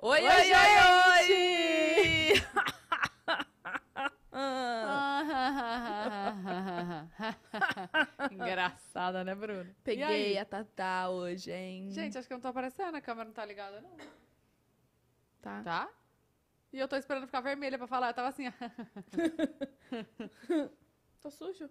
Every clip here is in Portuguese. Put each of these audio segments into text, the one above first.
Oi, oi, oi, oi! oi. Engraçada, né, Bruno? Peguei a Tatá hoje, hein? Gente, acho que eu não tô aparecendo, a câmera não tá ligada, não. Tá. Tá? E eu tô esperando ficar vermelha pra falar, eu tava assim. tô sujo?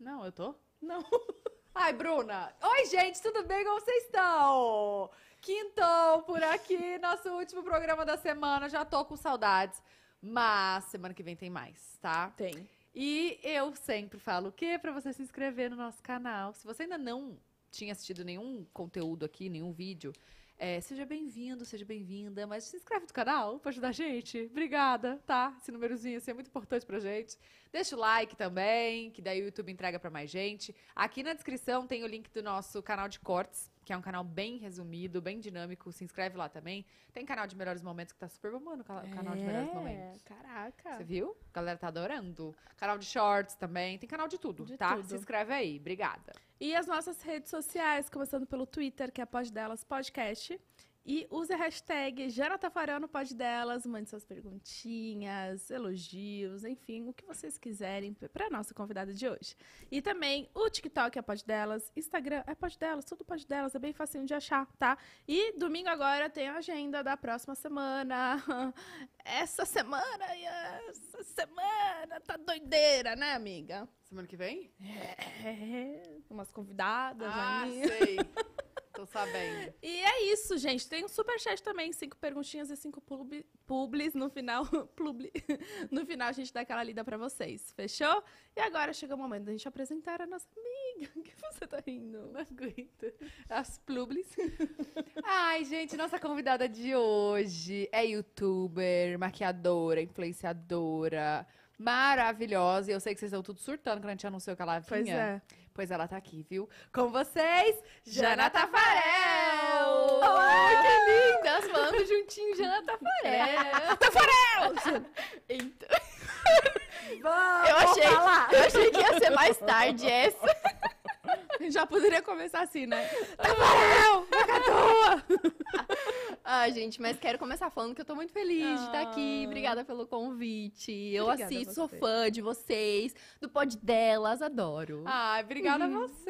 Não, eu tô? Não. Ai, Bruna! Oi, gente, tudo bem? Como vocês estão? Quintou por aqui, nosso último programa da semana. Já tô com saudades. Mas semana que vem tem mais, tá? Tem. E eu sempre falo o quê? Pra você se inscrever no nosso canal. Se você ainda não tinha assistido nenhum conteúdo aqui, nenhum vídeo, é, seja bem-vindo, seja bem-vinda, mas se inscreve no canal para ajudar a gente. Obrigada, tá? Esse númerozinho assim é muito importante pra gente. Deixa o like também, que daí o YouTube entrega para mais gente. Aqui na descrição tem o link do nosso canal de cortes que é um canal bem resumido, bem dinâmico. Se inscreve lá também. Tem canal de melhores momentos que tá super bombando o é, canal de melhores é, momentos. Caraca. Você viu? A galera tá adorando. Canal de shorts também. Tem canal de tudo, de tá? Tudo. Se inscreve aí. Obrigada. E as nossas redes sociais, começando pelo Twitter, que é pós Delas Podcast. E use a hashtag Tafarel no pod delas, mande suas perguntinhas, elogios, enfim, o que vocês quiserem para nossa convidada de hoje. E também o TikTok é pod delas, Instagram é pod delas, tudo pod delas, é bem facinho de achar, tá? E domingo agora tem a agenda da próxima semana. Essa semana, essa semana tá doideira, né, amiga? Semana que vem? É, umas convidadas. Ah, aí. Né? sei. Tô sabendo. E é isso, gente. Tem um superchat também, cinco perguntinhas e cinco publi, publis no final. Publi, no final a gente dá aquela lida pra vocês, fechou? E agora chega o momento da gente apresentar a nossa amiga. O que você tá rindo? Não aguento. As publis. Ai, gente, nossa convidada de hoje é youtuber, maquiadora, influenciadora maravilhosa. E eu sei que vocês estão tudo surtando quando a gente anunciou que ela é vinha. Pois é pois ela tá aqui, viu? Com vocês, Jana Tafarel! Oi, oh, que linda! Elas falando juntinho, Jana Tafarel! É. Tafarel! então... Vamos eu achei, falar. eu achei que ia ser mais tarde essa. Já poderia começar assim, né? Tafarel! Vaca ah, gente, mas quero começar falando que eu tô muito feliz tá ah. de estar aqui. Obrigada pelo convite. Eu obrigada assisto, sou fã de vocês, do pod delas, adoro. Ai, obrigada a uhum. você.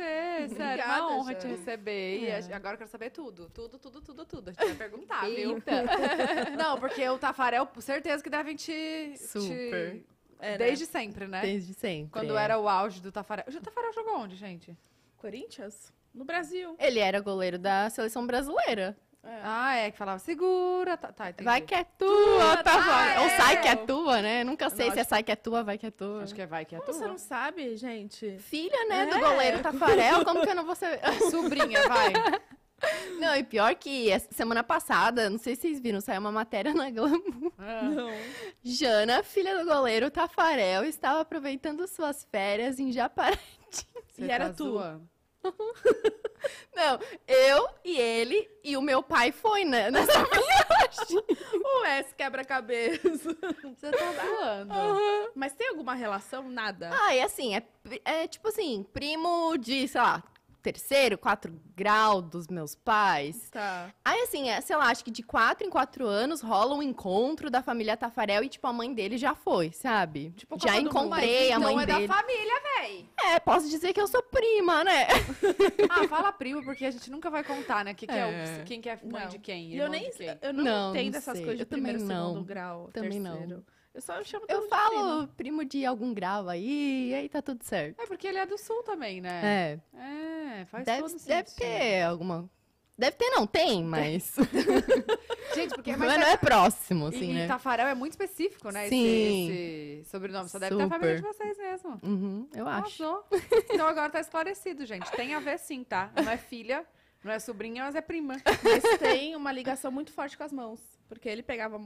Sério, obrigada, uma honra já. te receber. É. E agora eu quero saber tudo. Tudo, tudo, tudo, tudo. A gente vai perguntar, viu? Não, porque o Tafarel, certeza que devem te. Super. Te... É, era. É, desde né? sempre, né? Desde sempre. Quando é. era o auge do Tafarel. O Tafarel jogou onde, gente? Corinthians? No Brasil. Ele era goleiro da seleção brasileira. É. Ah, é, que falava, segura, tá, tá Vai que é tua, tua tá, Ou tá, é. é sai que é tua, né? Nunca sei não, se é sai que é tua, vai que é tua. Acho que é vai que é tua. Você não sabe, gente? Filha, né, é. do goleiro Tafarel, como que eu não vou ser... Sobrinha, vai. Não, e pior que semana passada, não sei se vocês viram, saiu uma matéria na Glamour. É. Não. Jana, filha do goleiro Tafarel, estava aproveitando suas férias em Japaratinga. E tá era tua. Não, eu e ele e o meu pai foi né, nessa viagem. o S quebra-cabeça. Você tá falando. Uhum. Mas tem alguma relação? Nada. Ah, é assim, é, é tipo assim, primo de, sei lá, terceiro, quatro grau dos meus pais. Tá. Aí, assim, é, sei lá, acho que de quatro em quatro anos rola um encontro da família Tafarel e, tipo, a mãe dele já foi, sabe? Tipo, já encontrei a então mãe não dele. é da família, véi. É, posso dizer que eu sou prima, né? ah, fala prima, porque a gente nunca vai contar, né? Que que é. É o, quem que é mãe não. de quem. Eu nem de quem. Eu não, não entendo não essas coisas de eu primeiro, também não. segundo grau, também terceiro. Não. Eu só chamo Eu falo primo. primo. de algum grau aí, e aí tá tudo certo. É porque ele é do sul também, né? É. É, faz deve, todo sentido. Deve ter alguma. Deve ter, não, tem, mas. Gente, porque é mas mas não é, próximo, assim. E, né? Tafarel é muito específico, né? Sim. Esse, esse sobrenome. Só deve Super. ter a família de vocês mesmo. Uhum, eu acho. Então agora tá esclarecido, gente. Tem a ver sim, tá? Não é filha, não é sobrinha, mas é prima. Mas tem uma ligação muito forte com as mãos. Porque ele pegava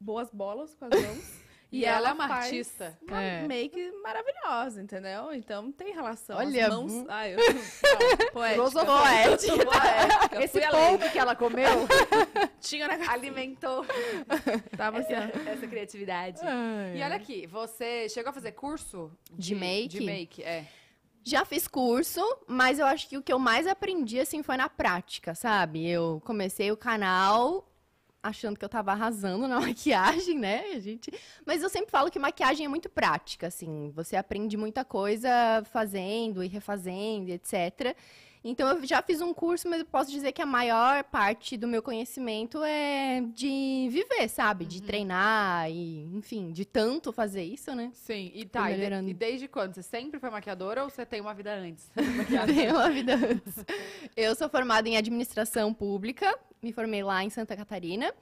boas bolas com as mãos. E, e ela, ela, é uma artista. Uma é. make maravilhosa, entendeu? Então tem relação. Olha, mãos. Bu... Ah, eu... poética. poética. poética. Esse pouco que ela comeu tinha na... alimentou. Tava essa, assim. essa criatividade. Ai. E olha aqui, você chegou a fazer curso de, de make? De make, é. Já fiz curso, mas eu acho que o que eu mais aprendi assim foi na prática, sabe? Eu comecei o canal achando que eu tava arrasando na maquiagem, né? A gente... Mas eu sempre falo que maquiagem é muito prática, assim. Você aprende muita coisa fazendo e refazendo, etc. Então eu já fiz um curso, mas eu posso dizer que a maior parte do meu conhecimento é de viver, sabe? Uhum. De treinar e, enfim, de tanto fazer isso, né? Sim, e tá. E, de, e, desde quando? Você sempre foi maquiadora ou você tem uma vida antes? Tenho uma vida antes. Eu sou formada em administração pública, me formei lá em Santa Catarina.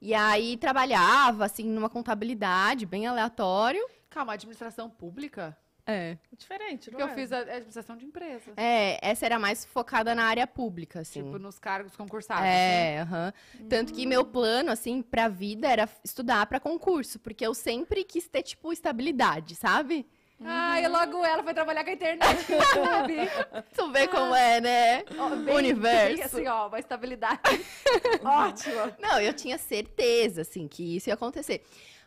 E aí trabalhava, assim, numa contabilidade bem aleatório. Calma, administração pública? É. Diferente, não Porque eu é? fiz a administração de empresas. É, essa era mais focada na área pública, assim. Tipo, nos cargos concursados. É, assim. aham. Né? Uh -huh. Tanto que meu plano, assim, pra vida era estudar para concurso, porque eu sempre quis ter, tipo, estabilidade, sabe? Uhum. Ah, e logo ela foi trabalhar com a internet Sabe? tu vê ah. como é, né? Oh, bem, Universo. Bem, assim, ó, uma estabilidade ótima. Não, eu tinha certeza, assim, que isso ia acontecer.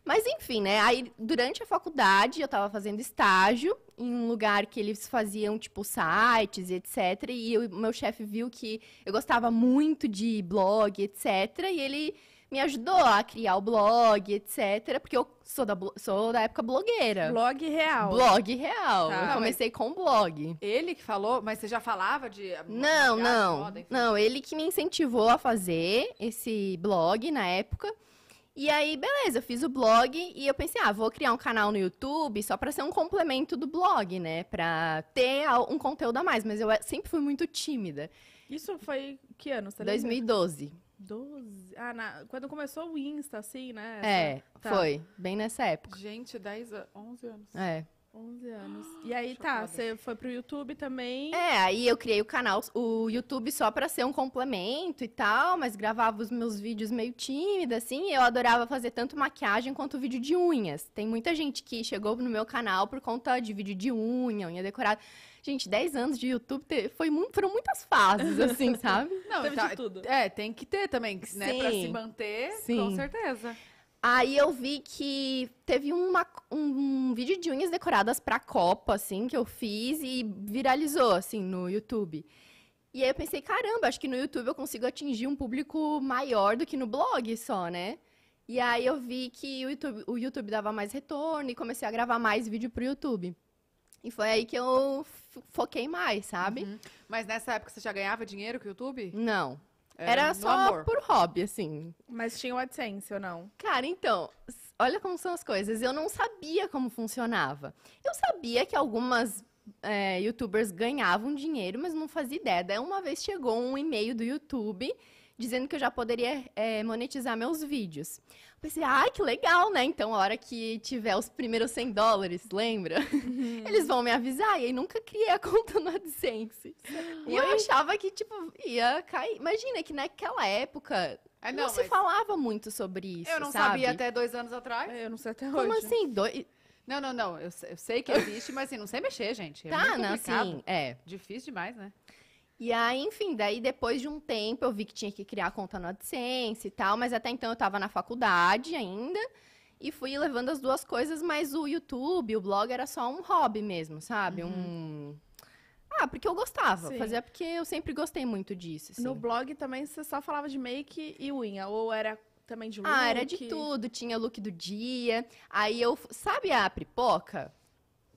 Mas enfim, né? Aí durante a faculdade eu estava fazendo estágio em um lugar que eles faziam tipo sites e etc. E o meu chefe viu que eu gostava muito de blog, etc. E ele me ajudou a criar o blog, etc. Porque eu sou da, sou da época blogueira. Blog real. Blog real. Tá, eu comecei com blog. Ele que falou, mas você já falava de. Não, não. Moda, não, ele que me incentivou a fazer esse blog na época. E aí, beleza, eu fiz o blog e eu pensei, ah, vou criar um canal no YouTube só para ser um complemento do blog, né? Pra ter um conteúdo a mais, mas eu é, sempre fui muito tímida. Isso foi que ano? Você 2012. Lembra? 12. Ah, na... quando começou o Insta, assim, né? Essa... É, tá. foi. Bem nessa época. Gente, 10, 11 anos. É. 11 anos. Ah, e aí Chocada. tá, você foi pro YouTube também? É, aí eu criei o canal, o YouTube só para ser um complemento e tal, mas gravava os meus vídeos meio tímida, assim. eu adorava fazer tanto maquiagem quanto vídeo de unhas. Tem muita gente que chegou no meu canal por conta de vídeo de unha, unha decorada. Gente, 10 anos de YouTube foi, foram muitas fases, assim, sabe? Não, Teve tá, de tudo. É, tem que ter também, né? Sim. Pra se manter, sim. com certeza. Aí eu vi que teve uma, um, um vídeo de unhas decoradas pra Copa, assim, que eu fiz e viralizou, assim, no YouTube. E aí eu pensei, caramba, acho que no YouTube eu consigo atingir um público maior do que no blog só, né? E aí eu vi que o YouTube, o YouTube dava mais retorno e comecei a gravar mais vídeo pro YouTube. E foi aí que eu foquei mais, sabe? Uhum. Mas nessa época você já ganhava dinheiro com o YouTube? Não, é, Era, Era só amor. por hobby, assim. Mas tinha o AdSense ou não? Cara, então, olha como são as coisas. Eu não sabia como funcionava. Eu sabia que algumas é, youtubers ganhavam dinheiro, mas não fazia ideia. Daí uma vez chegou um e-mail do YouTube dizendo que eu já poderia é, monetizar meus vídeos. Pensei, ah, que legal, né? Então, a hora que tiver os primeiros 100 dólares, lembra? Uhum. Eles vão me avisar. E aí, nunca criei a conta no AdSense. Uhum. E eu achava que, tipo, ia cair. Imagina que naquela época, é, não, não se falava muito sobre isso. Eu não sabe? sabia até dois anos atrás. É, eu não sei até hoje. Como assim? Dois. Não, não, não. Eu, eu sei que existe, mas assim, não sei mexer, gente. É tá, muito complicado. não, assim, é. Difícil demais, né? E aí, enfim, daí depois de um tempo eu vi que tinha que criar conta no AdSense e tal, mas até então eu estava na faculdade ainda e fui levando as duas coisas, mas o YouTube, o blog era só um hobby mesmo, sabe? Uhum. Um ah, porque eu gostava. Sim. Fazia porque eu sempre gostei muito disso. Assim. No blog também você só falava de make e unha, ou era também de look? Ah, era de tudo. Tinha look do dia. Aí eu. Sabe a pipoca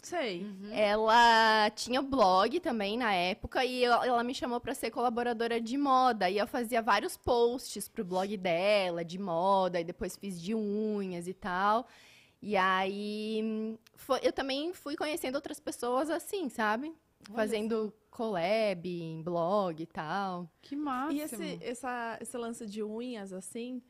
Sei. Uhum. Ela tinha blog também na época e ela, ela me chamou para ser colaboradora de moda. E eu fazia vários posts pro blog dela, de moda, e depois fiz de unhas e tal. E aí foi, eu também fui conhecendo outras pessoas assim, sabe? Olha Fazendo isso. collab em blog e tal. Que massa. E esse, essa, esse lance de unhas, assim,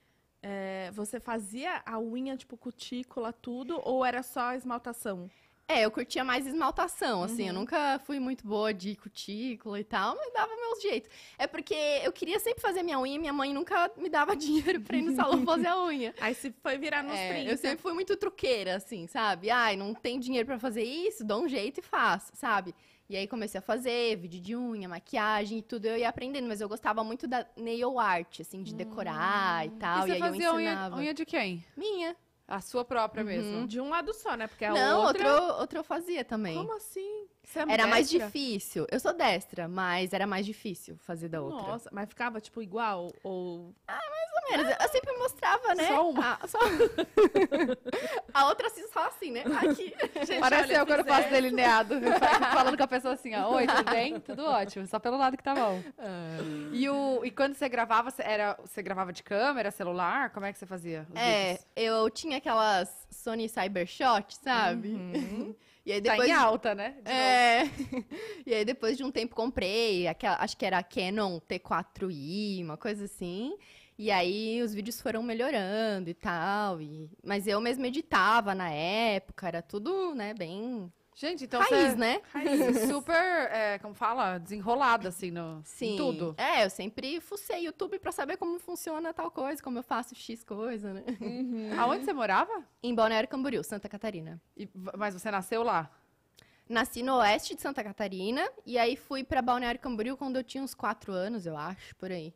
é, você fazia a unha, tipo, cutícula, tudo, ou era só esmaltação? É, eu curtia mais esmaltação, assim, uhum. eu nunca fui muito boa de cutícula e tal, mas dava meus jeitos. É porque eu queria sempre fazer minha unha, minha mãe nunca me dava dinheiro pra ir no salão fazer a unha. Aí se foi virar nos é, 30. Eu sempre fui muito truqueira, assim, sabe? Ai, não tem dinheiro para fazer isso, dou um jeito e faço, sabe? E aí comecei a fazer vídeo de unha, maquiagem e tudo, eu ia aprendendo, mas eu gostava muito da nail art, assim, de decorar hum. e tal, e, e aí eu ensinava. Unha, unha de quem? Minha. A sua própria uhum. mesmo. De um lado só, né? Porque a não, outra... Não, outro eu fazia também. Como assim? Você é era mais difícil. Eu sou destra, mas era mais difícil fazer da outra. Nossa, mas ficava, tipo, igual? Ou. Ah, eu sempre mostrava, né? Só uma. A, só... a outra assim, só assim, né? Aqui. Gente, Parece eu quando eu faço delineado. Falando com a pessoa assim, ó. Oi, tudo bem? Tudo ótimo. Só pelo lado que tá bom. Ah. E, o, e quando você gravava, era, você gravava de câmera, celular? Como é que você fazia? é, vídeos? eu tinha aquelas Sony Cybershot, sabe? Uhum. E aí depois... Tá em alta, né? De é. Novo. e aí depois de um tempo comprei, aquela, acho que era a Canon T4i, uma coisa assim. E aí os vídeos foram melhorando e tal. E... Mas eu mesma editava na época, era tudo, né, bem. Gente, então raiz, né? Raiz, super, é, como fala, desenrolada, assim, no Sim. tudo. É, eu sempre fucei YouTube pra saber como funciona tal coisa, como eu faço X coisa, né? Uhum. Aonde você morava? Em Balneário Camboriú, Santa Catarina. E, mas você nasceu lá? Nasci no oeste de Santa Catarina e aí fui para Balneário Camboriú quando eu tinha uns quatro anos, eu acho, por aí.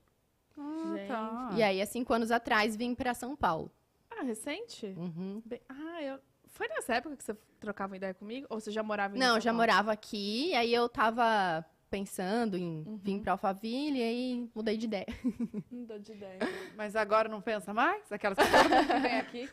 Ah, tá. E aí, há cinco anos atrás, vim para São Paulo. Ah, recente? Uhum. Bem, ah, eu... Foi nessa época que você trocava ideia comigo? Ou você já morava em Não, São já morava aqui. Aí eu tava pensando em uhum. vir para Alphaville e aí mudei de ideia. Mudou de ideia. Mas agora não pensa mais? Aquelas que vem aqui.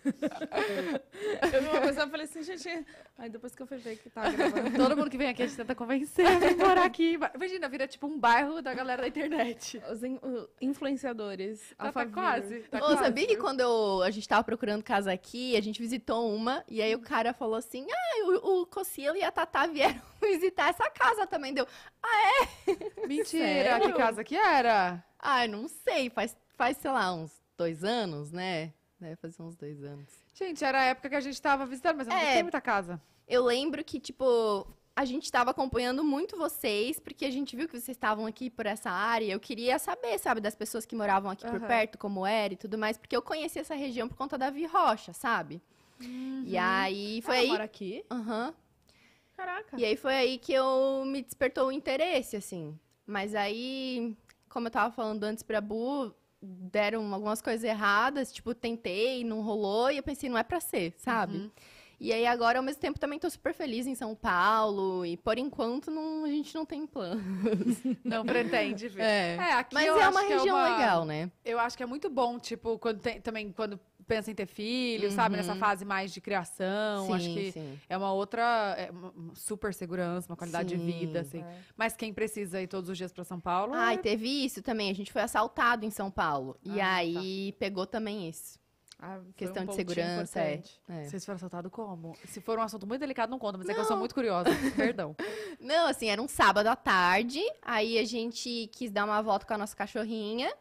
eu vi uma pessoa falei assim, gente. Aí depois que eu fui ver que tá gravando. Todo mundo que vem aqui a gente tenta convencer vem morar aqui. Imagina, vira tipo um bairro da galera da internet. Os in influenciadores. Ah, tá, tá quase. Tá Ô, quase. Sabia que quando eu, a gente tava procurando casa aqui, a gente visitou uma e aí o cara falou assim: ah, o, o Cocielo e a Tatá vieram visitar essa casa também. Deu, ah, é? Mentira, Sério? que casa que era? Ah, não sei, faz, faz, sei lá, uns dois anos, né? Deve fazer uns dois anos. Gente, era a época que a gente tava visitando, mas eu não é, muita casa. Eu lembro que, tipo, a gente estava acompanhando muito vocês, porque a gente viu que vocês estavam aqui por essa área. Eu queria saber, sabe, das pessoas que moravam aqui uhum. por perto, como era e tudo mais, porque eu conheci essa região por conta da Vi Rocha, sabe? Uhum. E aí foi. Ela aí... mora aqui? Aham. Uhum. Caraca. E aí foi aí que eu me despertou o interesse, assim. Mas aí, como eu tava falando antes pra Bu, deram algumas coisas erradas, tipo, tentei, não rolou, e eu pensei, não é pra ser, sabe? Uhum. E aí agora, ao mesmo tempo, também tô super feliz em São Paulo. E por enquanto, não, a gente não tem planos. Não pretende viu? É, é aqui Mas é uma é região é uma... legal, né? Eu acho que é muito bom, tipo, quando tem, também quando pensa em ter filho, uhum. sabe? Nessa uhum. fase mais de criação. Sim, acho que sim. é uma outra é uma super segurança, uma qualidade sim, de vida, assim. É. Mas quem precisa ir todos os dias para São Paulo. Ai, é... teve isso também. A gente foi assaltado em São Paulo. Ah, e tá. aí tá. pegou também isso. Ah, questão um de segurança. É. é. Vocês foram assaltados como? Se for um assunto muito delicado, não conta, mas não. é que eu sou muito curiosa. Perdão. Não, assim, era um sábado à tarde. Aí a gente quis dar uma volta com a nossa cachorrinha.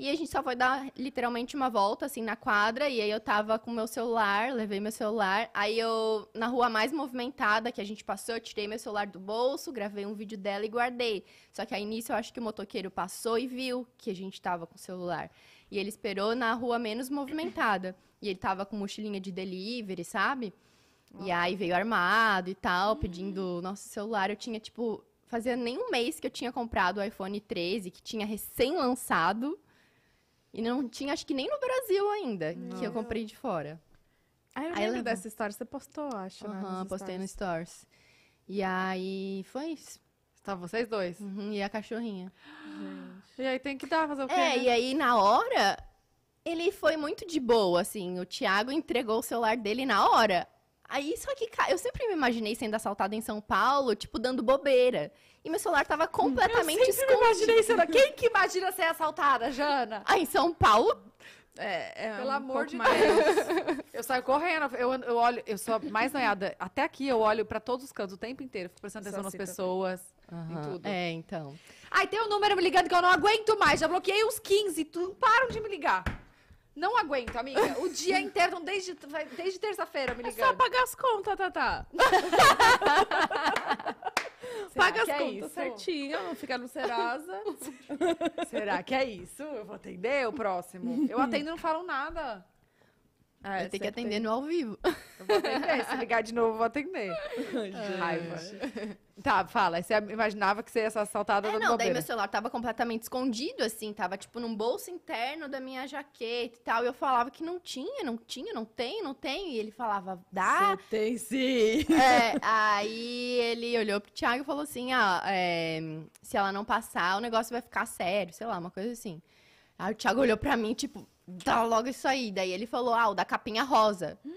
E a gente só foi dar literalmente uma volta, assim, na quadra. E aí eu tava com meu celular, levei meu celular. Aí eu, na rua mais movimentada que a gente passou, eu tirei meu celular do bolso, gravei um vídeo dela e guardei. Só que aí nisso eu acho que o motoqueiro passou e viu que a gente tava com o celular. E ele esperou na rua menos movimentada. E ele tava com mochilinha de delivery, sabe? E aí veio armado e tal, uhum. pedindo hum. nosso celular. Eu tinha, tipo, fazia nem um mês que eu tinha comprado o iPhone 13, que tinha recém-lançado. E não tinha, acho que nem no Brasil ainda, não. que eu comprei de fora. Ah, eu aí lembro dessa história, você postou, acho, né, Aham, uhum, postei stories. no Stories. E aí foi isso. Estavam vocês dois? Uhum, e a cachorrinha. Gente. E aí tem que dar, fazer o quê? É, né? e aí na hora, ele foi muito de boa, assim. O Thiago entregou o celular dele na hora. Aí, só que eu sempre me imaginei sendo assaltada em São Paulo, tipo, dando bobeira e meu celular estava completamente eu escondido. imaginei isso. Quem que imagina ser assaltada, Jana? Ah, em São Paulo? É, é Pelo um amor de mais... Deus. eu saio correndo, eu, eu olho, eu sou mais noiada. Até aqui eu olho para todos os cantos o tempo inteiro, fico prestando atenção nas pessoas, uhum. tudo. É, então. Aí tem um número me ligando que eu não aguento mais, já bloqueei uns 15, tu, param de me ligar. Não aguento, amiga. O dia inteiro, desde, desde terça-feira me ligando. É só pagar as contas, Tatá. paga as é contas isso? certinho, fica no Serasa. Será que é isso? Eu vou atender o próximo. Eu atendo e não falo nada. É, tenho que atender no ao vivo. Eu vou atender. Se ligar de novo, eu vou atender. Raiva. Tá, fala. Você imaginava que você ia ser assaltada é, da não, bobeira. daí meu celular tava completamente escondido, assim. Tava, tipo, num bolso interno da minha jaqueta e tal. E eu falava que não tinha, não tinha, não tem, não tem. E ele falava, dá. Você tem sim. É, aí ele olhou pro Thiago e falou assim, ah, é, se ela não passar, o negócio vai ficar sério. Sei lá, uma coisa assim. Aí o Thiago olhou pra mim, tipo, dá logo isso aí. Daí ele falou, ah, o da capinha rosa. Hum.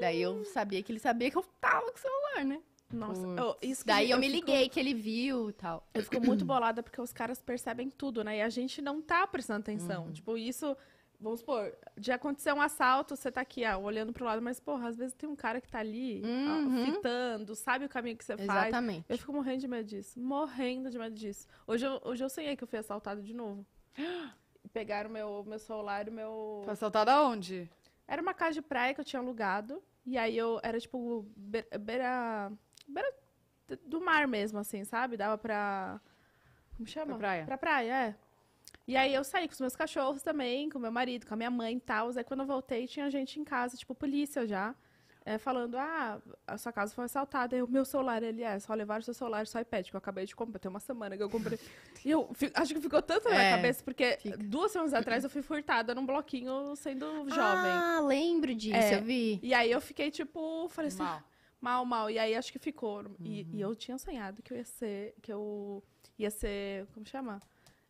Daí eu sabia que ele sabia que eu tava com o celular, né? Nossa, eu, oh, isso Daí eu, eu me fico... liguei que ele viu e tal. Eu fico muito bolada porque os caras percebem tudo, né? E a gente não tá prestando atenção. Uhum. Tipo, isso, vamos supor, de acontecer um assalto, você tá aqui, ó, ah, olhando pro lado, mas, porra, às vezes tem um cara que tá ali, uhum. ó, fitando, sabe o caminho que você Exatamente. faz. Exatamente. Eu fico morrendo de medo disso. Morrendo de medo disso. Hoje eu, hoje eu sonhei que eu fui assaltado de novo. Pegaram meu, meu celular e meu. Foi aonde? Era uma casa de praia que eu tinha alugado. E aí eu era, tipo, beira beira do mar mesmo, assim, sabe? Dava pra. Como chama? Pra praia. Pra praia, é. E aí eu saí com os meus cachorros também, com meu marido, com a minha mãe e tal. Aí quando eu voltei, tinha gente em casa, tipo, polícia já. É, falando, ah, a sua casa foi assaltada. E o meu celular, ele é, só levaram o seu celular, só iPad, que eu acabei de comprar. Tem uma semana que eu comprei. E eu fico, acho que ficou tanto na é, minha cabeça, porque fica. duas semanas atrás eu fui furtada num bloquinho sendo jovem. Ah, lembro disso, é, eu vi. E aí eu fiquei, tipo, falei assim, Mal. assim mal, mal. E aí acho que ficou. E, e uhum. eu tinha sonhado que eu ia ser. Que eu ia ser. Como chama?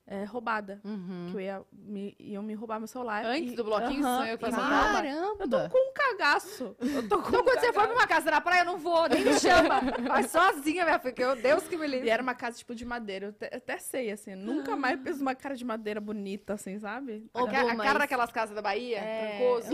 é, roubada. Uhum. Que eu ia me, iam me roubar meu celular. Antes e, do bloquinho, uhum, eu fazia Caramba! Eu tô com um cagaço. Eu tô com então, um quando cagaço. você for pra uma casa na praia, eu não vou, nem me chama. Vai sozinha, minha filha, eu, Deus que me livre. E era uma casa, tipo, de madeira. Eu, te, eu até sei, assim, nunca ah. mais fiz uma cara de madeira bonita, assim, sabe? Ou, a, bom, a cara daquelas casas da Bahia, é... trancoso.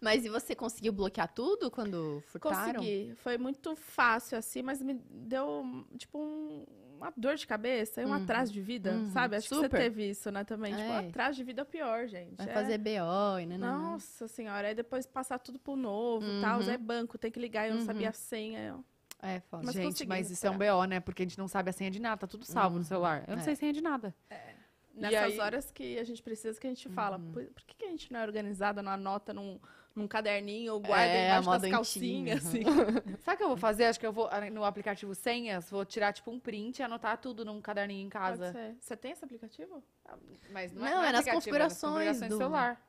mas e você conseguiu bloquear tudo quando furtaram? Consegui. Foi muito fácil, assim, mas me deu, tipo, um uma dor de cabeça e um uhum. atraso de vida, uhum. sabe? Acho Super. que você teve isso, né, também. Tipo, é. Tipo, atraso de vida é pior, gente. Vai é... fazer BO e né, Nossa não. senhora, aí depois passar tudo pro novo uhum. tal, é banco, tem que ligar, eu não sabia a uhum. senha. Eu... É, foda. Mas gente, mas isso é um BO, né? Porque a gente não sabe a senha de nada, tá tudo salvo no uhum. celular. Eu não é. sei a senha de nada. É. Nessas aí... horas que a gente precisa que a gente fala, uhum. por, por que, que a gente não é organizada, não anota, não num caderninho ou guarda é, embaixo das calcinhas. Assim. Sabe o que eu vou fazer? Acho que eu vou ah, no aplicativo senhas, vou tirar tipo um print e anotar tudo num caderninho em casa. Você tem esse aplicativo? Ah, mas é não, não é, é não é nas configurações, é nas configurações do celular.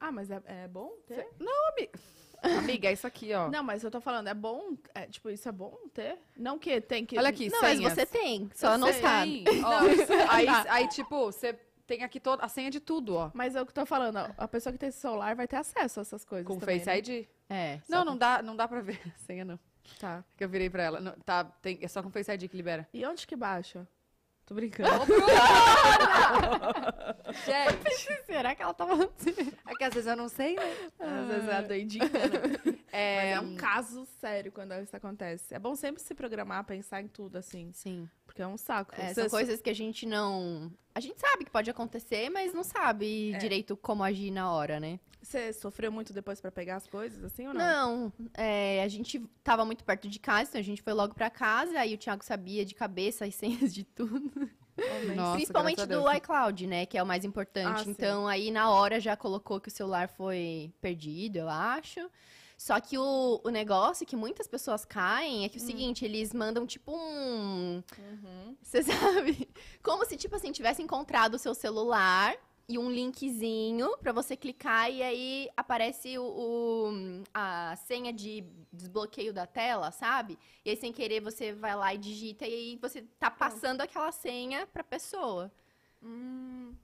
Ah, mas é, é bom ter? Cê... Não, amiga. Amiga, é isso aqui, ó. Não, mas eu tô falando, é bom. É, tipo, isso é bom ter? Não que tem que. Olha aqui, Não, senhas. mas você tem, só eu não sei. sabe. aí, aí, tipo, você tem aqui toda a senha de tudo, ó. Mas é o que eu tô falando, ó, a pessoa que tem celular vai ter acesso a essas coisas. Com também, Face né? ID? É. Não, com... não dá, não dá pra ver a senha, não. Tá. É que eu virei pra ela. Não, tá, tem, é só com Face ID que libera. E onde que baixa? Tô brincando. Gente. será é que ela tava. Assim. é que às vezes eu não sei, né? Às vezes é doidinha, né? É... Mas é um hum. caso sério quando isso acontece. É bom sempre se programar, pensar em tudo, assim. Sim porque é um saco. É, são coisas que a gente não. A gente sabe que pode acontecer, mas não sabe é. direito como agir na hora, né? Você sofreu muito depois para pegar as coisas, assim ou não? Não. É, a gente tava muito perto de casa, então a gente foi logo para casa, aí o Thiago sabia de cabeça as senhas de tudo. Nossa, Principalmente do iCloud, né? Que é o mais importante. Ah, então, sim. aí na hora já colocou que o celular foi perdido, eu acho. Só que o, o negócio que muitas pessoas caem é que é o hum. seguinte, eles mandam tipo um. Uhum. Você uhum. sabe? Como se, tipo assim, tivesse encontrado o seu celular e um linkzinho para você clicar e aí aparece o, o, a senha de desbloqueio da tela, sabe? E aí sem querer você vai lá e digita e aí você tá passando aquela senha para pessoa. Hum.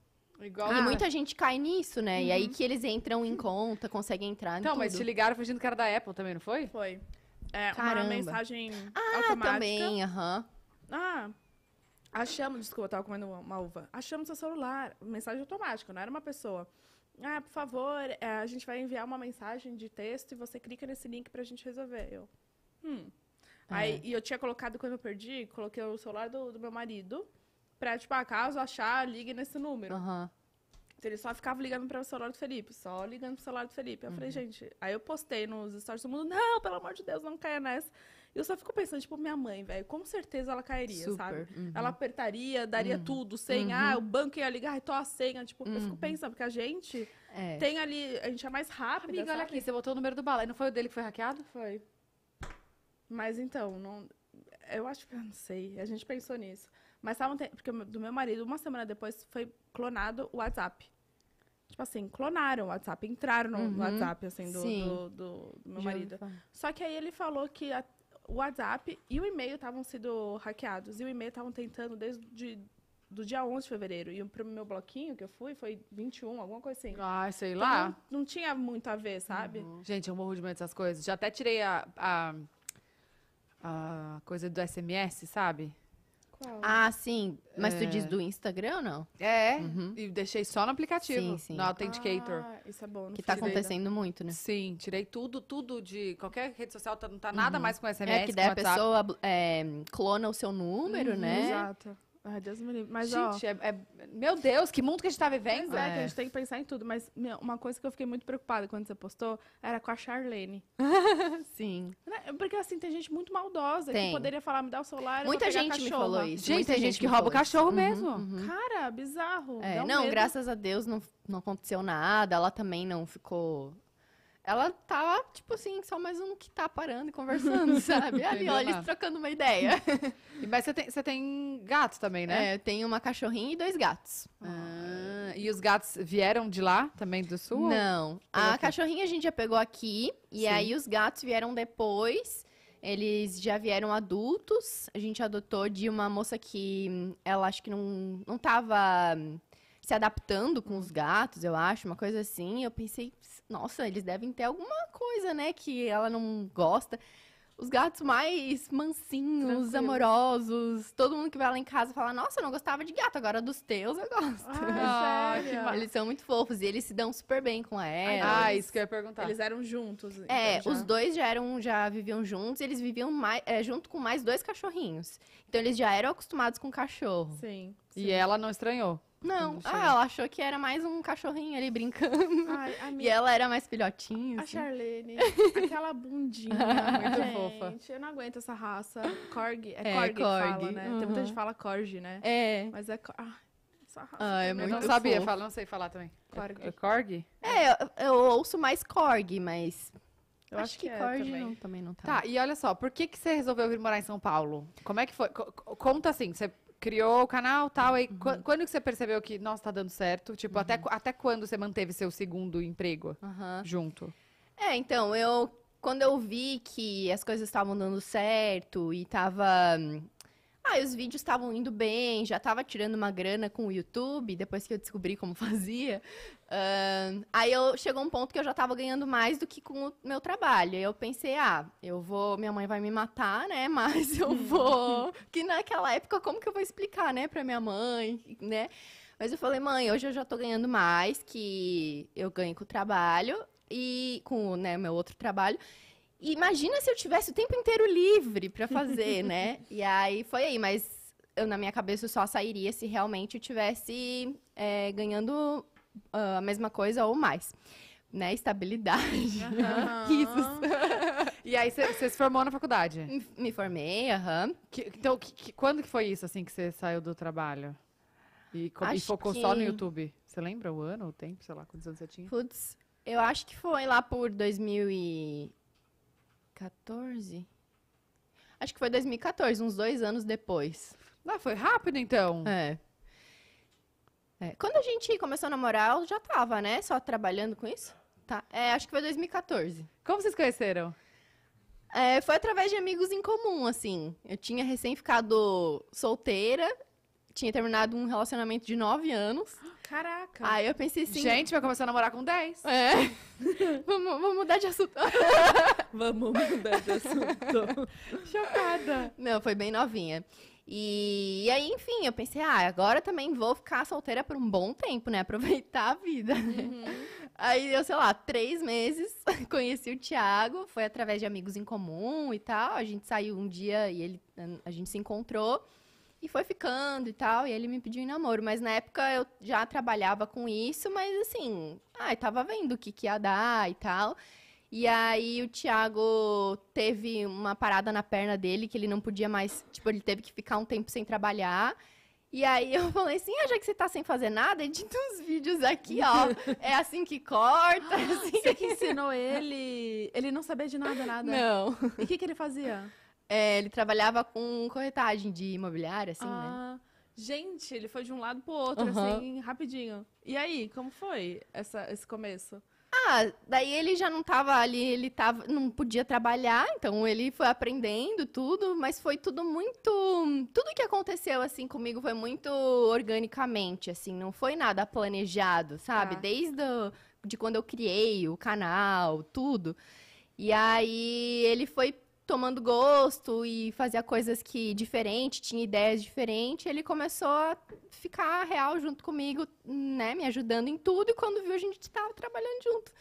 Igual. Ah. E muita gente cai nisso, né? Uhum. E aí uhum. que eles entram em conta, conseguem entrar. Então, mas te ligaram fingindo que era da Apple também, não foi? Foi. É, Caramba. uma mensagem ah, automática. também, aham. Uhum. Ah, achamos, desculpa, eu tava comendo uma uva. Achamos seu celular, mensagem automática, não era uma pessoa. Ah, por favor, é, a gente vai enviar uma mensagem de texto e você clica nesse link pra gente resolver. Eu, hum. É. Aí, e eu tinha colocado, quando eu perdi, coloquei o celular do, do meu marido pra, tipo, ah, caso achar, ligue nesse número. Aham. Uhum. Então, ele só ficava ligando para o celular do Felipe, só ligando para o celular do Felipe. Eu uhum. falei, gente, aí eu postei nos stories do mundo, não, pelo amor de Deus, não caia nessa. E eu só fico pensando, tipo, minha mãe, velho, com certeza ela cairia, Super. sabe? Uhum. Ela apertaria, daria uhum. tudo, sem, uhum. ah, o banco ia ligar, tô a senha. Tipo, eu fico uhum. pensando, porque a gente é. tem ali, a gente é mais rápido. Amiga, sabe? olha aqui, você botou o número do balé, não foi o dele que foi hackeado? Foi. Mas então, não, eu acho que eu não sei, a gente pensou nisso. Mas estavam. Te... Porque do meu marido, uma semana depois, foi clonado o WhatsApp. Tipo assim, clonaram o WhatsApp, entraram no uhum. WhatsApp, assim, do, do, do, do, meu marido. Só que aí ele falou que a, o WhatsApp e o e-mail estavam sendo hackeados. E o e-mail estavam tentando desde de, do dia 11 de fevereiro. E pro meu bloquinho que eu fui, foi 21, alguma coisa assim. Ah, sei então, lá. Não, não, tinha muito a ver, sabe? Uhum. Gente, eu morro de medo dessas coisas. Já até tirei a, a, a coisa do SMS, sabe? Ah, sim. Mas tu diz é. do Instagram ou não? É, Uhum. e deixei só no aplicativo, Sim, sim. no Authenticator. Ah, isso é bom. não Que tá ainda. acontecendo muito, né? Sim, tirei tudo, tudo de qualquer rede social, tá, não tá nada uhum. mais com SMS, É que daí a pessoa é, clona o seu número, uhum, né? Exato. Ai, ah, Deus me livre. Mas, gente, ó, é, é, meu Deus, que mundo que a gente tá vivendo. É, é. a gente tem que pensar em tudo. Mas uma coisa que eu fiquei muito preocupada quando você postou era com a Charlene. Sim. Né, porque, assim, tem gente muito maldosa tem. que poderia falar, me dá o celular, Muita gente cachorro. me falou isso. Gente, Muita tem gente, que rouba o cachorro uhum, mesmo. Uhum. Cara, bizarro. É, um não, medo. graças a Deus não, não aconteceu nada. Ela também não ficou ela tava, tá, tipo assim, só mais um que tá parando e conversando, sabe? Ali, olha, eles trocando uma ideia. Mas você tem, você tem gatos também, né? É, eu tenho uma cachorrinha e dois gatos. Ah, ah e os gatos vieram de lá também, do sul? Não. A aqui? É é? cachorrinha a gente já pegou aqui, e Sim. aí os gatos vieram depois. Eles já vieram adultos. A gente adotou de uma moça que ela acho que não, não tava se adaptando com os gatos, eu acho, uma coisa assim. Eu pensei, nossa, eles devem ter alguma coisa, né, que ela não gosta. Os gatos mais mansinhos, Tranquilo. amorosos. Todo mundo que vai lá em casa fala: Nossa, eu não gostava de gato, agora dos teus eu gosto. Ah, sério? Eles são muito fofos e eles se dão super bem com ela. Então ah, isso que eu ia perguntar. Eles eram juntos. então É, já. os dois já eram, já viviam juntos, eles viviam mais, é, junto com mais dois cachorrinhos. Então eles já eram acostumados com cachorro. Sim. E ela não estranhou. Não. ah, ela achou que era mais um cachorrinho ali brincando. Ai, E ela era mais filhotinha. A assim. Charlene. aquela bundinha. Ah, muito gente, fofa. Eu não aguento essa raça. Corgi. É, é Corgi, que fala, né? Uhum. Tem muita uhum. gente que fala Corgi, né? É. Mas é. Ah, essa raça. Ah, é muito eu não fofo. sabia não sei falar também. Corgi. É, corgi? É, é, eu, eu, ouço mais Corgi, mas. Eu acho, acho que, que é, também. Não, também não tá. Tá, e olha só, por que, que você resolveu vir morar em São Paulo? Como é que foi? C conta assim, você criou o canal tal. Aí, uhum. Quando que você percebeu que, nossa, tá dando certo? Tipo, uhum. até, até quando você manteve seu segundo emprego uhum. junto? É, então, eu. Quando eu vi que as coisas estavam dando certo e tava Aí os vídeos estavam indo bem, já estava tirando uma grana com o YouTube, depois que eu descobri como fazia. Uh, aí eu, chegou um ponto que eu já estava ganhando mais do que com o meu trabalho. Aí eu pensei, ah, eu vou. Minha mãe vai me matar, né? Mas eu uhum. vou. que naquela época, como que eu vou explicar, né, pra minha mãe, né? Mas eu falei, mãe, hoje eu já estou ganhando mais que eu ganho com o trabalho e com né, meu outro trabalho imagina se eu tivesse o tempo inteiro livre para fazer, né? E aí foi aí, mas eu na minha cabeça só sairia se realmente eu tivesse é, ganhando uh, a mesma coisa ou mais. Né? Estabilidade. Uhum. isso. e aí você se formou na faculdade? Me, formei, aham. Uhum. Então, que, que, quando que foi isso, assim, que você saiu do trabalho? E, e focou que... só no YouTube? Você lembra o ano, o tempo, sei lá, quantos anos você tinha? Putz, eu acho que foi lá por 2000 e... 2014? Acho que foi 2014, uns dois anos depois. Ah, foi rápido então. É. é. Quando a gente começou a namorar, eu já tava, né? Só trabalhando com isso? Tá. É, acho que foi 2014. Como vocês conheceram? É, foi através de amigos em comum, assim. Eu tinha recém ficado solteira, tinha terminado um relacionamento de nove anos. Caraca. Aí eu pensei assim. Gente, vai começar a namorar com 10. É. vamos, vamos mudar de assunto. vamos mudar de assunto. Chocada. Não, foi bem novinha. E, e, aí, enfim, eu pensei, ah, agora também vou ficar solteira por um bom tempo, né? Aproveitar a vida. Uhum. Aí eu, sei lá, três meses, conheci o Thiago, foi através de amigos em comum e tal. A gente saiu um dia e ele, a gente se encontrou. E foi ficando e tal, e ele me pediu em namoro. Mas na época eu já trabalhava com isso, mas assim, ai, tava vendo o que, que ia dar e tal. E aí o Thiago teve uma parada na perna dele que ele não podia mais. Tipo, ele teve que ficar um tempo sem trabalhar. E aí eu falei assim, ah, já que você tá sem fazer nada, edita uns vídeos aqui, ó. É assim que corta. Ah, assim... Você que ensinou ele. Ele não sabia de nada, nada. Não. E o que, que ele fazia? É, ele trabalhava com corretagem de imobiliária, assim, né? ah, né? Gente, ele foi de um lado pro outro, uhum. assim, rapidinho. E aí, como foi essa, esse começo? Ah, daí ele já não tava ali, ele tava, não podia trabalhar, então ele foi aprendendo tudo, mas foi tudo muito, tudo que aconteceu assim comigo foi muito organicamente, assim, não foi nada planejado, sabe? Tá. Desde o, de quando eu criei o canal, tudo. E aí ele foi tomando gosto e fazia coisas que diferente, tinha ideias diferentes, ele começou a ficar real junto comigo, né, me ajudando em tudo e quando viu a gente estava trabalhando junto.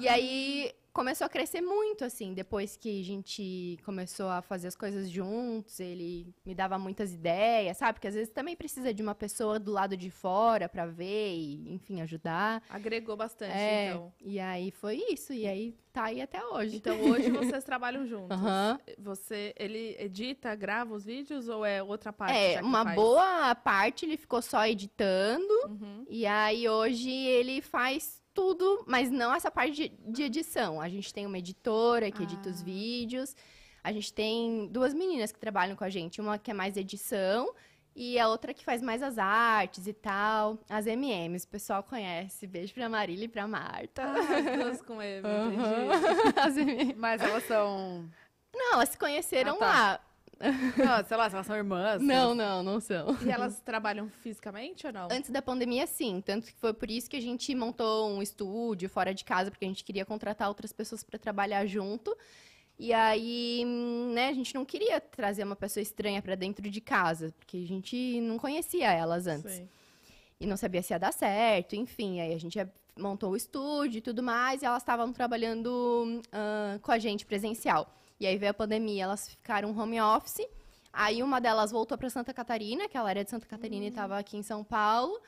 E ah. aí começou a crescer muito, assim, depois que a gente começou a fazer as coisas juntos, ele me dava muitas ideias, sabe? Porque às vezes também precisa de uma pessoa do lado de fora para ver e, enfim, ajudar. Agregou bastante, é, então. E aí foi isso, e aí tá aí até hoje. Então hoje vocês trabalham juntos. Uhum. Você, ele edita, grava os vídeos ou é outra parte? É, uma faz? boa parte ele ficou só editando, uhum. e aí hoje ele faz tudo, mas não essa parte de, de edição. A gente tem uma editora que ah. edita os ah. vídeos. A gente tem duas meninas que trabalham com a gente, uma que é mais edição e a outra que faz mais as artes e tal, as MMs, o pessoal conhece. Beijo pra Marília e pra Marta. Ah, duas com M, uhum. entendi. as MMs. Mas elas são. Não, elas se conheceram ah, tá. lá não, ah, sei lá, se elas são irmãs. Não, né? não, não são. E elas trabalham fisicamente ou não? Antes da pandemia, sim. Tanto que foi por isso que a gente montou um estúdio fora de casa, porque a gente queria contratar outras pessoas para trabalhar junto. E aí, né, a gente não queria trazer uma pessoa estranha para dentro de casa, porque a gente não conhecia elas antes. Sim. E não sabia se ia dar certo, enfim. Aí a gente montou o estúdio e tudo mais, e elas estavam trabalhando uh, com a gente presencial. E aí veio a pandemia, elas ficaram home office. Aí uma delas voltou para Santa Catarina, que ela era de Santa Catarina uhum. e estava hum. aqui em São Paulo.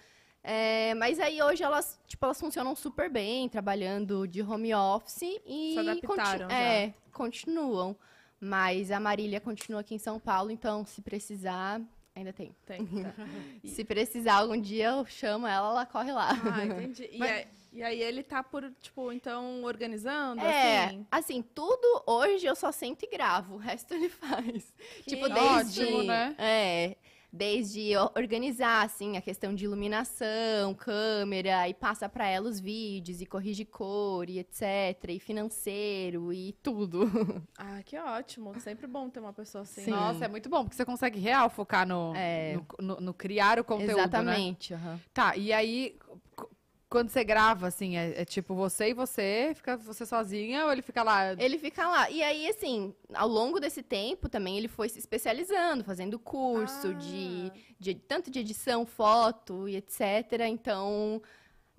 É, mas aí hoje elas, tipo, elas funcionam super bem, trabalhando de home office e continu é, continuam. Mas a Marília continua aqui em São Paulo, então se precisar, ainda tem. Tem. Tá. se precisar algum dia eu chamo ela, ela corre lá. Ah, entendi. E mas... É, e aí ele tá por, tipo, então, organizando, é, assim? assim, tudo hoje eu só sento e gravo, o resto ele faz. Que tipo, desde... Ótimo, né? É, desde organizar, assim, a questão de iluminação, câmera, e passa para ela os vídeos, e corrige cor, e etc, e financeiro, e tudo. Ah, que ótimo. Sempre bom ter uma pessoa assim. Sim. Nossa, é muito bom, porque você consegue real focar no, é. no, no, no, criar o conteúdo, né? Exatamente. Né? Uhum. Tá, e aí quando você grava, assim, é, é, tipo você e você, fica você sozinha ou ele fica lá? Ele fica lá. E aí, assim, ao longo desse tempo também ele foi se especializando, fazendo curso ah. de, de tanto de edição, foto e etc. Então,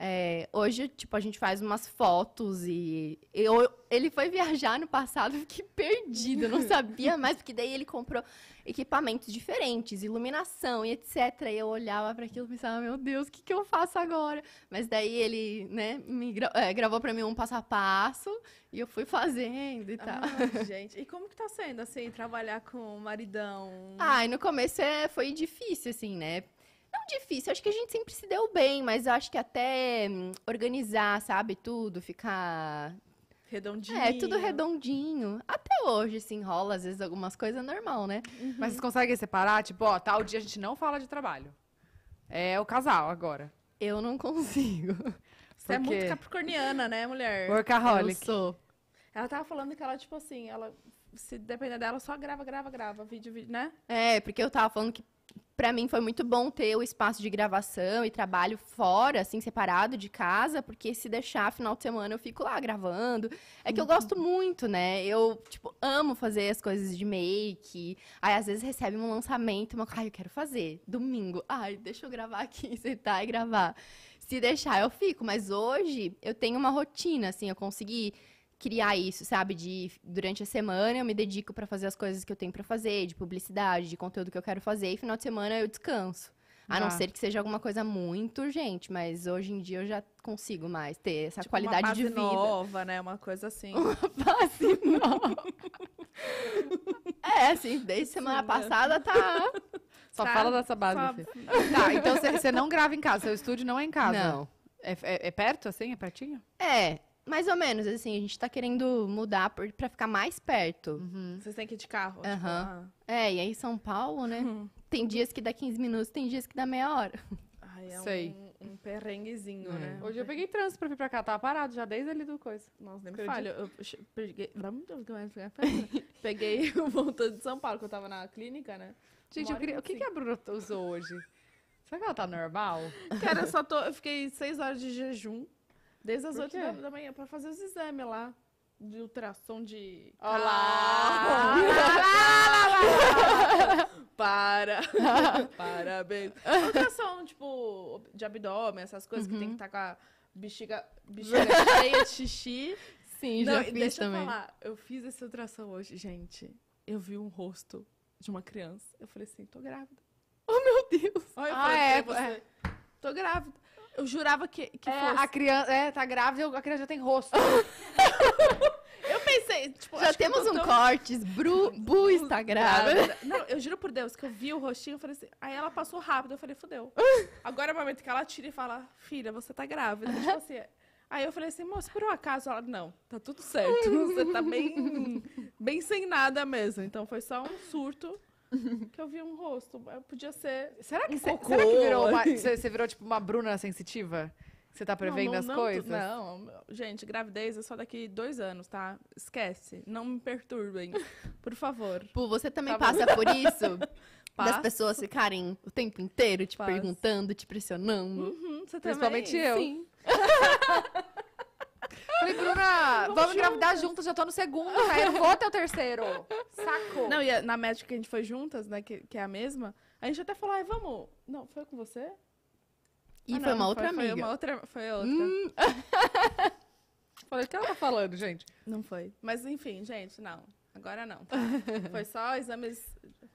é, hoje, tipo, a gente faz umas fotos e. Eu, ele foi viajar no passado, eu fiquei perdida, não sabia mais, porque daí ele comprou equipamentos diferentes, iluminação e etc. E eu olhava para aquilo e pensava, meu Deus, o que, que eu faço agora? Mas daí ele, né, me gra é, gravou para mim um passo a passo e eu fui fazendo e tal. Ah, gente, e como que tá sendo, assim, trabalhar com o maridão? Ai, no começo é, foi difícil, assim, né? Não é difícil, acho que a gente sempre se deu bem, mas acho que até hum, organizar, sabe, tudo, ficar redondinho. É, tudo redondinho. Até hoje, assim, rola às vezes algumas coisas, é normal, né? Uhum. Mas vocês conseguem separar? Tipo, ó, tal dia a gente não fala de trabalho. É o casal agora. Eu não consigo. Você Porque... é muito capricorniana, né, mulher? Workaholic. Eu sou. Ela tava falando que ela, tipo assim, ela se depender dela, só grava, grava, grava, vídeo, vídeo, né? É, porque eu tava falando que para mim foi muito bom ter o espaço de gravação e trabalho fora, assim, separado de casa, porque se deixar final de semana eu fico lá gravando. É que eu uhum. gosto muito, né? Eu, tipo, amo fazer as coisas de make. Aí às vezes recebe um lançamento, uma, ai, eu quero fazer, domingo. Ai, deixa eu gravar aqui, sentar e gravar. Se deixar eu fico, mas hoje eu tenho uma rotina, assim, eu consegui criar isso, sabe? De durante a semana eu me dedico para fazer as coisas que eu tenho para fazer, de publicidade, de conteúdo que eu quero fazer, e final de semana eu descanso. A ah. não ser que seja alguma coisa muito urgente, mas hoje em dia eu já consigo mais ter essa tipo, qualidade de vida. Uma base nova, né? Uma coisa assim. Uma base nova. é, assim, desde semana Sim, né? passada tá. tá só tá. fala dessa base, Só... Tá, então você não grava em casa, seu estúdio não é em casa. Não. É, é, é perto, assim? É pertinho? É, mais ou menos, assim, a gente tá querendo mudar por, pra ficar mais perto. Uhum. Vocês têm que ir de carro? Uhum. Tipo, É, e aí São Paulo, né? Uhum. Tem dias que dá 15 minutos, tem dias que dá meia hora. Ai, é Sei. Um, um perrenguezinho, é. né? Hoje eu peguei trânsito pra vir pra cá, tava parado já desde ali do coisa. Nossa, nem me que Eu peguei... peguei o voltando de São Paulo, que eu tava na clínica, né? Gente, queria... o que, que a Bruna usou hoje? Será que ela tá normal? Cara, eu só tô... Eu fiquei seis horas de jejum. Desde as 8 da, manhã, pra fazer os exames lá. De ultrassom de. Olá! Olá! Para! Parabéns! Uhum. Ultrassom, tipo, de abdômen, essas coisas uhum. que tem que estar tá com a bexiga, bexiga cheia de xixi. Sim, Não, já fiz deixa também. eu falar, eu fiz esse ultrassom hoje, gente. Eu vi um rosto de uma criança. Eu falei assim, tô grávida. Oh, meu Deus! ah, é, você, é. tô grávida. Eu jurava que, que é, fosse. A criança, é, tá grávida, a criança já tem rosto. eu pensei, tipo, já temos um tão... cortes, Bru, Bu está grávida. Não, eu juro por Deus que eu vi o rostinho, eu falei assim, aí ela passou rápido, eu falei, fudeu. Agora é o momento que ela tira e fala, filha, você tá grávida. Tipo assim, Aí eu falei assim, moça, por um acaso, ela, não, tá tudo certo, você tá bem, bem sem nada mesmo. Então foi só um surto. que eu vi um rosto. Podia ser. Será que, um cê, será que virou uma, você virou tipo uma Bruna sensitiva? Você tá prevendo não, não, as não, coisas? Não, gente, gravidez é só daqui dois anos, tá? Esquece. Não me perturbem. Por favor. Pô, você também tá passa bom? por isso? Passo. Das pessoas ficarem o tempo inteiro te Passo. perguntando, te pressionando. Uhum, você Principalmente também? eu. Sim. Falei, Bruna, vamos, vamos engravidar juntas, já tô no segundo, cara, tá? eu vou até o terceiro. Sacou. Não, e na médica que a gente foi juntas, né, que, que é a mesma, a gente até falou, ai, vamos. Não, foi com você? E ah, foi não, uma outra foi, amiga. Foi uma outra. Foi outra. Hum. Falei, o que ela tá falando, gente? Não foi. Mas enfim, gente, não. Agora não. Tá? foi só exames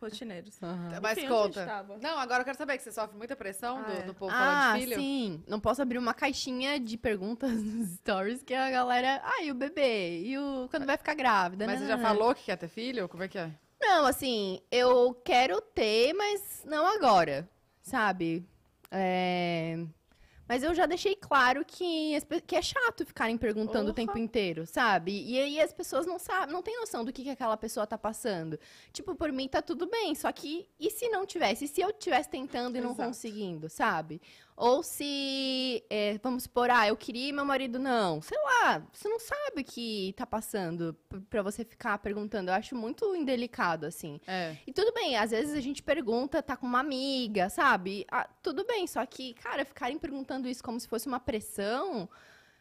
rotineiros. Uhum. Mas Enfim, conta. Não, agora eu quero saber que você sofre muita pressão ah, do, é. do povo ah, falar de ah, filho. Sim, não posso abrir uma caixinha de perguntas nos stories que a galera. Ah, e o bebê? E o. Quando vai ficar grávida? Mas você já falou que quer ter filho? Como é que é? Não, assim, eu quero ter, mas não agora. Sabe? É, mas eu já deixei claro que, que é chato ficarem perguntando Opa. o tempo inteiro, sabe? E aí as pessoas não sabem, não têm noção do que, que aquela pessoa tá passando. Tipo, por mim tá tudo bem, só que e se não tivesse? E se eu tivesse tentando e não Exato. conseguindo, sabe? Ou se, é, vamos supor, ah, eu queria e meu marido não. Sei lá, você não sabe o que tá passando para você ficar perguntando. Eu acho muito indelicado, assim. É. E tudo bem, às vezes a gente pergunta, tá com uma amiga, sabe? Ah, tudo bem, só que, cara, ficarem perguntando isso como se fosse uma pressão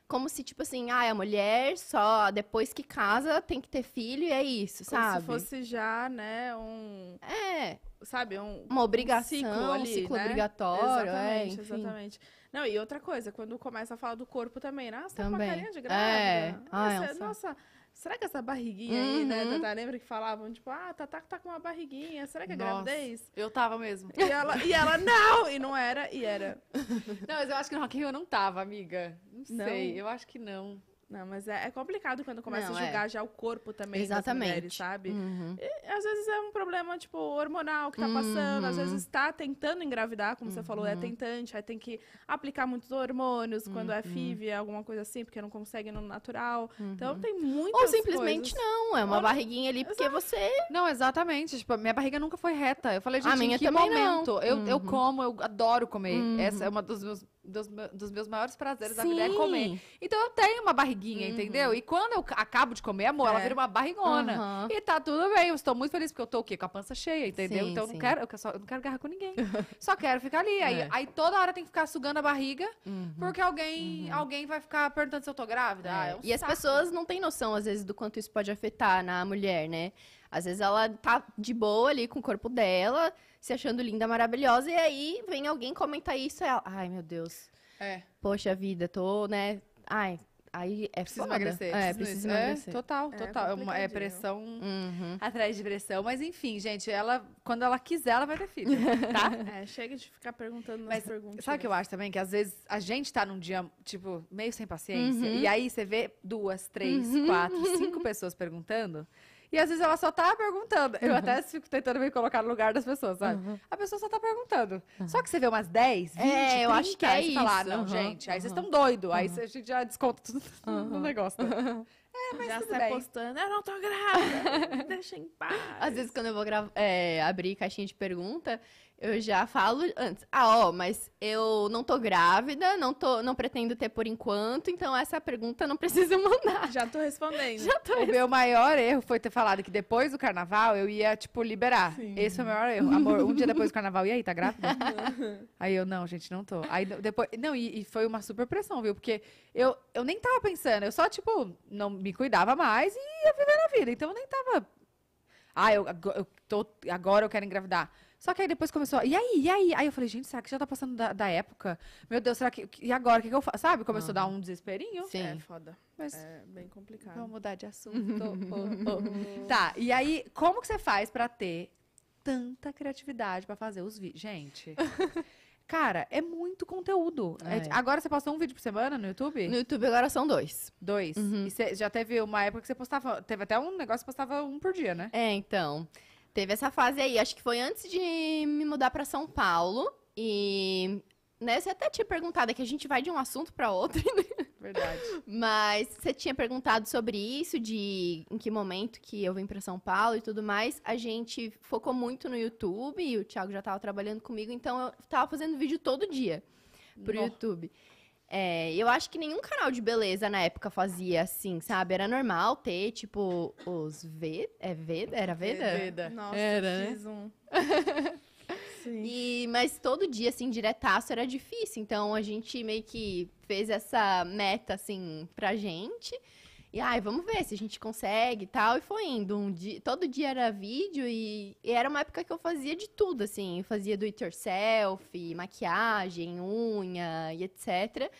como se, tipo assim, ah, a é mulher só depois que casa tem que ter filho e é isso, como sabe? Como se fosse já, né, um... É. Sabe, um... Uma obrigação, um ciclo, ali, um ciclo né? obrigatório, é, Exatamente, é, exatamente. Não, e outra coisa, quando começa a falar do corpo também, né? Ah, você também. tá com uma carinha de grávida. É. Ah, é nossa, nossa Será que essa barriguinha uhum. aí, né, uhum. Tatá? Lembra que falavam, tipo, ah, Tatá tá com uma barriguinha, será que é Nossa, gravidez? Eu tava mesmo. E ela, e ela, não! E não era, e era. Não, mas eu acho que no Rock Rio eu não tava, amiga. Não sei, não. eu acho que não. Não, mas é, é complicado quando começa não, a julgar é. já o corpo também Exatamente. das mulheres, sabe? Uhum. E, às vezes é um problema, tipo, hormonal que tá uhum. passando, às vezes está uhum. tentando engravidar, como uhum. você falou, é uhum. tentante, aí tem que aplicar muitos hormônios quando é uhum. FIV, alguma coisa assim, porque não consegue no natural. Então tem muitas Ou simplesmente coisas. não, é uma Ou... barriguinha ali porque Exato. você... Não, exatamente. Tipo, minha barriga nunca foi reta. Eu falei, gente, a minha em que momento? Não. Eu, eu como, eu adoro comer. Essa é uma dos meus dos, dos meus maiores prazeres Sim. da vida é comer. Então eu tenho uma barriguinha, uhum. entendeu? E quando eu acabo de comer, amor, é. ela vira uma barrigona. Uhum. E tá tudo bem, eu estou muito feliz porque eu tô o quê? Com a pança cheia, entendeu? Sim, então sim. Eu, não quero, eu, só, eu não quero guerra com ninguém. só quero ficar ali. Aí, é. aí toda hora tem que ficar sugando a barriga, uhum. porque alguém, uhum. alguém vai ficar perguntando se eu tô grávida. Ah, é. Ah, um é. e saco. as pessoas não têm noção, às vezes, do quanto isso pode afetar na mulher, né? Às vezes ela tá de boa ali com o corpo dela, se achando linda, maravilhosa, e aí vem alguém comentar isso e ela, ai meu Deus. É. Poxa vida, tô, né? Ai, aí é preciso foda. emagrecer. É, precisa é, emagrecer. total, é, total. É, é pressão uhum. atrás de pressão. Mas enfim, gente, ela, quando ela quiser, ela vai ter filho, tá? é, chega de ficar perguntando Mas, perguntas. Sabe o que eu acho também? Que às vezes a gente tá num dia, tipo, meio sem paciência. Uhum. E aí você vê duas, três, uhum. quatro, cinco pessoas perguntando. E às vezes ela só tá perguntando. Eu uhum. até fico tentando me colocar no lugar das pessoas, sabe? Uhum. A pessoa só tá perguntando. Uhum. Só que você vê umas 10, 20, é, 30, eu acho que é ah, isso. falar, não, uhum. gente, aí vocês estão uhum. doido. Aí uhum. a gente já desconta tudo no negócio. Né? É, mas já está postando, eu não tô grávida, deixa em paz. Às vezes quando eu vou é, abrir caixinha de pergunta, eu já falo antes. Ah, ó, mas eu não tô grávida, não, tô, não pretendo ter por enquanto, então essa pergunta não precisa mandar. Já tô respondendo. Já tô O meu maior erro foi ter falado que depois do carnaval eu ia, tipo, liberar. Sim. Esse foi é o maior erro. Amor, um dia depois do carnaval, e aí, tá grávida? aí eu, não, gente, não tô. Aí depois. Não, e, e, foi uma super pressão, viu? Porque eu, eu nem tava pensando, eu só, tipo, não me cuidava mais e ia viver a vida. Então eu nem tava. Ah, eu, eu tô, agora eu quero engravidar. Só que aí depois começou, e aí, e aí? Aí eu falei, gente, será que já tá passando da, da época? Meu Deus, será que. E agora, o que, que eu faço? Sabe? Começou a dar um desesperinho. Sim. É foda. Mas é bem complicado. Vamos mudar de assunto. oh, oh. tá, e aí, como que você faz pra ter tanta criatividade pra fazer os vídeos? Gente. Cara, é muito conteúdo. É. É, agora você posta um vídeo por semana no YouTube? No YouTube agora são dois. Dois. Uhum. E você já teve uma época que você postava. Teve até um negócio que postava um por dia, né? É, então. Teve essa fase aí, acho que foi antes de me mudar para São Paulo. E né, você até tinha perguntado, é que a gente vai de um assunto para outro, né? Verdade. Mas você tinha perguntado sobre isso, de em que momento que eu vim para São Paulo e tudo mais. A gente focou muito no YouTube e o Thiago já estava trabalhando comigo, então eu estava fazendo vídeo todo dia pro Nossa. YouTube. É, eu acho que nenhum canal de beleza na época fazia assim, sabe? Era normal ter, tipo, os Veda. É Veda? Era Veda? Veda. Nossa, era, fiz né? Sim. E, mas todo dia, assim, diretaço era difícil. Então a gente meio que fez essa meta, assim, pra gente. E ai, vamos ver se a gente consegue e tal. E foi indo. Um dia, todo dia era vídeo e, e era uma época que eu fazia de tudo, assim. Eu fazia do it yourself, maquiagem, unha e etc.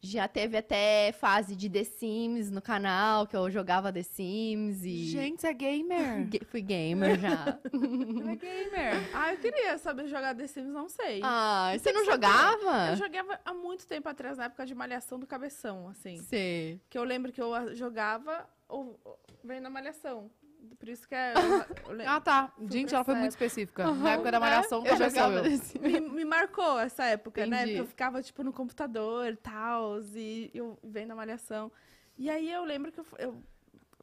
Já teve até fase de The Sims no canal, que eu jogava The Sims e. Gente, você é gamer? Fui gamer já. é gamer. Ah, eu queria saber jogar The Sims, não sei. Ah, você não jogava? Saber. Eu jogava há muito tempo atrás, na época de Malhação do Cabeção, assim. sim Que eu lembro que eu jogava ou, ou, vendo a Malhação. Por isso que é. ah, tá. Gente, ela foi muito específica. Uhum, Na época da Malhação, é, eu. Desse... Me, me, marcou essa época, né? Entendi. né? Porque eu ficava, tipo, no computador tal, e eu vendo a Malhação. E aí eu lembro que eu, eu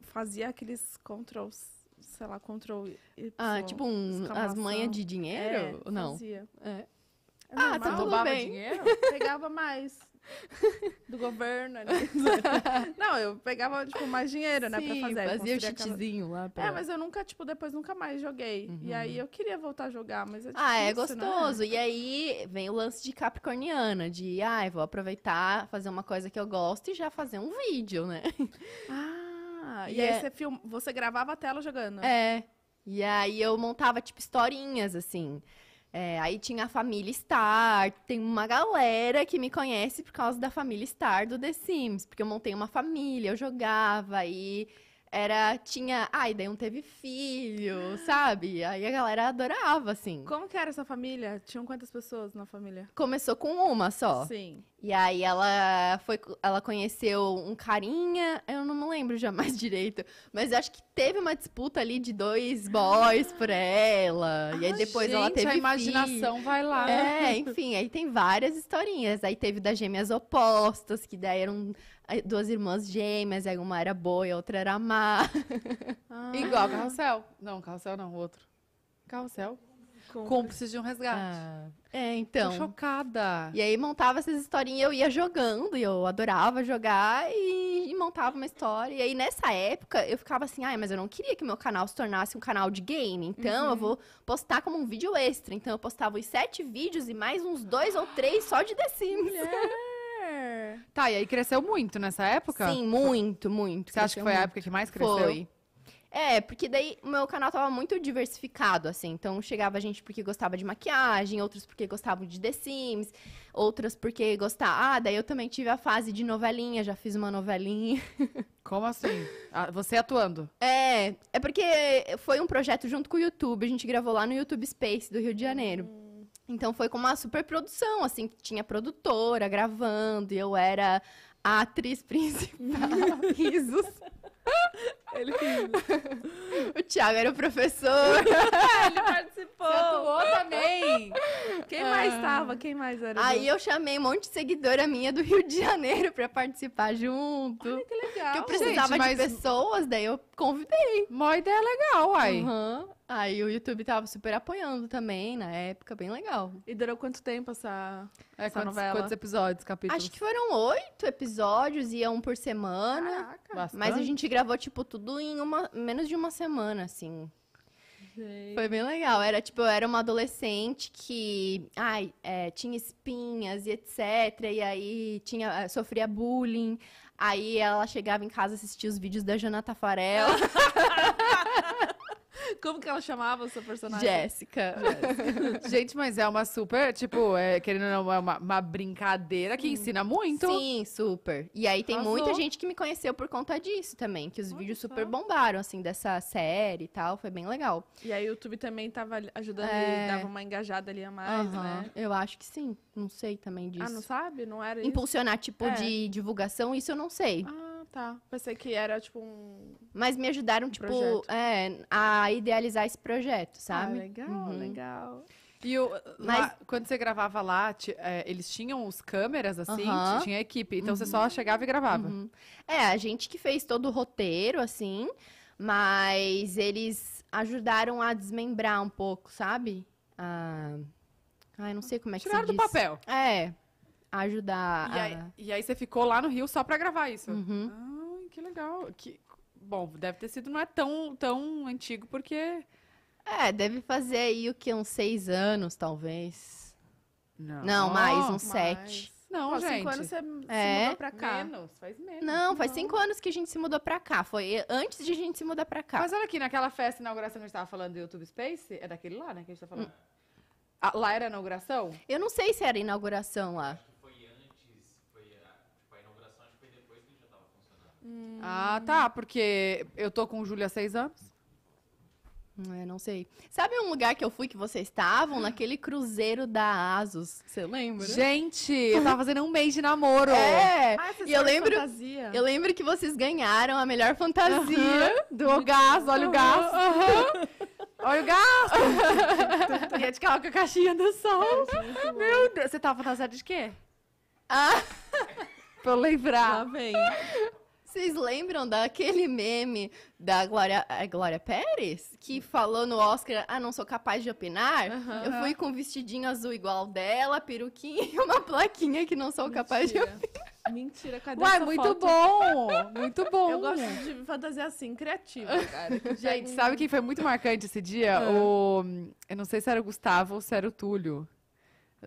fazia aqueles controls sei lá, control Y. Ah, tipo um, as manhas de dinheiro? É, não. Fazia. É. é ah, então tá tudo bem. Dinheiro, pegava mais. do governo né? ali. não, eu pegava, tipo, mais dinheiro, Sim, né, pra fazer. fazia o cheatzinho lá. Pra... É, mas eu nunca, tipo, depois nunca mais joguei. Uhum. E aí uhum. eu queria voltar a jogar, mas é difícil, Ah, é né? gostoso. Né? E aí vem o lance de capricorniana, de, ai, ah, vou aproveitar, fazer uma coisa que eu gosto e já fazer um vídeo, né? Ah, e, e aí é... você, film... você gravava a tela jogando. É, e aí eu montava, tipo, historinhas, assim... É, aí tinha a família Star, tem uma galera que me conhece por causa da família Star do The Sims, porque eu montei uma família, eu jogava e era. Tinha. Ai, daí um teve filho, sabe? Aí a galera adorava, assim. Como que era essa família? Tinham quantas pessoas na família? Começou com uma só. Sim. E aí ela foi. Ela conheceu um carinha. Eu não me lembro já mais direito. Mas acho que teve uma disputa ali de dois boys por ela. Ah, e aí ah, depois gente, ela teve. A imaginação filho. vai lá. É, enfim, aí tem várias historinhas. Aí teve das gêmeas opostas, que daí eram duas irmãs gêmeas, aí uma era boa e a outra era má. Ah. Igual carrossel. Não, carrossel não, outro. Carrossel. Cúmplice, de um resgate. Ah. É, então. Tô chocada. E aí montava essas historinhas, eu ia jogando, e eu adorava jogar e, e montava uma história. E aí nessa época eu ficava assim, ai, mas eu não queria que meu canal se tornasse um canal de game. Então uhum. eu vou postar como um vídeo extra. Então eu postava os sete vídeos e mais uns dois ou três só de The Sims. Yeah. Tá, e aí cresceu muito nessa época? Sim, muito, muito. Você acha que foi muito. a época que mais cresceu? Foi. É, porque daí o meu canal tava muito diversificado, assim. Então chegava gente porque gostava de maquiagem, outros porque gostavam de The Sims, outras porque gostavam. Ah, daí eu também tive a fase de novelinha, já fiz uma novelinha. Como assim? Ah, você atuando? É, é porque foi um projeto junto com o YouTube. A gente gravou lá no YouTube Space do Rio de Janeiro. Então foi com uma super produção, assim, que tinha produtora gravando, e eu era a atriz principal. Risos. Ele O Thiago era o professor. Ele participou. Você atuou também. Quem ah. mais estava? Quem mais era? Aí do... eu chamei um monte de seguidora minha do Rio de Janeiro para participar junto. que legal. Que eu precisava Gente, mas... de pessoas, daí eu convidei. Mó ideia legal, uai. Uhum. Aí o YouTube tava super apoiando também na época, bem legal. E durou quanto tempo essa, é, essa quantos, novela? Quantos episódios, capítulos? Acho que foram oito episódios, ia um por semana. Caraca. Bastante. Mas a gente gravou, tipo, tudo tudo em uma, menos de uma semana, assim. Gente. Foi bem legal. Era tipo, eu era uma adolescente que ai, é, tinha espinhas e etc. E aí tinha, eh, sofria bullying. Aí ela chegava em casa assistia os vídeos da Jana Tafarel. Como que ela chamava o seu personagem? Jéssica. Gente, mas é uma super, tipo, é, querendo ou não, é uma, uma brincadeira que hum. ensina muito. Sim, super. E aí tem Arrasou. muita gente que me conheceu por conta disso também, que os vídeos super bombaram, assim, dessa série e tal, foi bem legal. E aí o YouTube também tava ajudando, é... dava uma engajada ali a mais, uhum. né? Eu acho que sim. Não sei também ah, disso. Ah, não sabe? Não era Impulsionar, isso? tipo, é. de divulgação, isso eu não sei. Ah, tá. Pensei que era, tipo, um... Mas me ajudaram, um tipo, é, a idealizar esse projeto, ah, sabe? Ah, legal, uhum. legal. E o, Mas... lá, quando você gravava lá, é, eles tinham os câmeras, assim? Uhum. Tinha equipe. Então, uhum. você só uhum. chegava e gravava. Uhum. É, a gente que fez todo o roteiro, assim... Mas eles ajudaram a desmembrar um pouco, sabe? A... Ai, não sei como é que Tiraram se do diz. papel. É. Ajudar. E, a... aí, e aí você ficou lá no Rio só pra gravar isso. Uhum. Ai, que legal. Que... Bom, deve ter sido, não é tão, tão antigo, porque. É, deve fazer aí o que? Uns seis anos, talvez. Não, não mais, uns mais. sete. Não, Pô, gente. Cinco anos você é. se mudou pra cá. Menos, faz menos. Não, não, faz cinco anos que a gente se mudou pra cá. Foi antes de a gente se mudar pra cá. Mas olha aqui, naquela festa inauguração que a gente tava falando do YouTube Space, é daquele lá, né, que a gente tá falando. Hum. Ah, lá era a inauguração? Eu não sei se era tipo, a inauguração lá. Hum. Ah, tá, porque eu tô com o Júlio há seis anos. Hum, é, não sei. Sabe um lugar que eu fui que vocês estavam? Naquele cruzeiro da Asus. Você lembra? Gente, eu tava fazendo um mês de namoro. É. Ah, e eu lembro, fantasia. eu lembro que vocês ganharam a melhor fantasia uh -huh. do gás, olha o gás. Uh -huh. Orgasmo! Ia de calar com a caixinha do som. Meu Deus, você tava fantasiada de quê? Ah! pra eu lembrar. vem. Vocês lembram daquele meme da Glória, é Glória Pérez? Que falou no Oscar, ah, não sou capaz de opinar. Uhum. Eu fui com um vestidinho azul igual dela, peruquinha e uma plaquinha que não sou Mentira. capaz de opinar. Mentira, cadê Uai, essa muito foto? bom! Muito bom! Eu gosto de fantasia assim, criativa, cara. Gente, sabe quem foi muito marcante esse dia? Ah. O... Eu não sei se era o Gustavo ou se era o Túlio.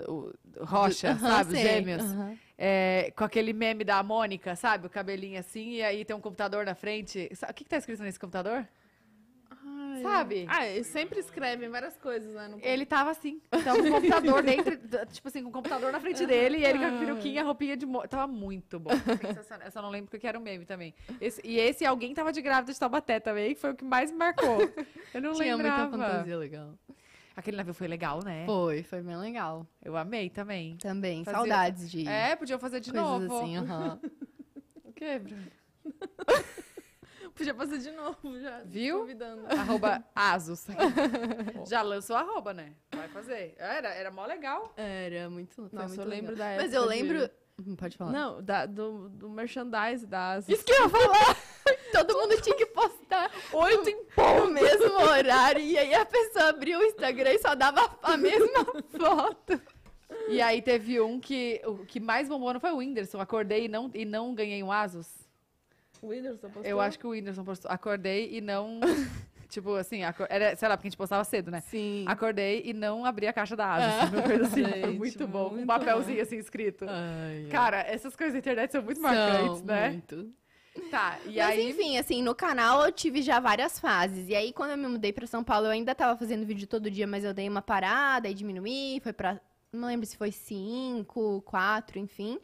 O Rocha, uhum, sabe? Sei. Gêmeos. Uhum. É, com aquele meme da Mônica, sabe? O cabelinho assim, e aí tem um computador na frente. O que, que tá escrito nesse computador? Ai, Sabe? Ah, ele sempre escreve várias coisas, né? No... Ele tava assim. então com o computador dentro, tipo assim, com o computador na frente dele e ele com a peruquinha, a roupinha de mo... Tava muito bom. Sensacional. Eu só não lembro porque era um meme também. Esse, e esse alguém tava de grávida de Taubaté também, que foi o que mais marcou. Eu não lembro. Tinha lembrava. Tinha muita fantasia legal. Aquele navio foi legal, né? Foi, foi bem legal. Eu amei também. Também, Fazia... saudades de. É, podia fazer de Coisas novo. assim, aham. Uhum. Podia fazer de novo, já. Viu? Convidando. Arroba Asus. já lançou arroba, né? Vai fazer. Era, era mó legal. Era muito. Nossa, muito eu lembro legal. da época. Mas eu lembro. De... Pode falar. Não, da, do, do merchandise da Asus. Isso que eu ia falar! Todo mundo tinha que postar oito em ponto. No mesmo horário. E aí a pessoa abriu o Instagram e só dava a mesma foto. E aí teve um que o que mais bombou não foi o Whindersson. Acordei e não, e não ganhei um Asus. O Whindersson postou? Eu acho que o Whindersson postou. Acordei e não... tipo assim, era, sei lá, porque a gente postava cedo, né? Sim. Acordei e não abri a caixa da asa. Ah, coisa assim. Gente, muito bom. Muito um papelzinho bom. assim escrito. Ai, é. Cara, essas coisas da internet são muito marcantes, né? Muito. Tá, e Mas, aí... enfim, assim, no canal eu tive já várias fases. E aí, quando eu me mudei pra São Paulo, eu ainda tava fazendo vídeo todo dia, mas eu dei uma parada e diminuí, foi pra. Não lembro se foi cinco, quatro, enfim.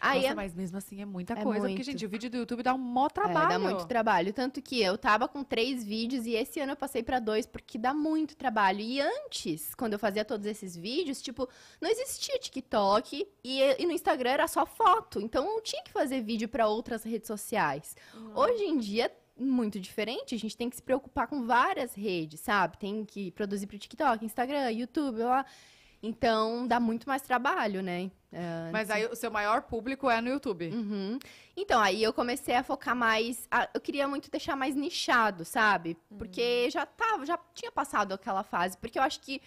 Aí Nossa, é... mas mesmo assim é muita é coisa. Muito. Porque, gente, o vídeo do YouTube dá um mó trabalho. É, dá muito trabalho. Tanto que eu tava com três vídeos e esse ano eu passei para dois, porque dá muito trabalho. E antes, quando eu fazia todos esses vídeos, tipo, não existia TikTok e, e no Instagram era só foto. Então não tinha que fazer vídeo para outras redes sociais. Hum. Hoje em dia muito diferente. A gente tem que se preocupar com várias redes, sabe? Tem que produzir para TikTok, Instagram, YouTube, lá. Então, dá muito mais trabalho, né? É, Mas assim. aí o seu maior público é no YouTube. Uhum. Então, aí eu comecei a focar mais. A, eu queria muito deixar mais nichado, sabe? Uhum. Porque uhum. já tava, já tinha passado aquela fase. Porque eu acho que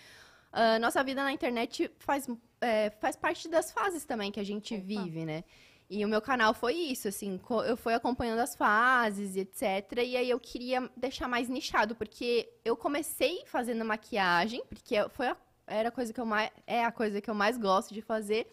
uh, nossa vida na internet faz, é, faz parte das fases também que a gente Opa. vive, né? E o meu canal foi isso, assim, eu fui acompanhando as fases etc. E aí eu queria deixar mais nichado, porque eu comecei fazendo maquiagem, porque foi a era a coisa que eu mais, é a coisa que eu mais gosto de fazer.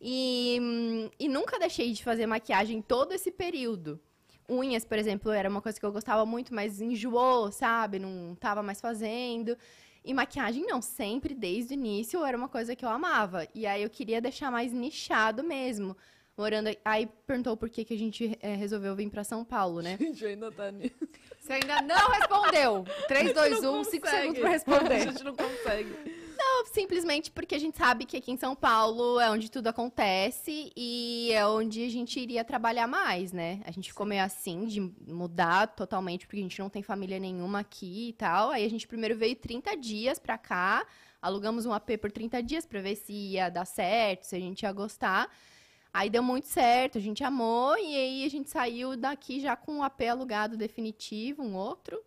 E, e nunca deixei de fazer maquiagem todo esse período. Unhas, por exemplo, era uma coisa que eu gostava muito, mas enjoou, sabe? Não estava mais fazendo. E maquiagem não, sempre desde o início era uma coisa que eu amava. E aí eu queria deixar mais nichado mesmo. Morando aí, perguntou por que, que a gente é, resolveu vir para São Paulo, né? Gente, ainda tá nisso. Você ainda não respondeu. 3, 2, 1, 5 segundos para responder. A gente não consegue. Não, simplesmente porque a gente sabe que aqui em São Paulo é onde tudo acontece e é onde a gente iria trabalhar mais, né? A gente ficou meio assim de mudar totalmente, porque a gente não tem família nenhuma aqui e tal. Aí a gente primeiro veio 30 dias pra cá, alugamos um AP por 30 dias pra ver se ia dar certo, se a gente ia gostar. Aí deu muito certo, a gente amou, e aí a gente saiu daqui já com um AP alugado definitivo, um outro.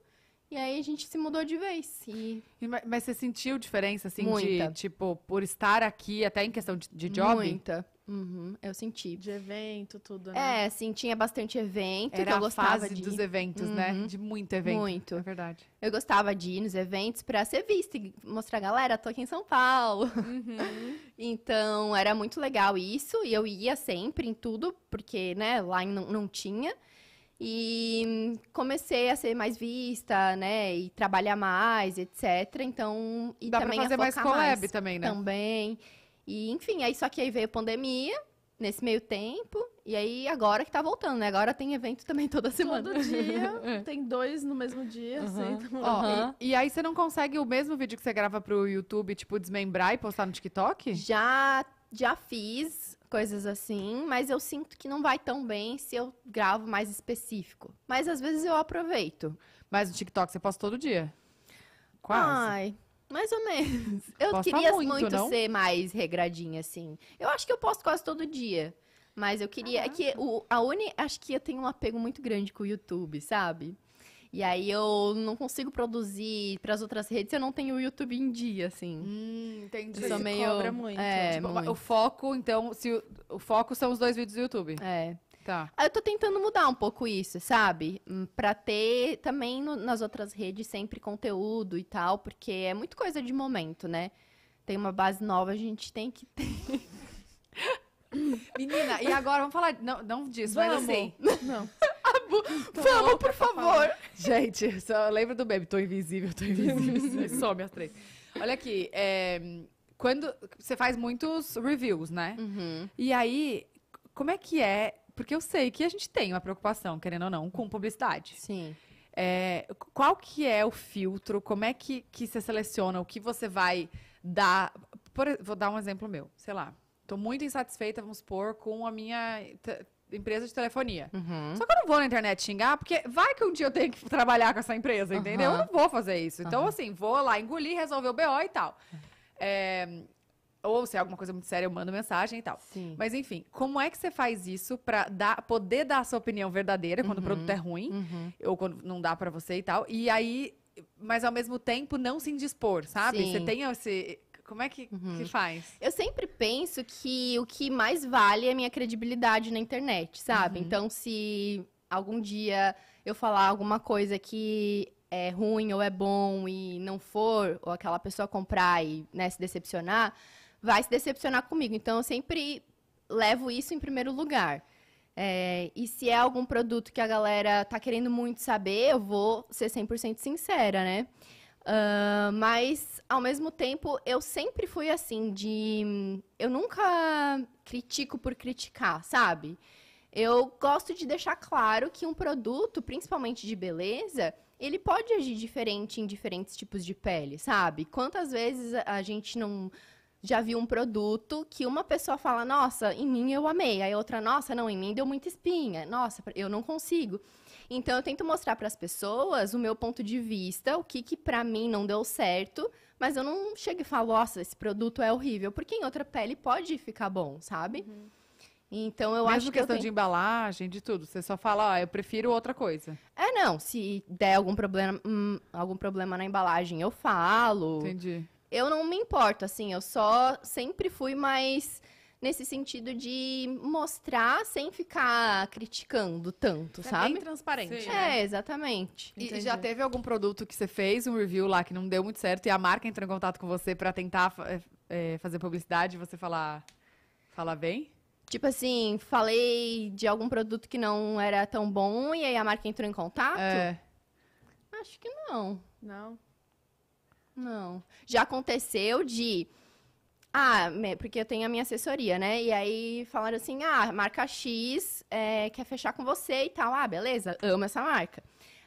E aí a gente se mudou de vez. E... Mas você sentiu diferença, assim, Muita. de, tipo, por estar aqui, até em questão de, de job? Muita. Uhum, eu senti. De evento, tudo, né? É, sim, tinha bastante evento. Era que eu gostava a fase de... dos eventos, né? uhum. né? De muito evento. Muito. É verdade. Eu gostava de ir nos eventos pra ser vista e mostrar, galera, tô aqui em São Paulo. Uhum. então, era muito legal isso. E eu ia sempre em tudo, porque, né, lá não, não tinha. E comecei a ser mais vista, né? E trabalhar mais, etc. Então, e Dá também pra fazer mais collab mais, também, né? Também. E, enfim, aí só que aí veio a pandemia, nesse meio tempo. E aí, agora que tá voltando, né? Agora tem evento também toda semana. Todo dia. É. tem dois no mesmo dia, uhum. assim. Então... Uhum. E, e, aí, você não consegue o mesmo vídeo que você grava pro YouTube, tipo, desmembrar e postar no TikTok? Já, já fiz coisas assim, mas eu sinto que não vai tão bem se eu gravo mais específico. Mas às vezes eu aproveito. Mas o TikTok você posta todo dia? Quase. Ai, mais ou menos. Eu Posta queria muito, muito ser mais regradinha, assim. Eu acho que eu posto quase todo dia. Mas eu queria. É que o, a Uni, acho que eu tenho um apego muito grande com o YouTube, sabe? E aí eu não consigo produzir para as outras redes, eu não tenho o YouTube em dia, assim. Hum, entendi. Isso meio... Cobra muito. É, né? tipo, muito. O foco, então, se o, o foco são os dois vídeos do YouTube. É. Tá. Eu tô tentando mudar um pouco isso, sabe? Hum, pra ter também no, nas outras redes sempre conteúdo e tal, porque é muito coisa de momento, né? Tem uma base nova, a gente tem que ter. Menina, e agora vamos falar. Não, não disso, vamos. mas assim. Não. Ah, bu... Então, vamos, por favor. Gente, só lembra do bebê. Tô invisível, tô invisível. Some as três. Olha aqui. É, quando. Você faz muitos reviews, né? Uhum. E aí, como é que é? Porque eu sei que a gente tem uma preocupação, querendo ou não, com publicidade. Sim. É, qual que é o filtro? Como é que, que você seleciona o que você vai dar? Por, vou dar um exemplo meu, sei lá tô muito insatisfeita, vamos supor, com a minha empresa de telefonia. Uhum. Só que eu não vou na internet xingar, porque vai que um dia eu tenho que trabalhar com essa empresa, uhum. entendeu? Eu não vou fazer isso. Então, uhum. assim, vou lá engolir, resolver o BO e tal. É... Ou se é alguma coisa muito séria, eu mando mensagem e tal. Sim. Mas enfim, como é que você faz isso pra dar, poder dar a sua opinião verdadeira quando o uhum. produto é ruim, uhum. ou quando não dá para você e tal? E aí, mas ao mesmo tempo não se indispor, sabe? Sim. Você tem esse como é que, uhum. que faz? Eu sempre penso que o que mais vale é a minha credibilidade na internet, sabe? Uhum. Então, se algum dia eu falar alguma coisa que é ruim ou é bom e não for, ou aquela pessoa comprar e né, se decepcionar, vai se decepcionar comigo. Então, eu sempre levo isso em primeiro lugar. É, e se é algum produto que a galera tá querendo muito saber, eu vou ser 100% sincera, né? Uh, mas, ao mesmo tempo, eu sempre fui assim, de. Eu nunca critico por criticar, sabe? Eu gosto de deixar claro que um produto, principalmente de beleza, ele pode agir diferente em diferentes tipos de pele, sabe? Quantas vezes a gente não já viu um produto que uma pessoa fala, nossa, em mim eu amei, aí outra, nossa, não, em mim deu muita espinha, nossa, eu não consigo. Então eu tento mostrar para as pessoas o meu ponto de vista, o que que para mim não deu certo, mas eu não chego e falo, nossa, esse produto é horrível, porque em outra pele pode ficar bom, sabe? Uhum. Então eu Mesmo acho que questão eu tenho... de embalagem, de tudo, você só fala, ó, oh, eu prefiro hum. outra coisa. É, não, se der algum problema, hum, algum problema na embalagem, eu falo. Entendi. Eu não me importo, assim, eu só sempre fui mais nesse sentido de mostrar sem ficar criticando tanto, é sabe? Bem transparente. Sim, né? É, exatamente. E, já teve algum produto que você fez um review lá que não deu muito certo e a marca entrou em contato com você para tentar é, fazer publicidade e você falar, falar bem? Tipo assim, falei de algum produto que não era tão bom e aí a marca entrou em contato? É. Acho que não. Não. Não. Já aconteceu de ah, porque eu tenho a minha assessoria, né? E aí falaram assim: ah, marca X é, quer fechar com você e tal. Ah, beleza, amo essa marca.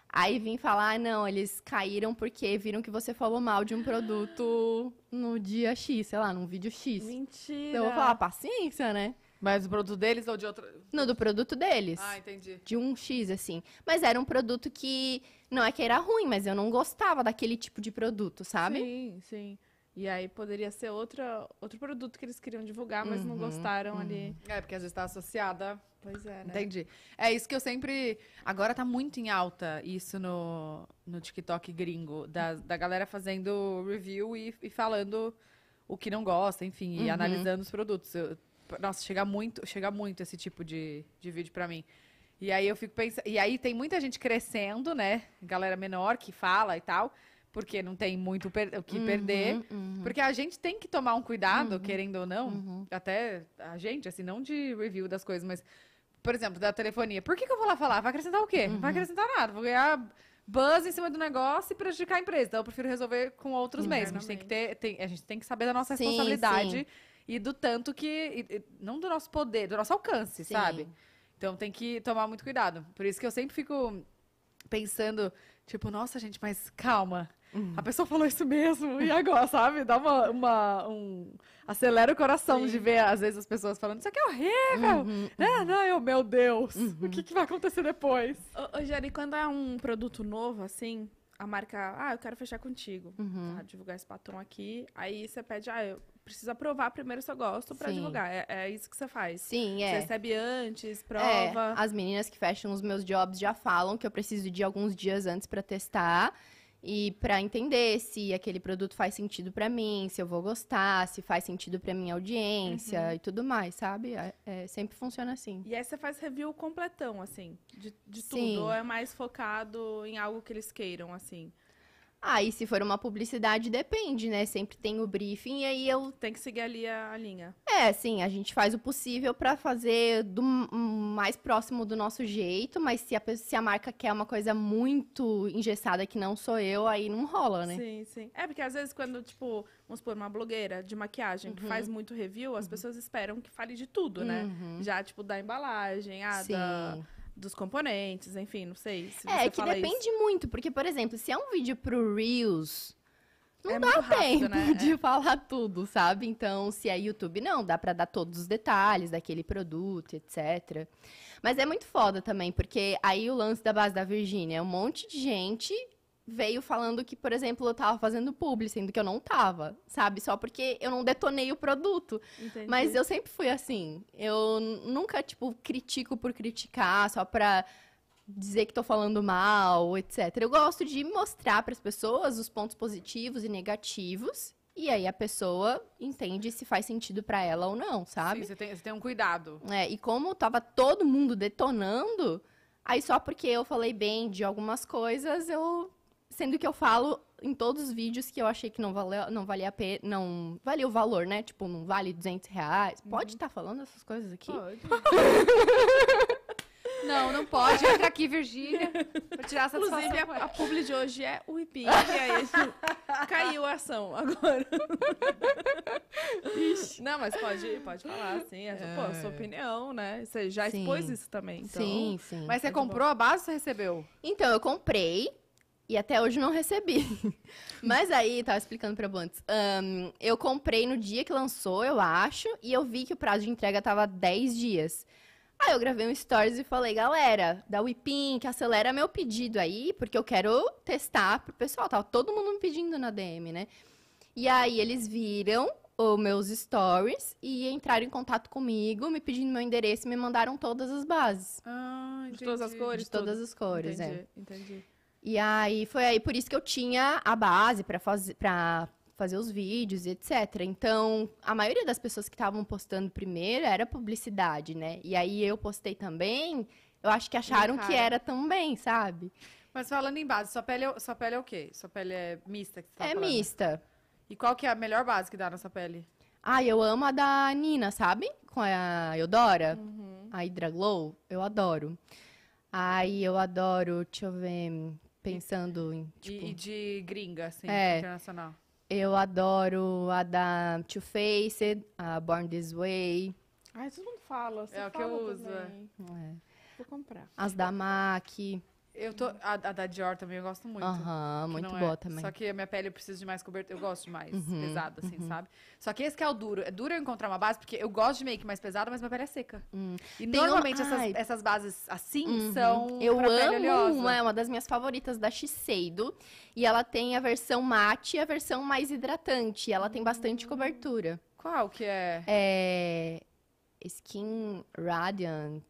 Aí vim falar: ah, não, eles caíram porque viram que você falou mal de um produto no dia X, sei lá, num vídeo X. Mentira. Então eu vou falar: paciência, né? Mas do produto deles ou de outro? Não, do produto deles. Ah, entendi. De um X, assim. Mas era um produto que não é que era ruim, mas eu não gostava daquele tipo de produto, sabe? Sim, sim. E aí poderia ser outra, outro produto que eles queriam divulgar, mas uhum, não gostaram uhum. ali. É, porque às vezes está associada. Pois é, né? Entendi. É isso que eu sempre. Agora está muito em alta isso no, no TikTok gringo, da, da galera fazendo review e, e falando o que não gosta, enfim, e uhum. analisando os produtos. Eu, nossa, chega muito, chega muito esse tipo de, de vídeo para mim. E aí eu fico pensando. E aí tem muita gente crescendo, né? Galera menor que fala e tal porque não tem muito o que uhum, perder. Uhum. Porque a gente tem que tomar um cuidado, uhum, querendo ou não, uhum. até a gente, assim, não de review das coisas, mas, por exemplo, da telefonia. Por que, que eu vou lá falar? Vai acrescentar o quê? Não vai uhum. acrescentar nada. Vou ganhar buzz em cima do negócio e prejudicar a empresa. Então, eu prefiro resolver com outros meios. A gente tem que ter, tem, a gente tem que saber da nossa sim, responsabilidade sim. e do tanto que. E, não do nosso poder, do nosso alcance, sim. sabe? Então tem que tomar muito cuidado. Por isso que eu sempre fico pensando, tipo, nossa, gente, mas calma. Uhum. A pessoa falou isso mesmo, e agora, sabe? Dá uma. uma um... Acelera o coração Sim. de ver, às vezes, as pessoas falando: Isso aqui é horrível! Uhum, uhum. é, não, eu, meu Deus! O uhum. que, que, vai acontecer depois? Ô, ô quando é um produto novo, assim, a marca, ah, eu quero fechar contigo, uhum. tá? Divulgar esse batom aqui. Aí você pede, ah, eu preciso aprovar primeiro se eu gosto para divulgar. É, é, isso que você faz. Sim, é. Você recebe antes, é, prova. É. As meninas que fecham os meus jobs já falam que eu preciso de alguns dias antes para testar e para entender se aquele produto faz sentido para mim, se eu vou gostar, se faz sentido para minha audiência uhum. e tudo mais, sabe? É, é, sempre funciona assim. E aí você faz review completão, assim, de, de tudo? Ou é mais focado em algo que eles queiram, assim? Aí, ah, se for uma publicidade, depende, né? Sempre tem o briefing e aí eu. Tem que seguir ali a, a linha. É, sim, a gente faz o possível para fazer do mais próximo do nosso jeito, mas se a, se a marca quer uma coisa muito engessada que não sou eu, aí não rola, né? Sim, sim. É, porque às vezes quando, tipo, vamos supor, uma blogueira de maquiagem que uhum. faz muito review, as uhum. pessoas esperam que fale de tudo, né? Uhum. Já, tipo, da embalagem, ah, sim. da dos componentes, enfim, não sei se É, que depende isso. muito, porque, por exemplo, se é um vídeo pro Reels, não é dá rápido, tempo né? de é. falar tudo, sabe? Então, se é YouTube, não, dá para dar todos os detalhes daquele produto, etc. Mas é muito foda também, porque aí o lance da base da Virgínia é um monte de gente veio falando que, por exemplo, eu tava fazendo publi, sendo que eu não tava, sabe? Só porque eu não detonei o produto. Entendi. Mas eu sempre fui assim. Eu nunca, tipo, critico por criticar, só pra dizer que tô falando mal, etc. Eu gosto de mostrar para as pessoas os pontos positivos e negativos. E aí a pessoa entende se faz sentido para ela ou não, sabe? Sim, você tem, você tem um cuidado. É, e como tava todo mundo detonando, aí só porque eu falei bem de algumas coisas, eu Sendo que eu falo em todos os vídeos que eu achei que não valeu, não valia a pena, não valia o valor, né? Tipo, não vale 200 reais. Uhum. Pode estar tá falando essas coisas aqui? Pode. Não, não pode. Entra aqui, Virgínia. tirar essa Inclusive, a, a publi de hoje é o IP. E aí, caiu a ação agora. Ixi. Não, mas pode, pode falar, sim. É, é. Pô, sua opinião, né? Você já sim. expôs isso também. Então... Sim, sim. Mas você tá comprou bom. a base ou você recebeu? Então, eu comprei. E até hoje não recebi. Mas aí, tava explicando pra Bantes. Um, eu comprei no dia que lançou, eu acho, e eu vi que o prazo de entrega tava 10 dias. Aí eu gravei um stories e falei, galera, da Whipping, que acelera meu pedido aí, porque eu quero testar pro pessoal. Tava todo mundo me pedindo na DM, né? E aí eles viram os meus stories e entraram em contato comigo, me pedindo meu endereço e me mandaram todas as bases. Ah, entendi. De todas as cores? De todas as cores, entendi, é. Entendi. E aí foi aí por isso que eu tinha a base para fazer para fazer os vídeos e etc. Então, a maioria das pessoas que estavam postando primeiro era publicidade, né? E aí eu postei também, eu acho que acharam que era também, sabe? Mas falando em base, sua pele, é, sua pele é o quê? Sua pele é mista que você tá É falando? mista. E qual que é a melhor base que dá na sua pele? Ah, eu amo a da Nina, sabe? Com a Eudora, uhum. a Hydra Glow, eu adoro. Aí eu adoro, deixa eu ver, pensando em. Tipo... E de gringa, assim, é, internacional. Eu adoro a da Two Faced, a Born This Way. Ai, todo mundo fala. é o que eu uso. É. é. Vou comprar. As da MAC. Eu tô. A, a da Dior também eu gosto muito. Aham, uh -huh, muito é boa é. também. Só que a minha pele precisa de mais cobertura. Eu gosto de mais uhum, pesada, assim, uhum. sabe? Só que esse que é o duro. É duro eu encontrar uma base, porque eu gosto de make mais pesada, mas minha pele é seca. Hum, e Tem normalmente essas, essas, bases assim uhum. são. Eu amo uma, é uma das minhas favoritas da Shiseido. E ela tem a versão mate e a versão mais hidratante. ela tem bastante hum. cobertura. Qual que é? É. Skin Radiant.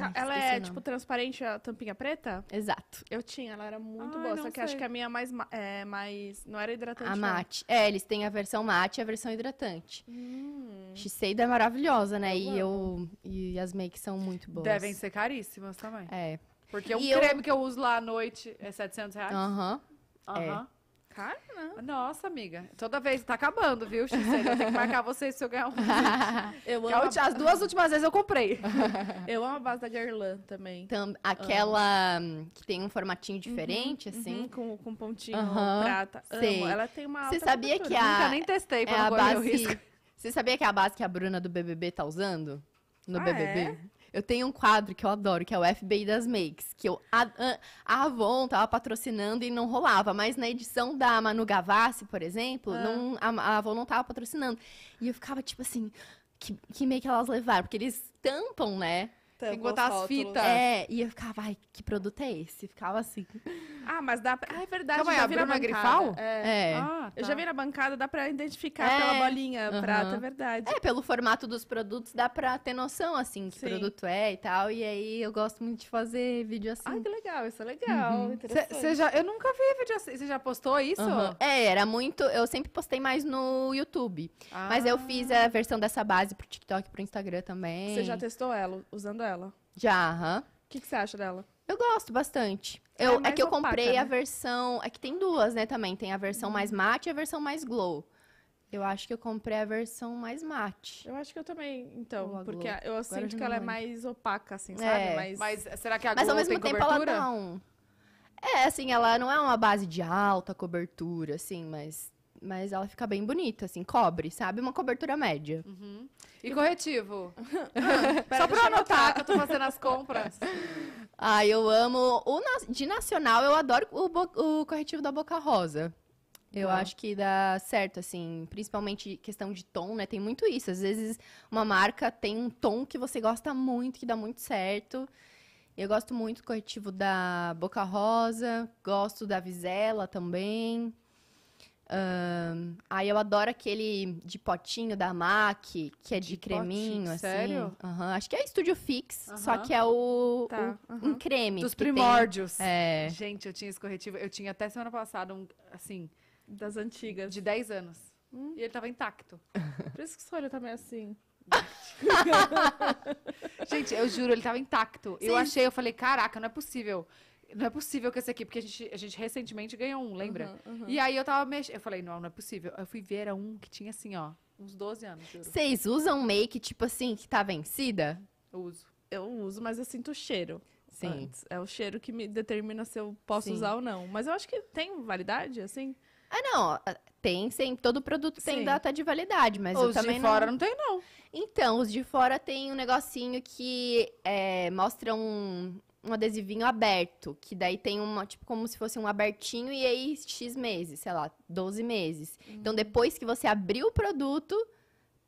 Ai, ela é, tipo, transparente, a tampinha preta? Exato. Eu tinha, ela era muito Ai, ah, boa, só que acho que a minha é mais, é, mais... Não era hidratante. A mate. Não. É, eles têm a versão mate e a versão hidratante. Hum. é maravilhosa, né? e, eu, e as makes são muito boas. Devem ser caríssimas também. É. Porque o um eu... creme que eu uso lá à noite é 700 reais. Aham. Uh Aham. -huh. Uh -huh. é. Cara, não. Né? Nossa, amiga. Toda vez tá acabando, viu, Gisele? Eu tenho que marcar vocês se eu ganhar um. eu amo a... As duas últimas vezes eu comprei. eu amo a base da Guerlain também. Tam, aquela amo. que tem um formatinho diferente, uhum, assim. Uhum, com, com pontinho uhum, prata. Sei. Amo. Ela tem uma. Você sabia que a. Nunca nem testei pra é não correr base... o risco. Você sabia que é a base que a Bruna do BBB tá usando? No ah, BBB? É? Eu tenho um quadro que eu adoro, que é o FBI das Makes, que eu, a, a Avon tava patrocinando e não rolava, mas na edição da Manu Gavassi, por exemplo, ah. não, a, a, Avon não tava patrocinando. E eu ficava tipo assim, que, que make elas levaram? Porque eles tampam, né? Tem que botar as fitas. É, e eu ficava, ai, que produto é esse? Ficava assim. Ah, mas dá pra. Ah, é verdade. Calma aí, a Bruna Grifal? É. é. Ah, tá. Eu já vi na bancada, dá pra identificar é. pela bolinha uhum. prata, é verdade. É, pelo formato dos produtos, dá pra ter noção, assim, que Sim. produto é e tal. E aí eu gosto muito de fazer vídeo assim. Ah, que legal, isso é legal. Uhum. Cê, cê já, eu nunca vi vídeo assim. Você já postou isso? Uhum. É, era muito. Eu sempre postei mais no YouTube. Ah. Mas eu ah. fiz a versão dessa base pro TikTok, pro Instagram também. Você já testou ela, usando ela? dela? Já, aham. O que, que você acha dela? Eu gosto bastante. Eu, é, é que eu opaca, comprei né? a versão. É que tem duas, né, também. Tem a versão mais uhum. mate e a versão mais glow. Eu acho que eu comprei a versão mais mate. Eu acho que eu também, então. porque Glow. eu Agora sinto eu que ela é mais opaca, assim, sabe? É. Mas, Mas será que a Glow Mas ao mesmo tem tempo cobertura? ela não. É, assim, ela não é uma base de alta cobertura, assim, mas mas ela fica bem bonita, assim, cobre, sabe? Uma cobertura média. Uhum. E, e corretivo? ah, pera, Só pra anotar que eu tô fazendo as compras. ah, eu amo. O, de nacional, eu adoro o, o corretivo da Boca Rosa. Eu acho que dá certo, assim, principalmente questão de tom, né? Tem muito isso. Às vezes uma marca tem um tom que você gosta muito, que dá muito certo. Eu gosto muito do corretivo da Boca Rosa, gosto da Visela também. Um, aí eu adoro aquele de potinho da MAC, que é de, de creminho, potinho, assim. Sério? Uhum, acho que é Studio Fix, uhum. só que é o, tá, o uhum. um creme. Dos primórdios. Tem... É. Gente, eu tinha esse corretivo, eu tinha até semana passada um, assim... Das antigas. De 10 anos. Hum. E ele tava intacto. Por isso que o seu olho tá meio assim. Gente, eu juro, ele tava intacto. Sim. Eu achei, eu falei, caraca, não é possível não é possível que esse aqui, porque a gente, a gente recentemente ganhou um, lembra? Uhum, uhum. E aí eu tava mexendo. Eu falei, não, não é possível. Eu fui ver, era um que tinha assim, ó, uns 12 anos. Vocês usam make, tipo assim, que tá vencida? Eu uso. Eu uso, mas eu sinto o cheiro. Sim. Antes. É o cheiro que me determina se eu posso Sim. usar ou não. Mas eu acho que tem validade, assim. Ah, não. Tem sempre. Todo produto tem Sim. data de validade, mas os de fora não... não... tem, não. Então, os de fora tem um negocinho que é, mostra um, um adesivinho aberto, que daí tem uma, tipo, como se fosse um abertinho e aí X meses, sei lá, 12 meses. Então, uhum. Então, depois que você abriu o produto,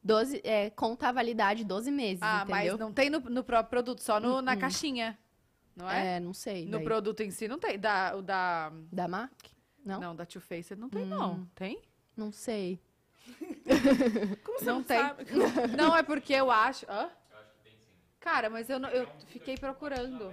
12, é, conta a validade 12 meses, ah, entendeu? mas não tem no, no próprio produto, só no, uhum. na caixinha, não é? É, não sei. No daí. produto em si não tem, da, o da... Da MAC? Não? Não, da Too Faced não tem, não. Hum. Tem? Não sei. Como você não, não tem? Sabe? não, é porque eu acho... Hã? Cara, mas eu, não, eu fiquei procurando.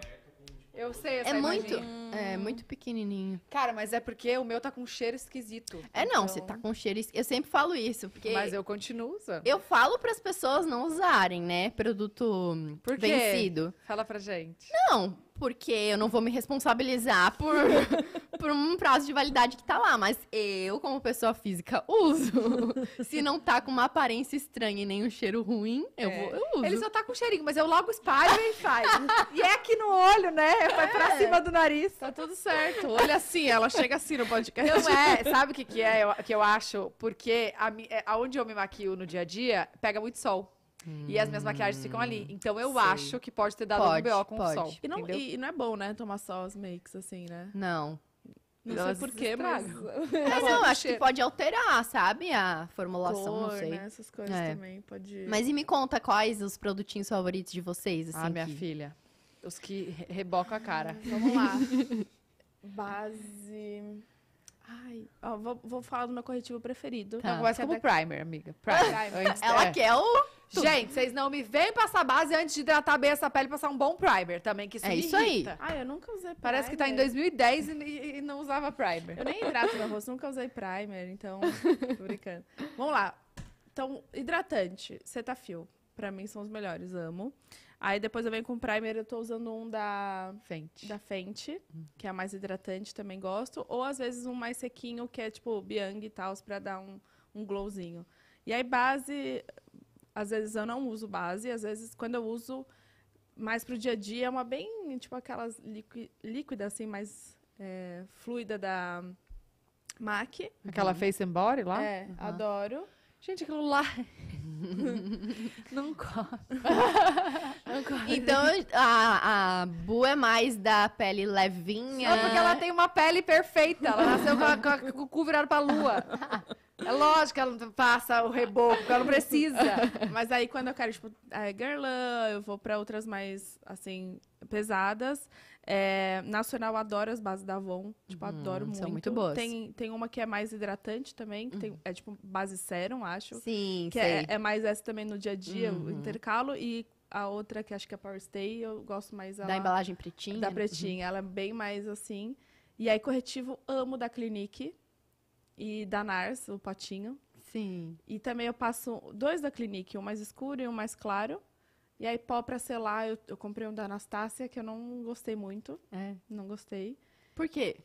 Eu sei, essa É muito, é hum. muito pequenininho. Cara, mas é porque o meu tá com um cheiro esquisito. É não, tá então... você tá com um cheiro esquisito. Eu sempre falo isso, porque... Mas eu continuo usando. Eu falo para as pessoas não usarem, né, produto por quê? vencido. Fala pra gente. Não, porque eu não vou me responsabilizar por por um prazo de validade que tá lá. Mas eu, como pessoa física, uso. Se não tá com uma aparência estranha e nem um cheiro ruim, eu, é. vou, eu uso. Ele só tá com cheirinho, mas eu logo espalho e faz. e é aqui no olho, né? Vai é. pra é. cima do nariz. Tá tudo certo. Olha assim, ela chega assim no podcast. Não é, sabe o que, que é eu, que eu acho? Porque a, é, aonde eu me maquio no dia a dia, pega muito sol. E as minhas maquiagens ficam ali. Hum, então eu Sei. acho que pode ter dado pode, um BO com pode. o sol. E não, e, não, é bom, né? Tomar só os makes assim, né? Não. Não sei porquê, Mago. Mas não, acho cheiro. que pode alterar, sabe? A formulação, Cor, não sei. Né? Essas coisas é. também pode. Mas e me conta quais os produtinhos favoritos de vocês? Ah, assim, ah, minha que... filha. Os que rebocam a cara. Vamos lá. Base. Ai, ó, vou, vou falar do meu corretivo preferido. Tá. Não, começa é como primer, amiga. Primer. Ela é. quer o... Tudo. Gente, vocês não me vêm passar base antes de hidratar bem essa pele e passar um bom primer também, que isso É isso irrita. aí. eu nunca usei primer. Parece que tá em 2010 e, e não usava primer. Eu nem hidrato meu rosto, nunca usei primer, então... Tô brincando. Vamos lá. Então, hidratante, Cetaphil. Pra mim são os melhores, amo. Aí depois eu venho com primer, eu tô usando um da Fenty, da Fenty uhum. que é a mais hidratante, também gosto. Ou às vezes um mais sequinho, que é tipo Biang e tal, pra dar um, um glowzinho. E aí base, às vezes eu não uso base, às vezes quando eu uso mais pro dia a dia, é uma bem, tipo aquelas líquida, assim, mais é, fluida da MAC. Aquela uhum. Face and Body lá? É, uhum. adoro. Gente, aquilo lá não corre. não Então, a, a Bu é mais da pele levinha. Só porque ela tem uma pele perfeita. Ela nasceu com, a, com, a, com o cu virado pra lua. É lógico que ela não passa o reboco, ela não precisa. Mas aí, quando eu quero, tipo, a girlan eu vou pra outras mais, assim, pesadas. É, Nacional adoro as bases da Avon. Tipo, hum, adoro muito. São muito boas. Tem, tem uma que é mais hidratante também, que tem, uhum. é tipo base serum, acho. Sim, Que é, é, mais essa também no dia a dia, uhum. o intercalo. E a outra, que acho que é Power Stay, eu gosto mais... Ela, da embalagem pretinha? Da uhum. pretinha. Uhum. Ela é bem mais assim. E aí, corretivo, amo da Clinique. E da Nars, o potinho. Sim. E também eu passo dois da Clinique, um mais escuro e um mais claro. E aí, pó pra selar, eu, eu comprei um da Anastácia, que eu não gostei muito. É. Não gostei. Por quê?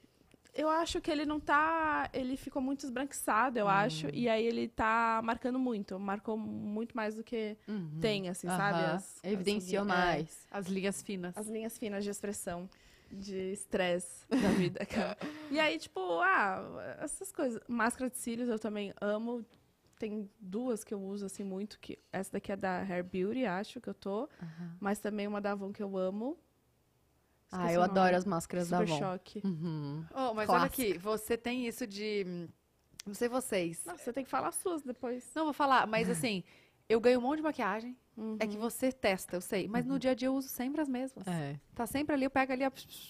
Eu acho que ele não tá. Ele ficou muito esbranquiçado, eu hum. acho. E aí ele tá marcando muito. Marcou muito mais do que uhum. tem, assim, sabe? As, Evidenciou as, é. mais. É, as linhas finas. As linhas finas de expressão. De estresse da vida, e aí, tipo, ah, essas coisas. Máscara de cílios eu também amo tem duas que eu uso assim muito, que essa daqui é da Hair Beauty, acho que eu tô, uhum. mas também uma da Avon que eu amo. Ah, Esqueci ah, eu adoro as máscaras Super da Avon. Super choque. Uhum. Oh, mas Clássica. olha aqui, você tem isso de não sei vocês. Não, você tem que falar as suas depois. Não vou falar, mas assim, eu ganho um monte de maquiagem. Uhum. É que uhum. você testa, eu sei. Mas uhum. no dia a dia eu uso sempre as mesmas. É. Tá sempre ali, eu pego ali,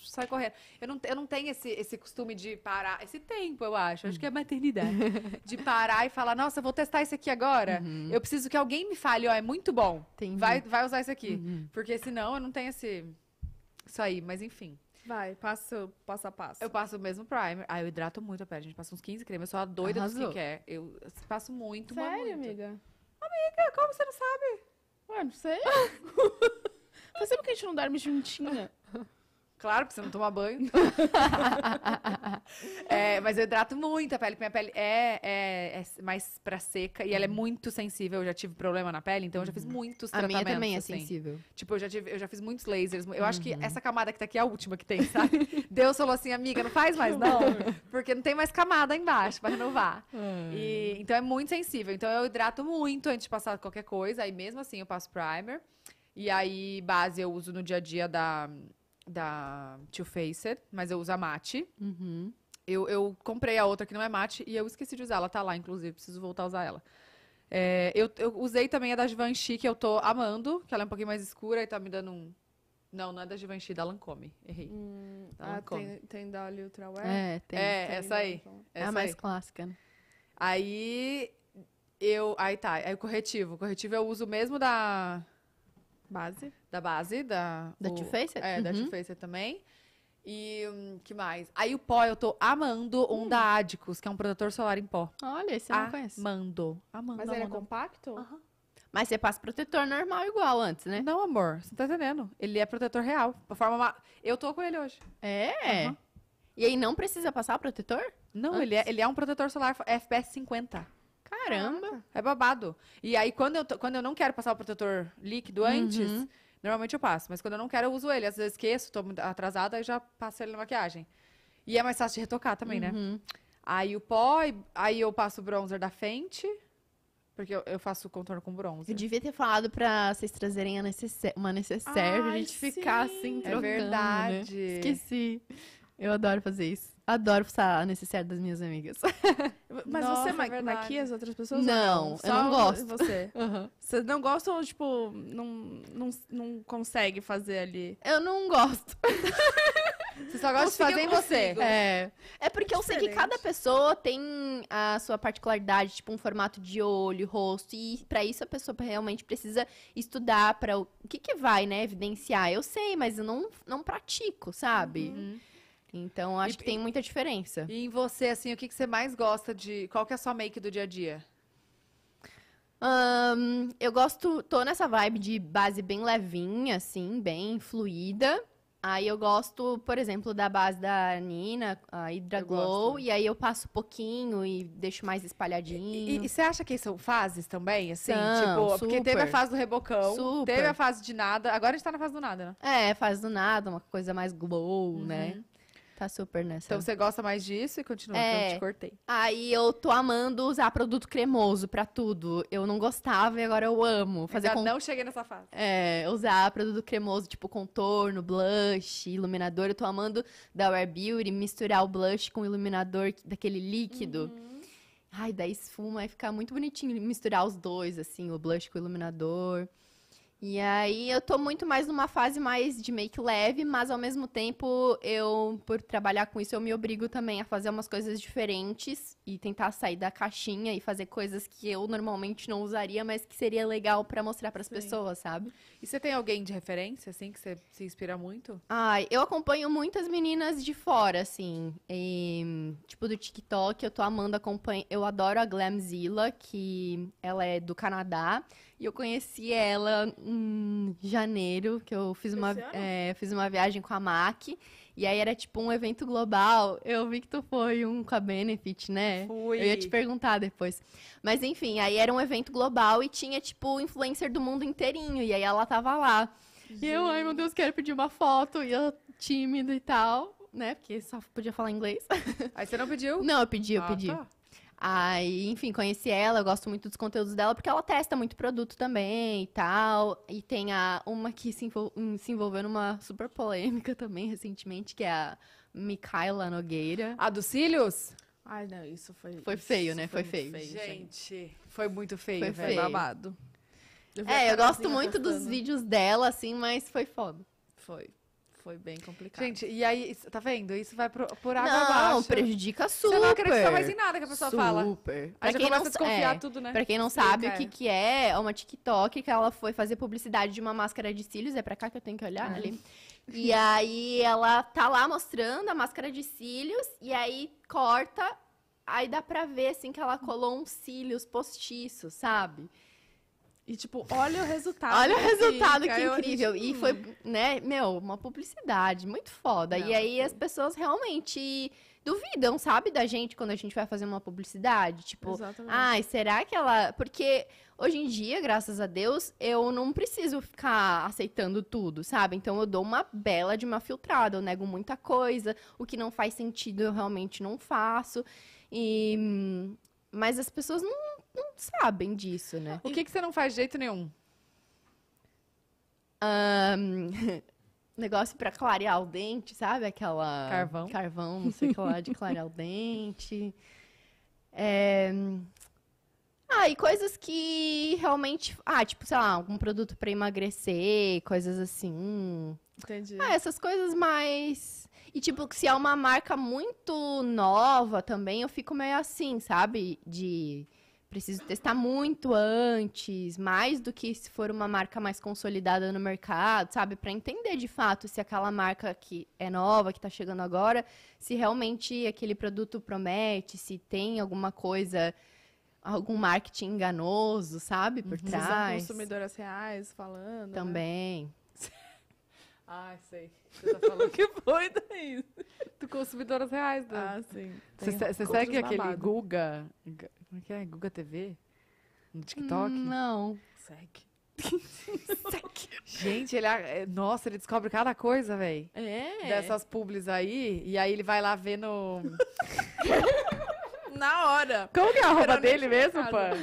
sai correndo. Eu não, eu não tenho esse, esse costume de parar, esse tempo, eu acho. Acho que é uhum. maternidade. de parar e falar, nossa, vou testar isso aqui agora. Uhum. Eu preciso que alguém me fale, ó, é muito bom. Entendi. Vai, vai usar isso aqui. Uhum. Porque senão eu não tenho esse. Isso aí, mas enfim. Vai, passo, passo a passo. Eu passo o mesmo primer. Ah, eu hidrato muito a pele, A gente. passa uns 15 cremes. Eu sou a doida Arrasou. do quer. Eu passo muito, Sério, muito. amiga? Amiga, como você não sabe? Ué, não sei. Faz tempo que a gente não dorme juntinha. Claro, porque você não toma banho. é, mas eu hidrato muito a pele, porque minha pele é, é, é mais pra seca e ela é uhum. muito sensível. Eu já tive problema na pele, então eu já fiz uhum. muitos a tratamentos. A minha também é assim. sensível. Tipo, eu já, tive, eu já fiz muitos lasers. Eu uhum. acho que uhum. essa camada que tá aqui é a última que tem, sabe? Deus falou assim, amiga, não faz mais não, porque não tem mais camada embaixo pra renovar. E, então é muito sensível. Então eu hidrato muito antes de passar qualquer coisa. Aí mesmo assim eu passo primer. E aí base eu uso no dia a dia da da Too Facer, mas eu uso a mate. Uhum. Eu, eu, comprei a outra que não é mate e eu esqueci de usar. Ela tá lá, inclusive, preciso voltar a usar ela. É, eu, eu, usei também a da Givenchy, que eu tô amando, que ela é um pouquinho mais escura e tá me dando um. Não, não é da Givenchy, é da Lancome. Errei. Hum, da ah, Tem, tem da Wear? É, tem. É, tem essa aí. Essa é a mais aí. clássica, né? Aí eu. Aí tá, aí é o corretivo. O corretivo eu uso mesmo da. Base? da base, da... Da Too Faced? É, uhum. da Too uhum. Faced também. E hum, que mais? Aí o pó, eu tô amando um hum. da Adicus, que é um protetor solar em pó. Olha, esse eu não conheço. Amando. Amando, Mas ele é compacto? Uhum. Mas você passa protetor normal igual antes, né? Não, amor. Você não tá entendendo. Ele é protetor real. Forma Eu tô com ele hoje. É? Uhum. E aí não precisa passar o protetor? Não, ele é, ele é um protetor solar FPS 50. Caramba! É babado. E aí, quando eu, tô, quando eu não quero passar o protetor líquido antes... Uhum Normalmente eu passo, mas quando eu não quero, eu uso ele. Às vezes esqueço, tô atrasada, aí já passo ele na maquiagem. E é mais fácil de retocar também, né? uhum. né? Aí o pó, aí eu passo o bronzer da frente. Porque eu, eu faço contorno com bronzer Eu devia ter falado pra vocês trazerem necessaire, uma necessaire Ai, pra gente sim, ficar assim, é trocando. É verdade. Né? Esqueci. Eu adoro fazer isso. Adoro usar a necessidade das minhas amigas. Mas Nossa, você ma é maquia as outras pessoas? Não, não? eu não gosto. Você. Uhum. Você não gosta ou, tipo, não, não, não consegue fazer ali? Eu não gosto. Você só gosta de fazer em você. É. É porque eu sei que cada pessoa tem a sua particularidade, tipo um formato de olho, rosto, e para isso a pessoa realmente precisa estudar para o... o que que vai, né, evidenciar. Eu sei, mas eu não, não pratico, sabe? Uhum. Então, acho e, que tem muita diferença. E em você, assim, o que, que você mais gosta de. Qual que é a sua make do dia a dia? Um, eu gosto, tô nessa vibe de base bem levinha, assim, bem fluida. Aí eu gosto, por exemplo, da base da Nina, a Hydra eu Glow, gosto. e aí eu passo pouquinho e deixo mais espalhadinho. E você acha que são fases também, assim? São, tipo, super. porque teve a fase do rebocão, super. teve a fase de nada, agora a gente tá na fase do nada, né? É, fase do nada, uma coisa mais glow, uhum. né? Tá super nessa. Então você gosta mais disso e continua, é, que então eu te cortei. Aí eu tô amando usar produto cremoso pra tudo. Eu não gostava e agora eu amo. Fazer Ainda con... não cheguei nessa fase. É, usar produto cremoso, tipo contorno, blush, iluminador. Eu tô amando da Wear Beauty misturar o blush com o iluminador daquele líquido. Uhum. Ai, daí esfuma e fica muito bonitinho misturar os dois, assim, o blush com o iluminador. E aí eu tô muito mais numa fase mais de make leve, mas ao mesmo tempo eu, por trabalhar com isso, eu me obrigo também a fazer umas coisas diferentes e tentar sair da caixinha e fazer coisas que eu normalmente não usaria, mas que seria legal para mostrar para as pessoas, sabe? E você tem alguém de referência, assim, que você se inspira muito? Ai, eu acompanho muitas meninas de fora, assim, e, tipo do TikTok, eu tô amando acompanhar, eu adoro a Glamzilla, que ela é do Canadá, e eu conheci ela em janeiro, que eu fiz uma, é, fiz uma viagem com a MAC. E aí era tipo um evento global. Eu vi que tu foi um com a Benefit, né? Fui. Eu ia te perguntar depois. Mas enfim, aí era um evento global e tinha tipo influencer do mundo inteirinho. E aí ela tava lá. Gente. E eu, ai meu Deus, quero pedir uma foto. E eu tímida e tal, né? Porque só podia falar inglês. Aí você não pediu? Não, eu pedi, eu ah, pedi. Tá. Aí, enfim, conheci ela, eu gosto muito dos conteúdos dela, porque ela testa muito produto também e tal. E tem a, uma que se, envol, hum, se envolveu numa super polêmica também recentemente, que é a Micaela Nogueira. A dos cílios? Ai, não, isso foi. Foi feio, né? Foi, foi feio. feio. Gente, foi muito feio, foi, feio. babado. Eu é, eu gosto muito dos vídeos dela, assim, mas foi foda. Foi. Foi bem complicado. Gente, e aí, tá vendo? Isso vai por, por água não, abaixo. Não, prejudica super. Você não acredita mais em nada que a pessoa super. fala. Super. Aí quem começa não, a desconfiar é, tudo, né? Pra quem não sabe Sim, o que, é. que é, é, uma TikTok que ela foi fazer publicidade de uma máscara de cílios. É pra cá que eu tenho que olhar é. ali. E aí ela tá lá mostrando a máscara de cílios e aí corta, aí dá pra ver assim que ela colou uns cílios postiços, sabe? E, tipo, olha o resultado. olha o resultado, que incrível. E foi, hum. né, meu, uma publicidade muito foda. Não, e aí não. as pessoas realmente duvidam, sabe, da gente quando a gente vai fazer uma publicidade. Tipo, Exatamente. ai, será que ela. Porque hoje em dia, graças a Deus, eu não preciso ficar aceitando tudo, sabe? Então eu dou uma bela de uma filtrada, eu nego muita coisa, o que não faz sentido eu realmente não faço. E hum, mas as pessoas não, não sabem disso, né? O que, que você não faz de jeito nenhum? Um, negócio para clarear o dente, sabe? Aquela. Carvão. Carvão, não sei o que lá, de clarear o dente. É... Ah, e coisas que realmente. Ah, tipo, sei lá, algum produto para emagrecer, coisas assim. Entendi. Ah, essas coisas mais. E, tipo, se é uma marca muito nova também, eu fico meio assim, sabe? De. Preciso testar muito antes, mais do que se for uma marca mais consolidada no mercado, sabe? Para entender de fato se aquela marca que é nova, que está chegando agora, se realmente aquele produto promete, se tem alguma coisa algum marketing enganoso, sabe, por uhum. trás. Os consumidoras reais falando. Né? Também. Né? Ah, sei. Você tá falando que foi daí. Do consumidoras reais, né? Ah, sim. Você segue aquele babado. Guga? Como é que é? Guga TV? No TikTok? Hum, não. Segue. Segue. Gente, ele. É, nossa, ele descobre cada coisa, velho. É. Dessas publis aí. E aí ele vai lá ver no. Na hora. Como que é a roupa dele mesmo, Pan?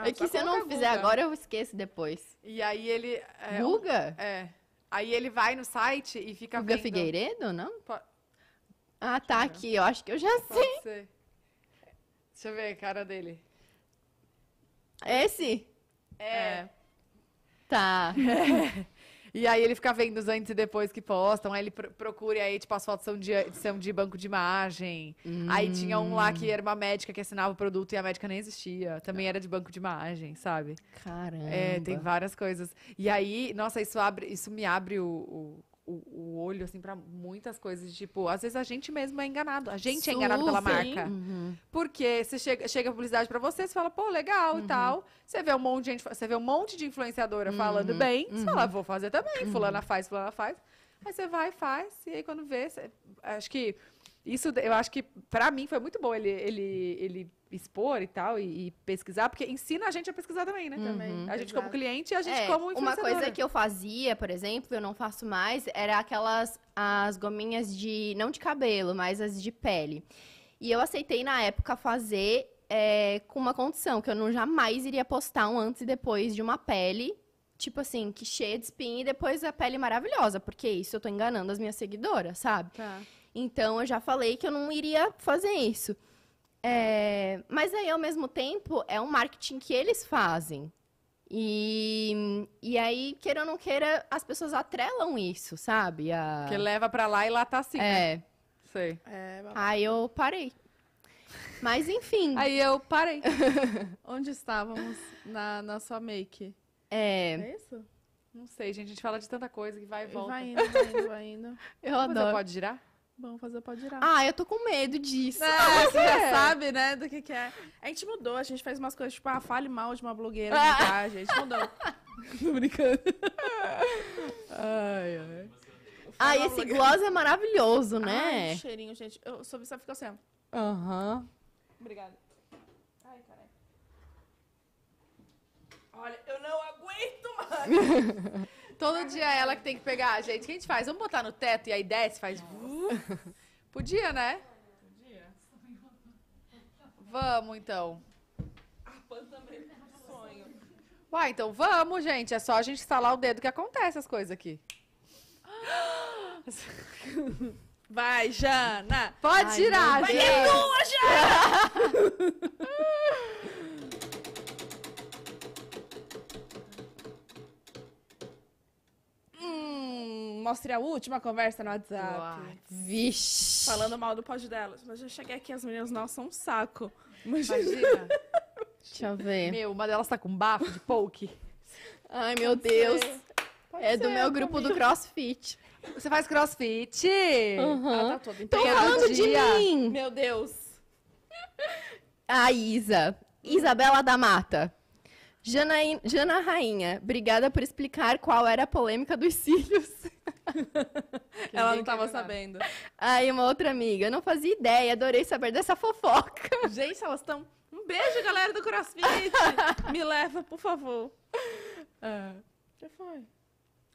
Ah, é que se eu não fizer agora, eu esqueço depois. E aí ele. É, É. Aí ele vai no site e fica buga vendo. Figueiredo, não? Po... Ah, tá aqui. Eu acho que eu já Pode sei. Ser. Deixa eu ver a cara dele. É esse? É. é. Tá. É. E aí ele fica vendo os antes e depois que postam, aí ele pr procura, aí tipo, as fotos são de, são de banco de imagem. Hum. Aí tinha um lá que era uma médica que assinava o produto e a médica nem existia. Também era de banco de imagem, sabe? Caramba. É, tem várias coisas. E aí, nossa, isso abre, isso me abre o, o o, o olho, assim, para muitas coisas. Tipo, às vezes a gente mesmo é enganado. A gente é enganado pela marca. Uhum. Porque você chega, chega a publicidade para você, você fala, pô, legal uhum. e tal. Você vê um monte de gente, você vê um monte de influenciadora uhum. falando bem, você fala, ah, uhum. vou fazer também. Fulana uhum. faz, fulana faz. Aí você vai, faz, e aí quando vê, você, acho que isso eu acho que para mim foi muito bom ele, ele, ele expor e tal e, e, pesquisar, porque ensina a gente a pesquisar também, né? Uhum, também. A gente como cliente e a gente é, como Uma coisa que eu fazia, por exemplo, eu não faço mais, era aquelas as gominhas de não de cabelo, mas as de pele. E eu aceitei na época fazer é, com uma condição que eu não jamais iria postar um antes e depois de uma pele tipo assim, que cheia de espinha e depois a pele maravilhosa, porque isso eu tô enganando as minhas seguidoras, sabe? Tá. Então eu já falei que eu não iria fazer isso. É, mas aí, ao mesmo tempo, é um marketing que eles fazem. E, e aí, queira ou não queira, as pessoas atrelam isso, sabe? A... Que leva pra lá e lá tá assim. É. Né? Sei. É, aí eu parei. Mas enfim. aí eu parei. Onde estávamos na, na sua make? É. É isso? Não sei, gente. A gente fala de tanta coisa que vai e volta. Vai indo, vai indo, vai indo. Eu adoro. Você pode girar? Vamos fazer pode pode lá Ah, eu tô com medo disso. É, ah, você já é. sabe, né, do que que é. A gente mudou, a gente fez umas coisas, tipo, ah, fale mal de uma blogueira, tá, a gente mudou. tô brincando. ai, ai. Ah, e esse gloss é maravilhoso, né? Ai, cheirinho, gente. Eu soube, só ficou assim, Aham. Uhum. Obrigada. Ai, caralho. Olha, eu não aguento mais. Todo dia é ela que tem que pegar a gente. O que a gente faz? Vamos botar no teto e aí desce, faz. Podia, né? Podia. Vamos então. A Pan também sonho. Uai, então vamos, gente. É só a gente instalar o dedo que acontece as coisas aqui. Vai, Jana! Pode Ai, tirar, gente! Vai, é Jana! Mostre a última conversa no WhatsApp. Vixe. Falando mal do pódio delas. Mas eu cheguei aqui, as meninas nossas são um saco. Imagina. Imagina. Deixa eu ver. Meu, uma delas tá com bafo de poke. Ai, meu Pode Deus. é do meu grupo comigo. do CrossFit. Você faz CrossFit? Uhum. Ela tá toda Tô falando de mim. Meu Deus. A Isa. Isabela da Mata. Jana, Jana Rainha, obrigada por explicar qual era a polêmica dos cílios. Ela não estava sabendo. Aí uma outra amiga, eu não fazia ideia, adorei saber dessa fofoca. Gente, elas estão. Um beijo, galera do CrossFit! Me leva, por favor. É. já foi.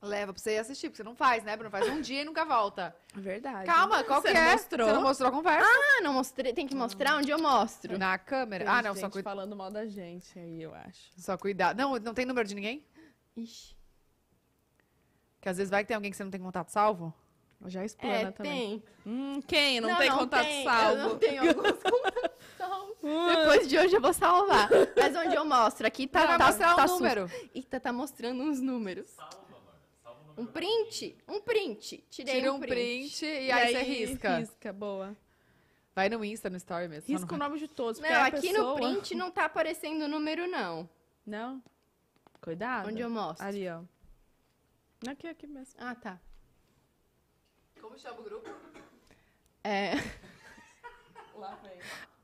Leva pra você ir assistir, porque você não faz, né, Bruno? Faz um dia e nunca volta. Verdade. Calma, qual você que é? Mostrou. Você não mostrou a conversa? Ah, não mostrei. Tem que mostrar, onde um eu mostro. Na câmera? Ah, tem ah, não, gente só cuidado. falando mal da gente aí, eu acho. Só cuidado. Não, não tem número de ninguém? Ixi. Que às vezes vai que tem alguém que você não tem contato salvo. Já explana é, também. Tem. Hum, quem? Não, não tem não contato tem. salvo. Eu não tenho alguns contatos salvos. Depois de hoje eu vou salvar. Mas onde eu mostro? Aqui tá. mostrando tá, tá, um tá número. Sus... Eita, tá mostrando uns números. Salva, mano. Salva o número. Um print? Um print. Tirei Tira um print. print e, aí, você aí, risca. Risca, boa. Vai no Insta, no Story mesmo. Risca o nome de todos. Não, é aqui pessoa... no print não tá aparecendo o número, não. Não? Cuidado. Onde eu mostro. Ali, ó. Aqui, aqui mesmo. Ah, tá. Como chama o grupo? É. Lá vem.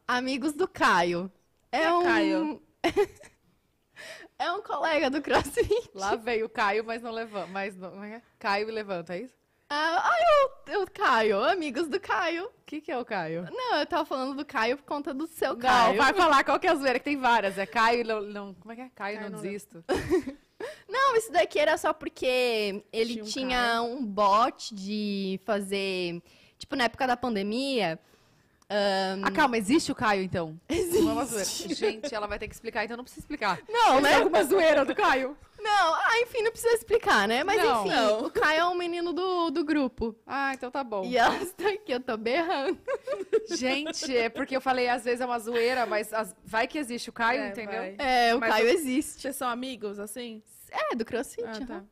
Amigos do Caio. É, é um. Caio. é um colega do CrossFit. Lá veio o Caio, mas não levanta. Mas não... É? Caio e levanta, é isso? Ah, o ah, eu, Caio, amigos do Caio. O que, que é o Caio? Não, eu tava falando do Caio por conta do seu não, Caio. Não, vai falar qual que é a zoeira, que tem várias. É Caio, não, não como é que é? Caio, Caio não, não desisto. Não, isso daqui era só porque ele tinha um, tinha um bot de fazer. Tipo, na época da pandemia. Um... Ah, calma, existe o Caio, então? Existe. uma zoeira. Gente, ela vai ter que explicar, então não precisa explicar. Não, né? Alguma zoeira do Caio. Não, ah, enfim, não precisa explicar, né? Mas não, enfim, não. o Caio é um menino do, do grupo. Ah, então tá bom. E ela está aqui, eu tô berrando. Gente, é porque eu falei, às vezes é uma zoeira, mas as... vai que existe o Caio, é, entendeu? Vai. É, o mas Caio o... existe. Vocês são amigos, assim? É, do CrossFit. Ah, tá.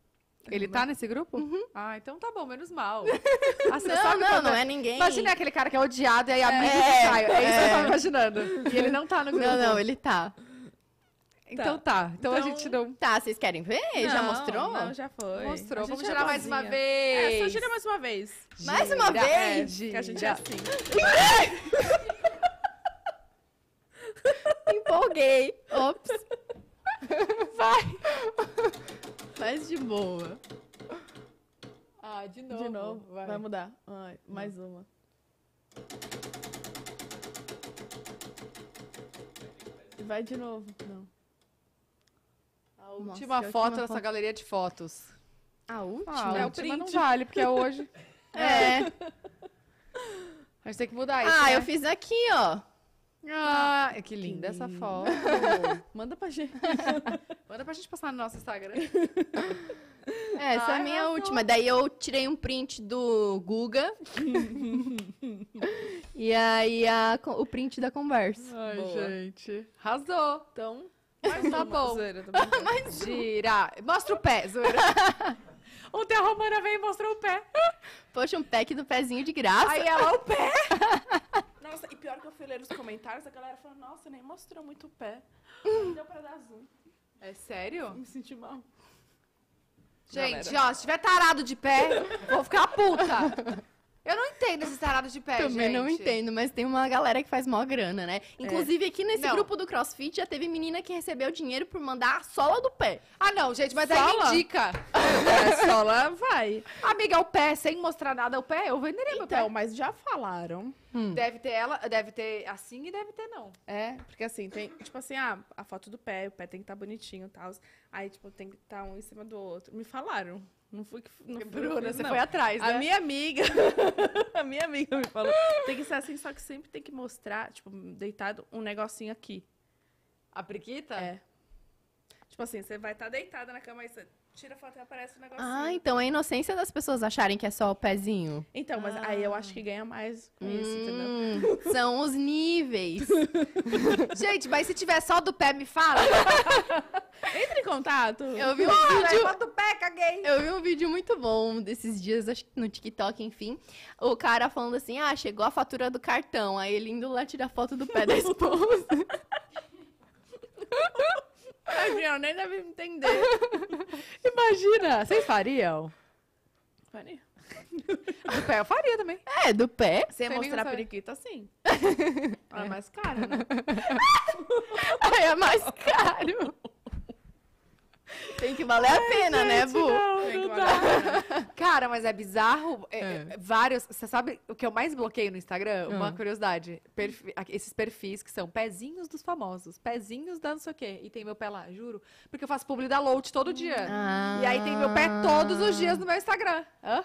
Ele tá nesse grupo? Uhum. Ah, então tá bom, menos mal. não, ah, sabe não, não é. é ninguém. Imagina aquele cara que é odiado e aí é é, amigo é, do Caio. É, é isso que eu tava imaginando. E ele não tá no grupo. Não, não, ele tá. Então tá. Então, então, a gente então, não. Tá, vocês querem ver? Não, já mostrou? Não, já foi. Mostrou. Vamos girar tá é, mais uma vez. É, só gira mais uma vez. Gira. Mais uma vez? É, que a gente é assim. Empolguei. Ops. Vai. Faz de boa. Ah, de novo. De novo. Vai, Vai mudar. Ai, mais uma. Vai de novo. Não. A última, Nossa, a última foto dessa galeria de fotos. A ah, última? Ah, a última é o print. não vale, porque é hoje. é. A gente tem que mudar isso. Ah, né? eu fiz aqui, ó. Ah, ah que linda essa foto. Manda pra gente. Manda pra gente passar no nosso Instagram. É, essa Ai, é a minha última. Tô... Daí eu tirei um print do Guga. e aí a, o print da conversa. Ai, Boa. gente. Arrasou. Então, mais tá uma, bom. Zoeira, Mas gira. Mostra o pé, zoeira. Ontem a Romana veio e mostrou o pé. Poxa, um pack do pezinho de graça. Aí ela, o pé. nossa, e pior que eu fui ler os comentários, a galera falou, nossa, nem mostrou muito o pé. Não hum. deu pra dar zoom. É sério? Me senti mal. Gente, galera. ó, se tiver tarado de pé, vou ficar puta. Eu não entendo esses tarados de pé, Também gente. não entendo, mas tem uma galera que faz mó grana, né? É. Inclusive, é. aqui nesse não. grupo do CrossFit, já teve menina que recebeu dinheiro por mandar a sola do pé. Ah, não, gente, mas sola? aí me indica. É, sola vai. Amiga, é o pé, sem mostrar nada ao é pé, eu venderia então, meu pé. Então, mas já falaram. Hum. Deve ter ela, deve ter assim e deve ter não. É, porque assim, tem, tipo assim, ah, a foto do pé, o pé tem que estar tá bonitinho e tal. Aí, tipo, tem que estar tá um em cima do outro. Me falaram. Não foi que. Não foi, Bruna, né? você não. foi atrás, né? A minha amiga. a minha amiga me falou. Tem que ser assim, só que sempre tem que mostrar, tipo, deitado, um negocinho aqui. A priquita? É. Tipo assim, você vai estar tá deitada na cama e você tira foto e aparece o negócio. Ah, então é a inocência das pessoas acharem que é só o pezinho. Então, mas ah. aí eu acho ah. que ganha mais com isso, hum, entendeu? São os níveis. Gente, mas se tiver só do pé, me fala. Entre em contato. Eu vi um vídeo... do pé, caguei. Eu vi um vídeo muito bom desses dias, acho que no TikTok, enfim. O cara falando assim, ah, chegou a fatura do cartão. Aí ele indo lá tirar foto do pé da esposa. Imagina, nem deve entender. Imagina, vocês fariam? Faria. Do pé eu faria também. É, do pé. Você mostrar a periquita assim. É. é mais caro, né? é mais caro. Tem que valer Ai, a pena, gente, né, Bu? Não, Tem que valer a né, pena. Cara, mas é bizarro. É, é, é. Vários. Você sabe o que eu mais bloqueio no Instagram? Uma ah. curiosidade. Perfi, esses perfis que são pezinhos dos famosos, pezinhos da não sei o quê. E tem meu pé lá, juro. Porque eu faço publi da Lout todo dia. Ah. E aí tem meu pé ah. todos os dias no meu Instagram. Hã?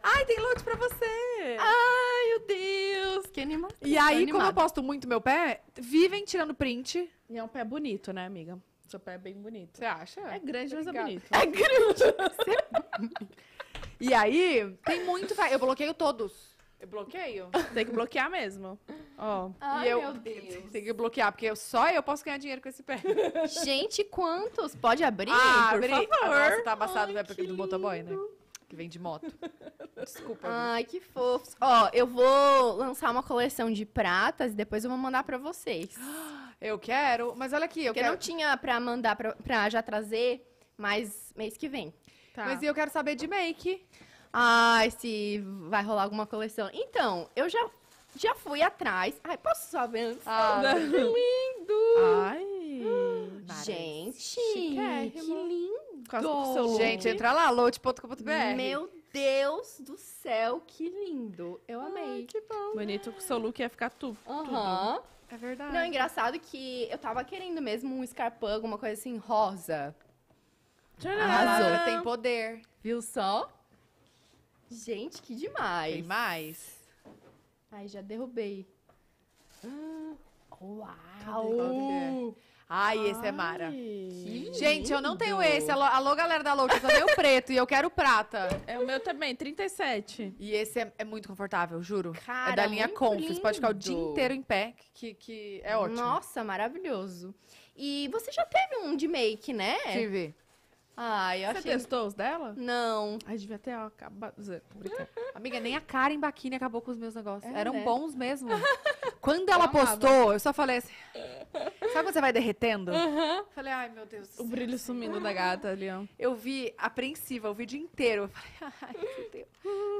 Ai, tem load pra você! Ai, meu Deus! Que animação! E aí, animado. como eu posto muito meu pé, vivem tirando print. E é um pé bonito, né, amiga? Seu pé é bem bonito. Você acha? É grande, Obrigada. mas é bonito. É grande. e aí, tem muito. Eu bloqueio todos. Eu bloqueio. Tem que bloquear mesmo. Ó. Oh. Ai, eu, meu Deus. Tem que bloquear, porque só eu posso ganhar dinheiro com esse pé. Gente, quantos? Pode abrir, ah, por abri. favor. Ah, nossa, tá amassado Ai, do motoboy, né? Que vem de moto. Desculpa. Ai, que fofo. Ó, eu vou lançar uma coleção de pratas e depois eu vou mandar para vocês. Eu quero, mas olha aqui, eu Porque quero... não tinha pra mandar pra, pra já trazer, mas mês que vem. Tá. Mas e eu quero saber de make. Ai, se vai rolar alguma coleção. Então, eu já, já fui atrás. Ai, posso só ver antes? Ah, que lindo! Ai, gente, que lindo! Seu gente, entra lá, load.com.br. Meu Deus do céu, que lindo! Eu amei. Ai, que bom. Bonito, né? o seu look ia ficar tu, tudo. Aham. É verdade. Não, é engraçado que eu tava querendo mesmo um escarpão, alguma coisa assim, rosa. Tcharam! Arrasou. Tem poder. Viu só? Gente, que demais. Tem mais? Ai, já derrubei. Hum. Uau! Ai, esse é mara. Que Gente, eu não tenho esse. Alô, alô, galera da Louca, eu só tenho preto e eu quero prata. É o meu também, 37. E esse é, é muito confortável, juro. É Cara, é da linha Conf. Lindo. Você pode ficar o dia inteiro em pé, que, que é ótimo. Nossa, maravilhoso. E você já teve um de make, né? Tive. Ai, eu Você achei... testou os dela? Não. Ai, devia até acabar. Amiga, nem a Karen Baquini acabou com os meus negócios. É, Eram né? bons mesmo. Quando ela postou, eu só falei assim. Sabe quando você vai derretendo? Uhum. Falei, ai meu Deus. o brilho assim. sumindo da gata ali, ó. Eu vi apreensiva o vídeo inteiro. Eu falei, ai meu Deus.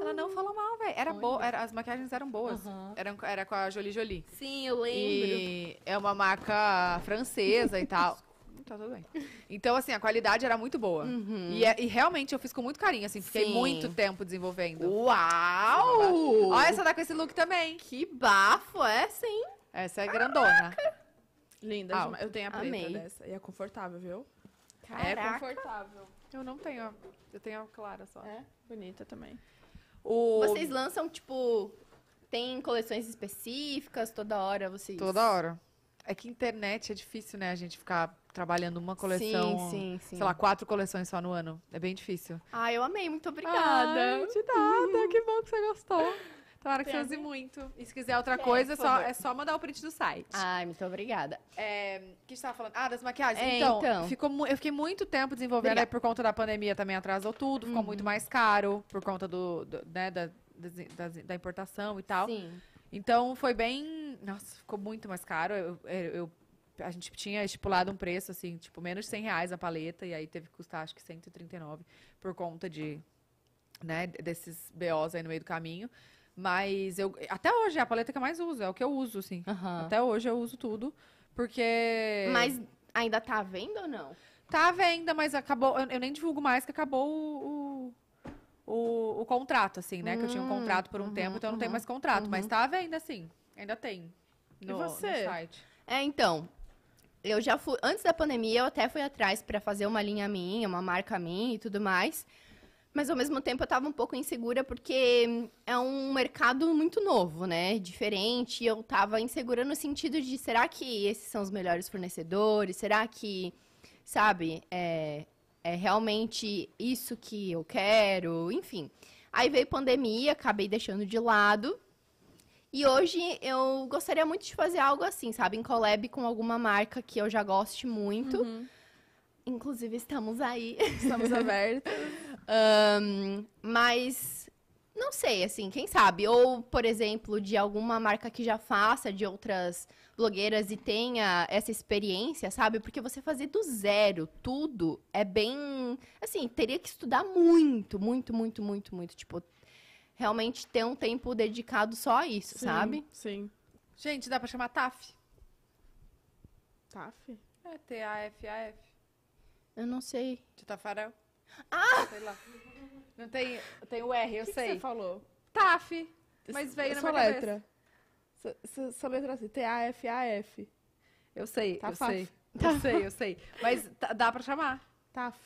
Ela não falou mal, velho. Era boa, as maquiagens eram boas. Uhum. Era, era com a Jolie Jolie. Sim, eu lembro. E é uma marca francesa e tal. tá tudo bem. Então, assim, a qualidade era muito boa. Uhum. E, é, e, realmente eu fiz com muito carinho, assim, fiquei Sim. muito tempo desenvolvendo. Uau! Olha, essa tá com esse look também. Que bafo, é sim. Essa é grandona. Linda ah, Eu tenho a preta amei. dessa. E é confortável, viu? Caraca. É confortável. Eu não tenho. Eu tenho a clara só. É, bonita também. O... Vocês lançam, tipo, tem coleções específicas toda hora vocês? Toda hora. É que internet é difícil, né? A gente ficar trabalhando uma coleção. Sim, sim, sim. Sei lá, quatro coleções só no ano. É bem difícil. Ah, eu amei. Muito obrigada. Ai, de nada. Uhum. Que bom que você gostou. Tomara que Tem. você use muito. E se quiser outra é, coisa, é só, é só mandar o print do site. Ai, muito obrigada. É, que estava falando? Ah, das maquiagens. É, então, então. Ficou, eu fiquei muito tempo desenvolvendo, por conta da pandemia também atrasou tudo, ficou uhum. muito mais caro, por conta do, do né, da, da, da importação e tal. Sim. Então foi bem nossa, ficou muito mais caro. Eu, eu, a gente tinha estipulado um preço, assim, tipo, menos de 100 reais a paleta, e aí teve que custar, acho que 139, por conta de, né, desses BOs aí no meio do caminho. Mas eu, até hoje é a paleta que eu mais uso, é o que eu uso, assim. Uhum. Até hoje eu uso tudo, porque... Mas ainda tá à venda ou não? Tá à venda, mas acabou, eu, eu nem divulgo mais que acabou o... o, o, contrato, assim, né? Hum, que eu tinha um hum, contrato por um uhum, tempo, então eu não tenho uhum, mais contrato. Mas uhum. tá à venda, assim. Ainda tem. No, e você? no site. É, então. Eu já fui. Antes da pandemia, eu até fui atrás para fazer uma linha minha, uma marca minha e tudo mais. Mas ao mesmo tempo eu estava um pouco insegura porque é um mercado muito novo, né? Diferente. Eu estava insegura no sentido de será que esses são os melhores fornecedores? Será que, sabe, é, é realmente isso que eu quero? Enfim. Aí veio pandemia, acabei deixando de lado. E hoje eu gostaria muito de fazer algo assim, sabe? Em collab com alguma marca que eu já goste muito. Uhum. Inclusive, estamos aí. Estamos abertos. um, mas, não sei, assim, quem sabe? Ou, por exemplo, de alguma marca que já faça, de outras blogueiras e tenha essa experiência, sabe? Porque você fazer do zero tudo é bem. Assim, teria que estudar muito, muito, muito, muito, muito. Tipo, realmente ter um tempo dedicado só a isso, sim, sabe? Sim. Gente, dá pra chamar TAF? TAF? É T-A-F-A-F. Eu não sei. De Tafarel? Ah! Sei lá. Não tem, tem o R, eu que sei. Que você falou? TAF. Mas veio na minha letra. Sua letra assim, T-A-F-A-F. Eu sei, tá eu sei. Eu tá. sei, eu sei. Mas dá pra chamar. TAF.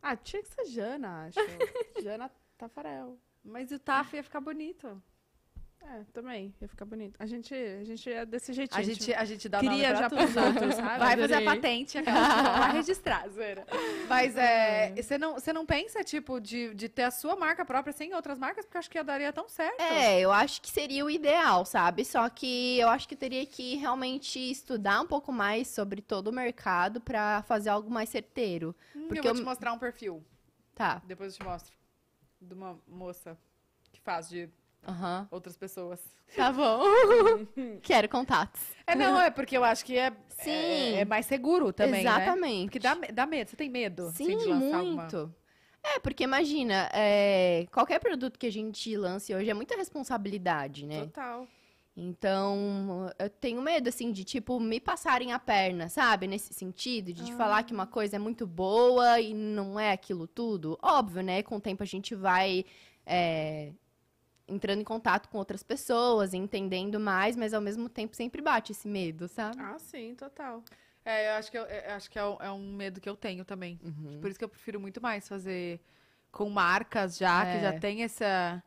Ah, tinha que ser Jana, acho. Jana Tafarel. Mas o TAF ia ficar bonito. É, também, ia ficar bonito. A gente, a gente é desse jeitinho. A gente, a gente dá queria nome já pros outros, sabe? Vai fazer a patente, vai registrar, zoeira. Mas é, é, você não, você não pensa, tipo, de, de ter a sua marca própria sem outras marcas? Porque eu acho que daria tão certo. É, eu acho que seria o ideal, sabe? Só que eu acho que teria que realmente estudar um pouco mais sobre todo o mercado para fazer algo mais certeiro. Hum, porque eu vou eu... te mostrar um perfil. Tá. Depois eu te mostro de uma moça que faz de Uhum. outras pessoas. Tá bom. Quero contatos. É, não, é porque eu acho que é, Sim. é, é mais seguro também. Né? Exatamente. Né? Porque dá, dá medo, você tem medo. Assim, Sim, assim, muito. Alguma... É, porque imagina, é, qualquer produto que a gente lance hoje é muita responsabilidade, né? Total. Então, eu tenho medo, assim, de, tipo, me passarem a perna, sabe? Nesse sentido, de ah. falar que uma coisa é muito boa e não é aquilo tudo. Óbvio, né? Com o tempo a gente vai é, entrando em contato com outras pessoas, entendendo mais, mas ao mesmo tempo sempre bate esse medo, sabe? Ah, sim, total. É, eu acho que, eu, eu é, acho que é, um, é, um medo que eu tenho também. Uhum. Por isso que eu prefiro muito mais fazer com marcas já, é. que já é. tem essa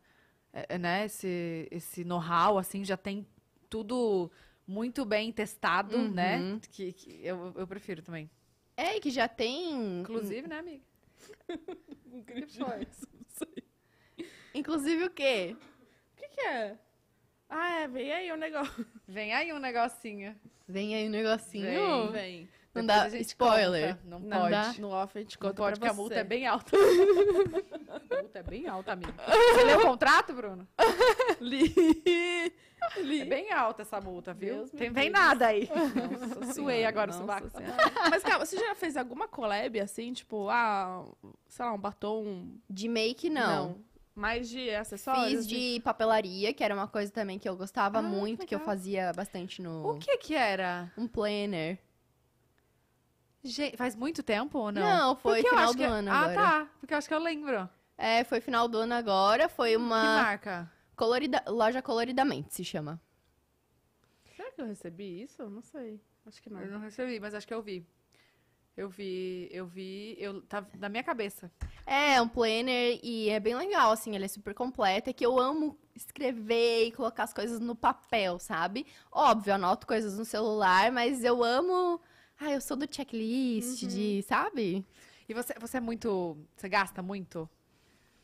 é, é, né, esse, esse know-how, assim, já tem tudo muito bem testado, uhum. né? Que, que eu, eu prefiro também. É, e que já tem. Inclusive, né, amiga? não Inclusive o quê? O que, que é? Ah, é, vem aí um negócio. Vem aí um negocinho. Vem aí um negocinho. Vem. vem. Não dá spoiler. Conta. Não, não pode. Dá. No off a gente conta pode, porque você. É a multa é bem alta. a multa é bem alta, amigo Você leu o contrato, Bruno? Li. Li. É bem alta essa multa, viu? Tem, vem nada aí. Nossa Suei agora Nossa o subaco. Mas calma, você já fez alguma collab assim, tipo, ah, sei lá, um batom. De make, não. não. Mais de acessórios? Fiz de assim? papelaria, que era uma coisa também que eu gostava ah, muito, legal. que eu fazia bastante no. O que que era? Um planner. Gente, faz muito tempo ou não? Não, foi porque final do que... É- ano ah, agora. Ah, tá. Porque eu acho que eu lembro. É, foi final do ano agora. Foi uma... Que marca? Colorida... Loja Coloridamente se chama. Será que eu recebi isso? não sei. Acho que não. Eu não recebi, mas acho que eu vi. Eu vi, eu vi, eu tá na minha cabeça. É, é um planner e é bem legal, assim, ele é super completo. É que eu amo escrever e colocar as coisas no papel, sabe? Óbvio, anoto coisas no celular, mas eu amo ah, eu sou do checklist, uhum. de, sabe? E você, você é muito. Você gasta muito?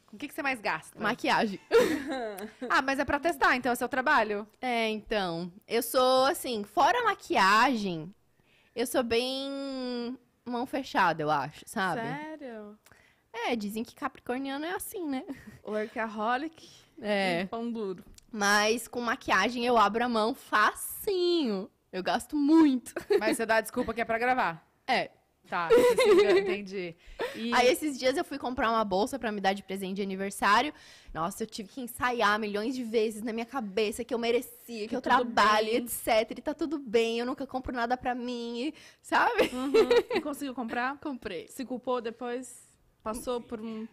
Com o que, que você mais gasta? Maquiagem. ah, mas é pra testar, então, é o seu trabalho? É, então. Eu sou, assim, fora maquiagem, eu sou bem mão fechada, eu acho, sabe? Sério? É, dizem que capricorniano é assim, né? Workaholic é. pão duro. Mas com maquiagem eu abro a mão facinho. Eu gasto muito. Mas você dá a desculpa que é pra gravar. É. Tá, entendi. E... Aí esses dias eu fui comprar uma bolsa para me dar de presente de aniversário. Nossa, eu tive que ensaiar milhões de vezes na minha cabeça que eu merecia, que, que tá eu trabalho, bem. etc. E tá tudo bem, eu nunca compro nada para mim, sabe? Uhum. Conseguiu comprar? Comprei. Se culpou depois? Passou por um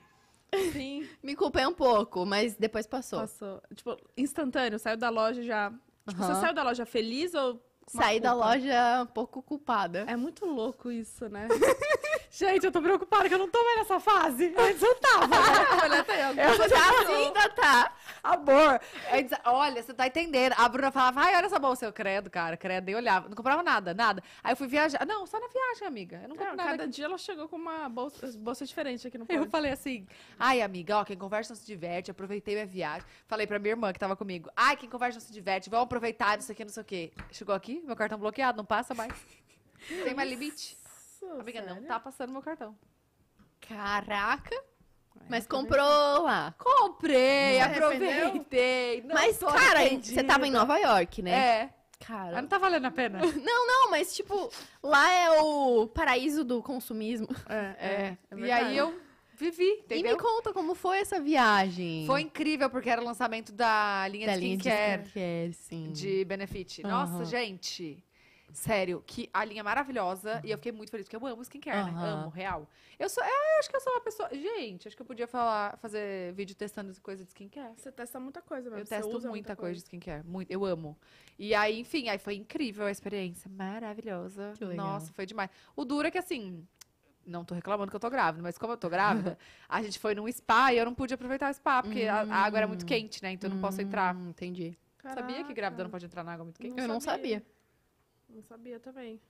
Sim. Me culpei um pouco, mas depois passou. Passou. Tipo, instantâneo, saiu da loja já. Tipo, uhum. você saiu da loja feliz ou sair culpa. da loja um pouco culpada. É muito louco isso, né? Gente, eu tô preocupada que eu não tô mais nessa fase. Mas eu tava. Né? olha, tá, eu, eu já tô. Tá assim, ainda tá. Amor. Antes, é, olha, você tá entendendo. A Bruna falava, ai, olha essa bolsa. Eu credo, cara, credo. Nem olhava. Não comprava nada, nada. Aí eu fui viajar. Não, só na viagem, amiga. Eu não compro é, nada. Cada aqui. dia ela chegou com uma bolsa, bolsa diferente aqui no Pode. Eu falei assim, ai, amiga, ó, quem conversa não se diverte. Aproveitei minha viagem. Falei pra minha irmã que tava comigo. Ai, quem conversa não se diverte. Vamos aproveitar, não sei o que, não sei o que. Chegou aqui, meu cartão bloqueado, não passa mais. Tem mais limite? Amiga, sério? não tá passando meu cartão. Caraca! É, mas tá comprou lá. Comprei, não aproveitei. Não mas, cara, arrependida. você tava em Nova York, né? É. Cara. Mas não tá valendo a pena. não, não, mas tipo, lá é o paraíso do consumismo. É. é, é, é e aí eu vivi, entendeu? E me conta como foi essa viagem. Foi incrível, porque era o lançamento da linha da de skincare. Linha de skincare, sim. De Benefit. Uhum. Nossa, gente. Sério, que a linha é maravilhosa. Uhum. E eu fiquei muito feliz, porque eu amo skincare, uhum. né? Amo, real. Eu sou. É, eu acho que eu sou uma pessoa. Gente, acho que eu podia falar, fazer vídeo testando coisa de skincare. Você testa muita coisa, mesmo. Eu testo muita, muita coisa. coisa de skincare. Muito, eu amo. E aí, enfim, aí foi incrível a experiência. Maravilhosa. Nossa, foi demais. O duro é que assim não tô reclamando que eu tô grávida, mas como eu tô grávida, a gente foi num spa e eu não pude aproveitar o spa, porque hum, a água era muito hum. quente, né? Então eu não posso entrar. Hum, entendi. Caraca. Sabia que grávida não pode entrar na água muito quente? Não eu não sabia. Não sabia também.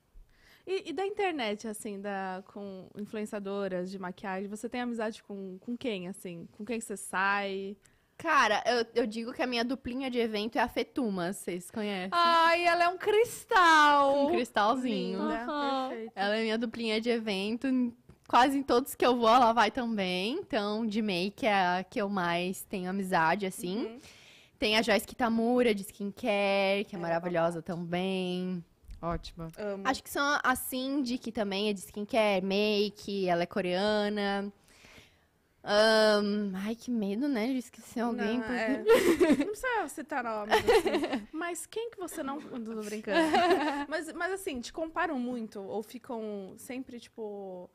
E, e, da internet, assim, da, com influenciadoras de maquiagem, você tem amizade com, com quem, assim? Com quem você sai? Cara, eu, eu digo que a minha duplinha de evento é a Fetuma, vocês conhecem? Ai, ela é um cristal! Um cristalzinho. né? uhum. Ela é minha duplinha de evento. Quase em todos que eu vou, ela vai também. Então, de make é a que eu mais tenho amizade, assim. Uhum. Tem a Joyce Kitamura, de skincare, que é, é maravilhosa também. Ótima. Amo. Acho que são a Cindy, que também é de skincare, make, ela é coreana. Um, ai, que medo, né? De esquecer alguém. Não, porque... é. não precisa citar nomes. Assim. mas quem que você não. não tô brincando. mas, mas assim, te comparam muito? Ou ficam sempre, tipo.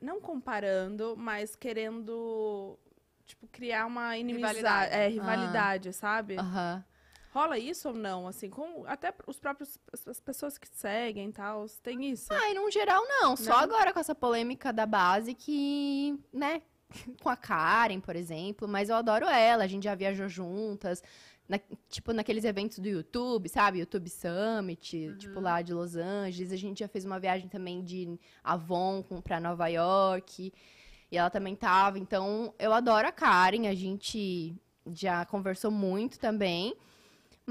Não comparando, mas querendo. Tipo, criar uma inimizade. Rivalidade. É, rivalidade, ah. sabe? Aham. Uh -huh. Rola isso ou não? Assim, com até os próprios as pessoas que seguem e tal, tem isso? Ah, num geral não. não. Só agora com essa polêmica da base que, né, com a Karen, por exemplo, mas eu adoro ela, a gente já viajou juntas. Na, tipo, naqueles eventos do YouTube, sabe? YouTube Summit, uhum. tipo, lá de Los Angeles. A gente já fez uma viagem também de Avon pra Nova York. E ela também tava. Então, eu adoro a Karen. A gente já conversou muito também.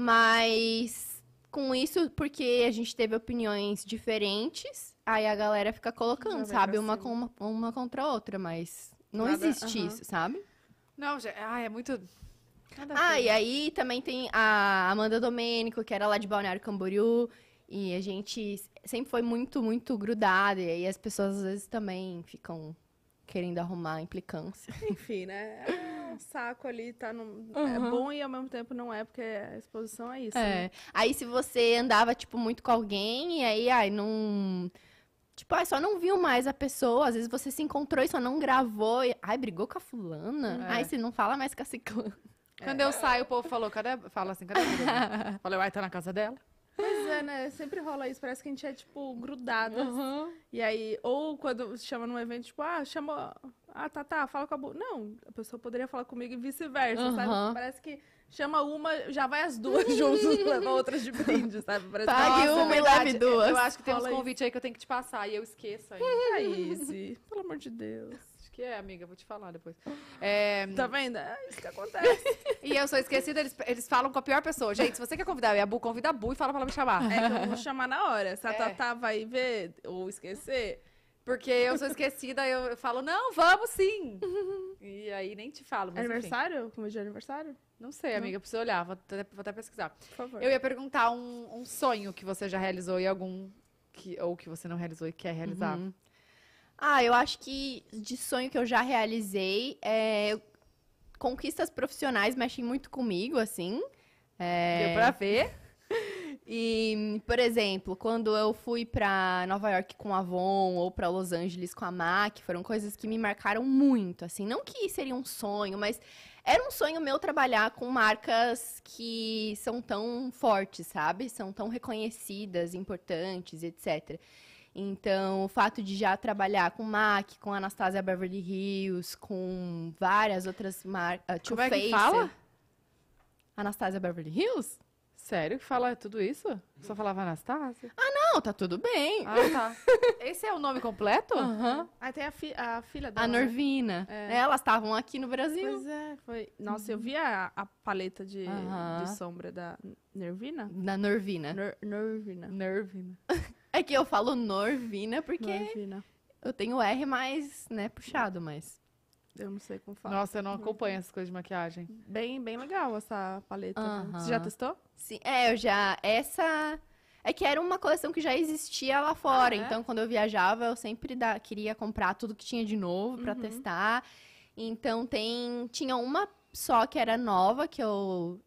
Mas com isso, porque a gente teve opiniões diferentes, aí a galera fica colocando, sabe? Uma, com uma, uma, contra a outra, mas não Nada, existe uh -huh. isso, sabe? Não, já, ai é muito. Nada ah, coisa. e aí também tem a Amanda Domênico, que era lá de Balneário Camboriú. E a gente sempre foi muito, muito grudada. E aí as pessoas às vezes também ficam querendo arrumar implicância. Enfim, né? É um saco ali, tá no... uhum. é bom e ao mesmo tempo não é, porque a exposição é isso. É. Né? Aí se você andava, tipo, muito com alguém, e aí, ai, não. Tipo, ai, só não viu mais a pessoa. Às vezes você se encontrou e só não gravou. E... Ai, brigou com a fulana. É. Ai, você não fala mais com a ciclana. Quando é. eu saio, o povo falou, cadê? Fala assim, cadê a Falei, ai, tá na casa dela. Pois é, né? Sempre rola isso. Parece que a gente é, tipo, grudados. Uhum. E aí, ou quando se chama num evento, tipo, ah, chama. Ah, tá, tá, fala com a Bu. Não, a pessoa poderia falar comigo e vice-versa, uhum. sabe? Parece que chama uma, já vai as duas juntas, leva outras de brinde, sabe? Parece Pague nossa, uma é e leve duas. Eu acho que tem uns convites aí que eu tenho que te passar e eu esqueço aí. Aí, é Pelo amor de Deus que é, amiga, vou te falar depois. É... Tá vendo? É isso que acontece. e eu sou esquecida, eles, eles falam com a pior pessoa. Gente, se você quer convidar a Bu, convida a Bu e fala pra ela me chamar. É que eu vou chamar na hora. Se a é. Tatá vai ver ou esquecer. Porque eu sou esquecida, eu falo, não, vamos sim. e aí nem te falo. aniversário? Enfim. Como de aniversário? Não sei, amiga, não. preciso olhar, vou até, vou até, pesquisar. Por favor. Eu ia perguntar um, um sonho que você já realizou e algum que, ou que você não realizou e quer realizar. Uhum. Ah, eu acho que de sonho que eu já realizei, é... conquistas profissionais mexem muito comigo, assim. É... Deu pra ver. E, por exemplo, quando eu fui para Nova York com a Avon ou para Los Angeles com a MAC, foram coisas que me marcaram muito, assim, não que seria um sonho, mas era um sonho meu trabalhar com marcas que são tão fortes, sabe? São tão reconhecidas, importantes, etc. Então, o fato de já trabalhar com MAC, com Anastasia Beverly Hills, com várias outras marcas. Uh, Como Face, é que fala? Anastasia Beverly Hills? Sério que fala tudo isso? Só falava Anastasia? Ah, não, tá tudo bem. Ah, tá. Esse é o nome completo? Aham. Uhum. tem a, fi a filha dela. A né? Norvina. É. Elas estavam aqui no Brasil. Pois é, foi. Nossa, eu uhum. vi a, a paleta de, uhum. de sombra da Nervina. Da Norvina. Nor Norvina. Nervina. É que eu falo Norvina porque Norvina. eu tenho R mais, né, puxado, mas. Eu não sei como falar. Nossa, eu não acompanho essas coisas de maquiagem. Bem, bem legal essa paleta. Uh né? -huh. Você já testou? Sim, é, eu já. Essa. É que era uma coleção que já existia lá fora. Ah, é? Então, quando eu viajava, eu sempre da... queria comprar tudo que tinha de novo para uhum. testar. Então, tem tinha uma só que era nova, que eu...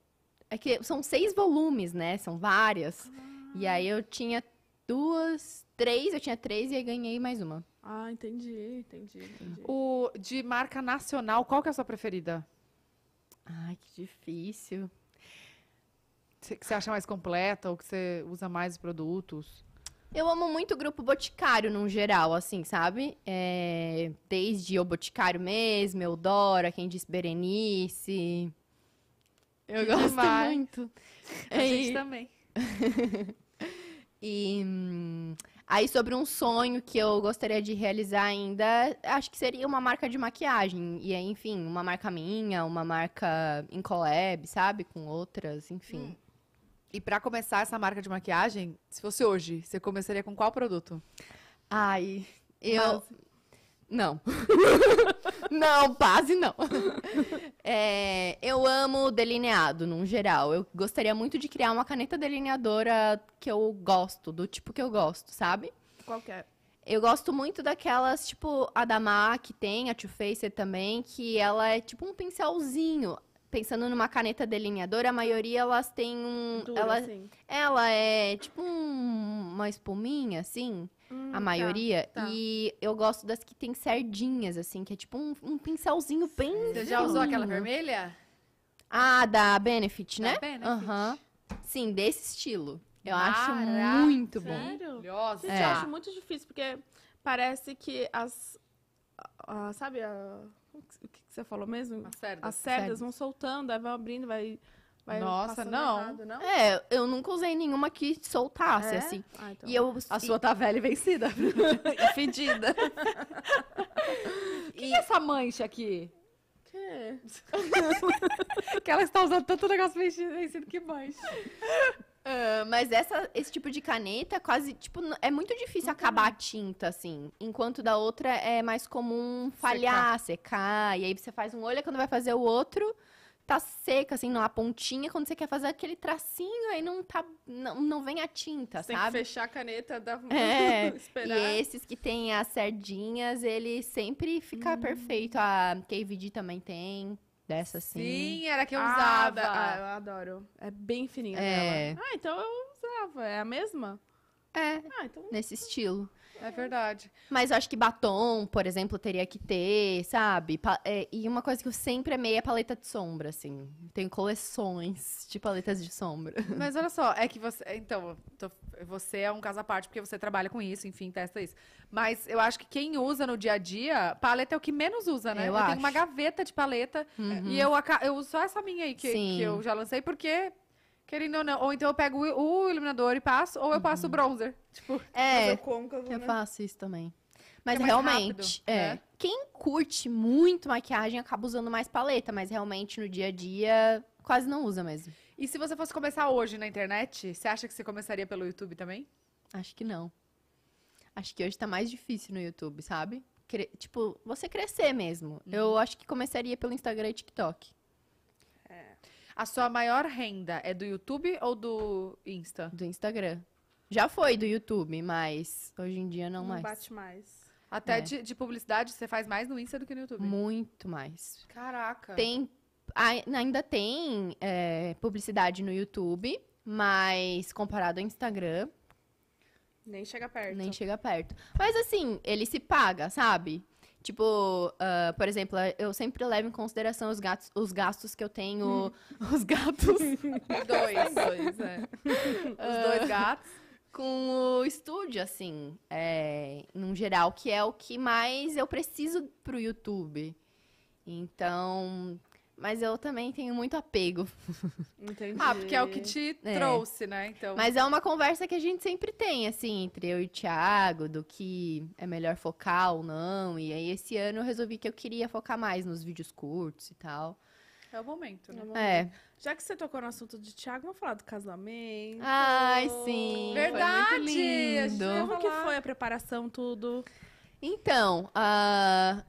É que são seis volumes, né? São várias. Ah. E aí, eu tinha duas, três, eu tinha três e aí ganhei mais uma. Ah, entendi, entendi, entendi. O, de marca nacional, qual que é a sua preferida? Ai, que difícil. Cê, que você acha mais completa ou que você usa mais produtos? Eu amo muito o grupo Boticário, num geral, assim, sabe? É, desde o Boticário mesmo, Eudora, quem disse Berenice. Eu que gosto demais. muito. A gente e... também. E hum, aí sobre um sonho que eu gostaria de realizar ainda, acho que seria uma marca de maquiagem. E aí, enfim, uma marca minha, uma marca em collab, sabe? Com outras, enfim. Hum. E para começar essa marca de maquiagem, se fosse hoje, você começaria com qual produto? Ai, eu Mas... não. Não, quase não. É, eu amo delineado, num geral. Eu gostaria muito de criar uma caneta delineadora que eu gosto, do tipo que eu gosto, sabe? Qualquer. É? Eu gosto muito daquelas, tipo, a da MAC tem, a Too Faced também, que ela é tipo um pincelzinho. Pensando numa caneta delineadora, a maioria elas têm um. Dura, ela, assim. ela é tipo um, uma espuminha, assim. Hum, a tá, maioria. Tá, tá. E eu gosto das que tem sardinhas, assim, que é tipo um, um pincelzinho bem. Você já usou aquela vermelha? Ah, da Benefit, da né? Benefit. Uhum. Sim, desse estilo. Eu acho muito sério? bom. Sério? Gente, é. eu acho muito difícil, porque parece que as. A, sabe, a, o que, que você falou mesmo? As cerdas. As cerdas, cerdas. vão soltando, aí vão abrindo, vai Vai Nossa, não. Errado, não. É, eu nunca usei nenhuma que soltasse, é? assim. Ah, então e eu, a assim sua tá velha e vencida. e fedida. O que, e... é essa mancha aqui? Que? que ela está usando tanto negócio vencido que mancha. Uh, mas essa, esse tipo de caneta quase, tipo, é muito difícil acabar a tinta, assim. Enquanto da outra é mais comum falhar, secar. secar. E aí você faz um olho, quando vai fazer o outro, tá seca, assim, na pontinha, quando você quer fazer aquele tracinho, aí não tá. Não, não vem a tinta, você sabe? Tem que fechar a caneta da é. esperar. E esses que tem as cerdinhas, ele sempre fica hum. perfeito. A KVD também tem. Dessa assim. Sim, era que eu ah, usava. Ah, eu adoro. É bem fininha é. Dela. Ah, então eu usava. É a mesma? É. Ah, então... Nesse estilo. É verdade. Mas eu acho que batom, por exemplo, teria que ter, sabe? É, e uma coisa que eu sempre amei é paleta de sombra, assim. Tenho coleções de paletas de sombra. Mas olha só, é que você. Então, tô, você é um caso à parte, porque você trabalha com isso, enfim, testa isso. Mas eu acho que quem usa no dia a dia, paleta é o que menos usa, né? Eu, eu tenho uma gaveta de paleta é, uhum. e eu, eu uso só essa minha aí que, que eu já lancei, porque Querendo ou não. Ou então eu pego o, iluminador e passo, ou eu uhum. passo o bronzer. Tipo, É, fazer o côncavo, eu né? faço isso também. É mas é realmente, rápido, é. né? Quem curte muito maquiagem acaba usando mais paleta, mas realmente no dia a dia quase não usa mesmo. E se você fosse começar hoje na internet, você acha que você começaria pelo YouTube também? Acho que não. Acho que hoje tá mais difícil no YouTube, sabe? Cre- tipo, você crescer mesmo. Eu uhum. acho que começaria pelo Instagram e TikTok. A sua maior renda é do YouTube ou do Insta? Do Instagram. Já foi do YouTube, mas hoje em dia não, não mais. Não bate mais. Até é. de, de, publicidade você faz mais no Insta do que no YouTube. Muito mais. Caraca. Tem. Ainda tem é, publicidade no YouTube, mas comparado ao Instagram. Nem chega perto. Nem chega perto. Mas assim, ele se paga, sabe? Tipo, uh, por exemplo, eu sempre levo em consideração os, gatos, os gastos que eu tenho. Hum. Os gatos. dois. dois é. Os dois ah. gatos. com o estúdio, assim, é, num geral, que é o que mais eu preciso pro YouTube. Então, mas eu também tenho muito apego. Entendi. Ah, porque é o que te é. trouxe, né? Então. Mas é uma conversa que a gente sempre tem, assim, entre eu e o Thiago, do que é melhor focar ou não. E aí esse ano eu resolvi que eu queria focar mais nos vídeos curtos e tal. É o momento, né? É, é. Já que você tocou no assunto de Thiago, vamos falar do casamento. Ai, sim. Verdade. Foi muito lindo. Como que foi a preparação, tudo? Então, uh,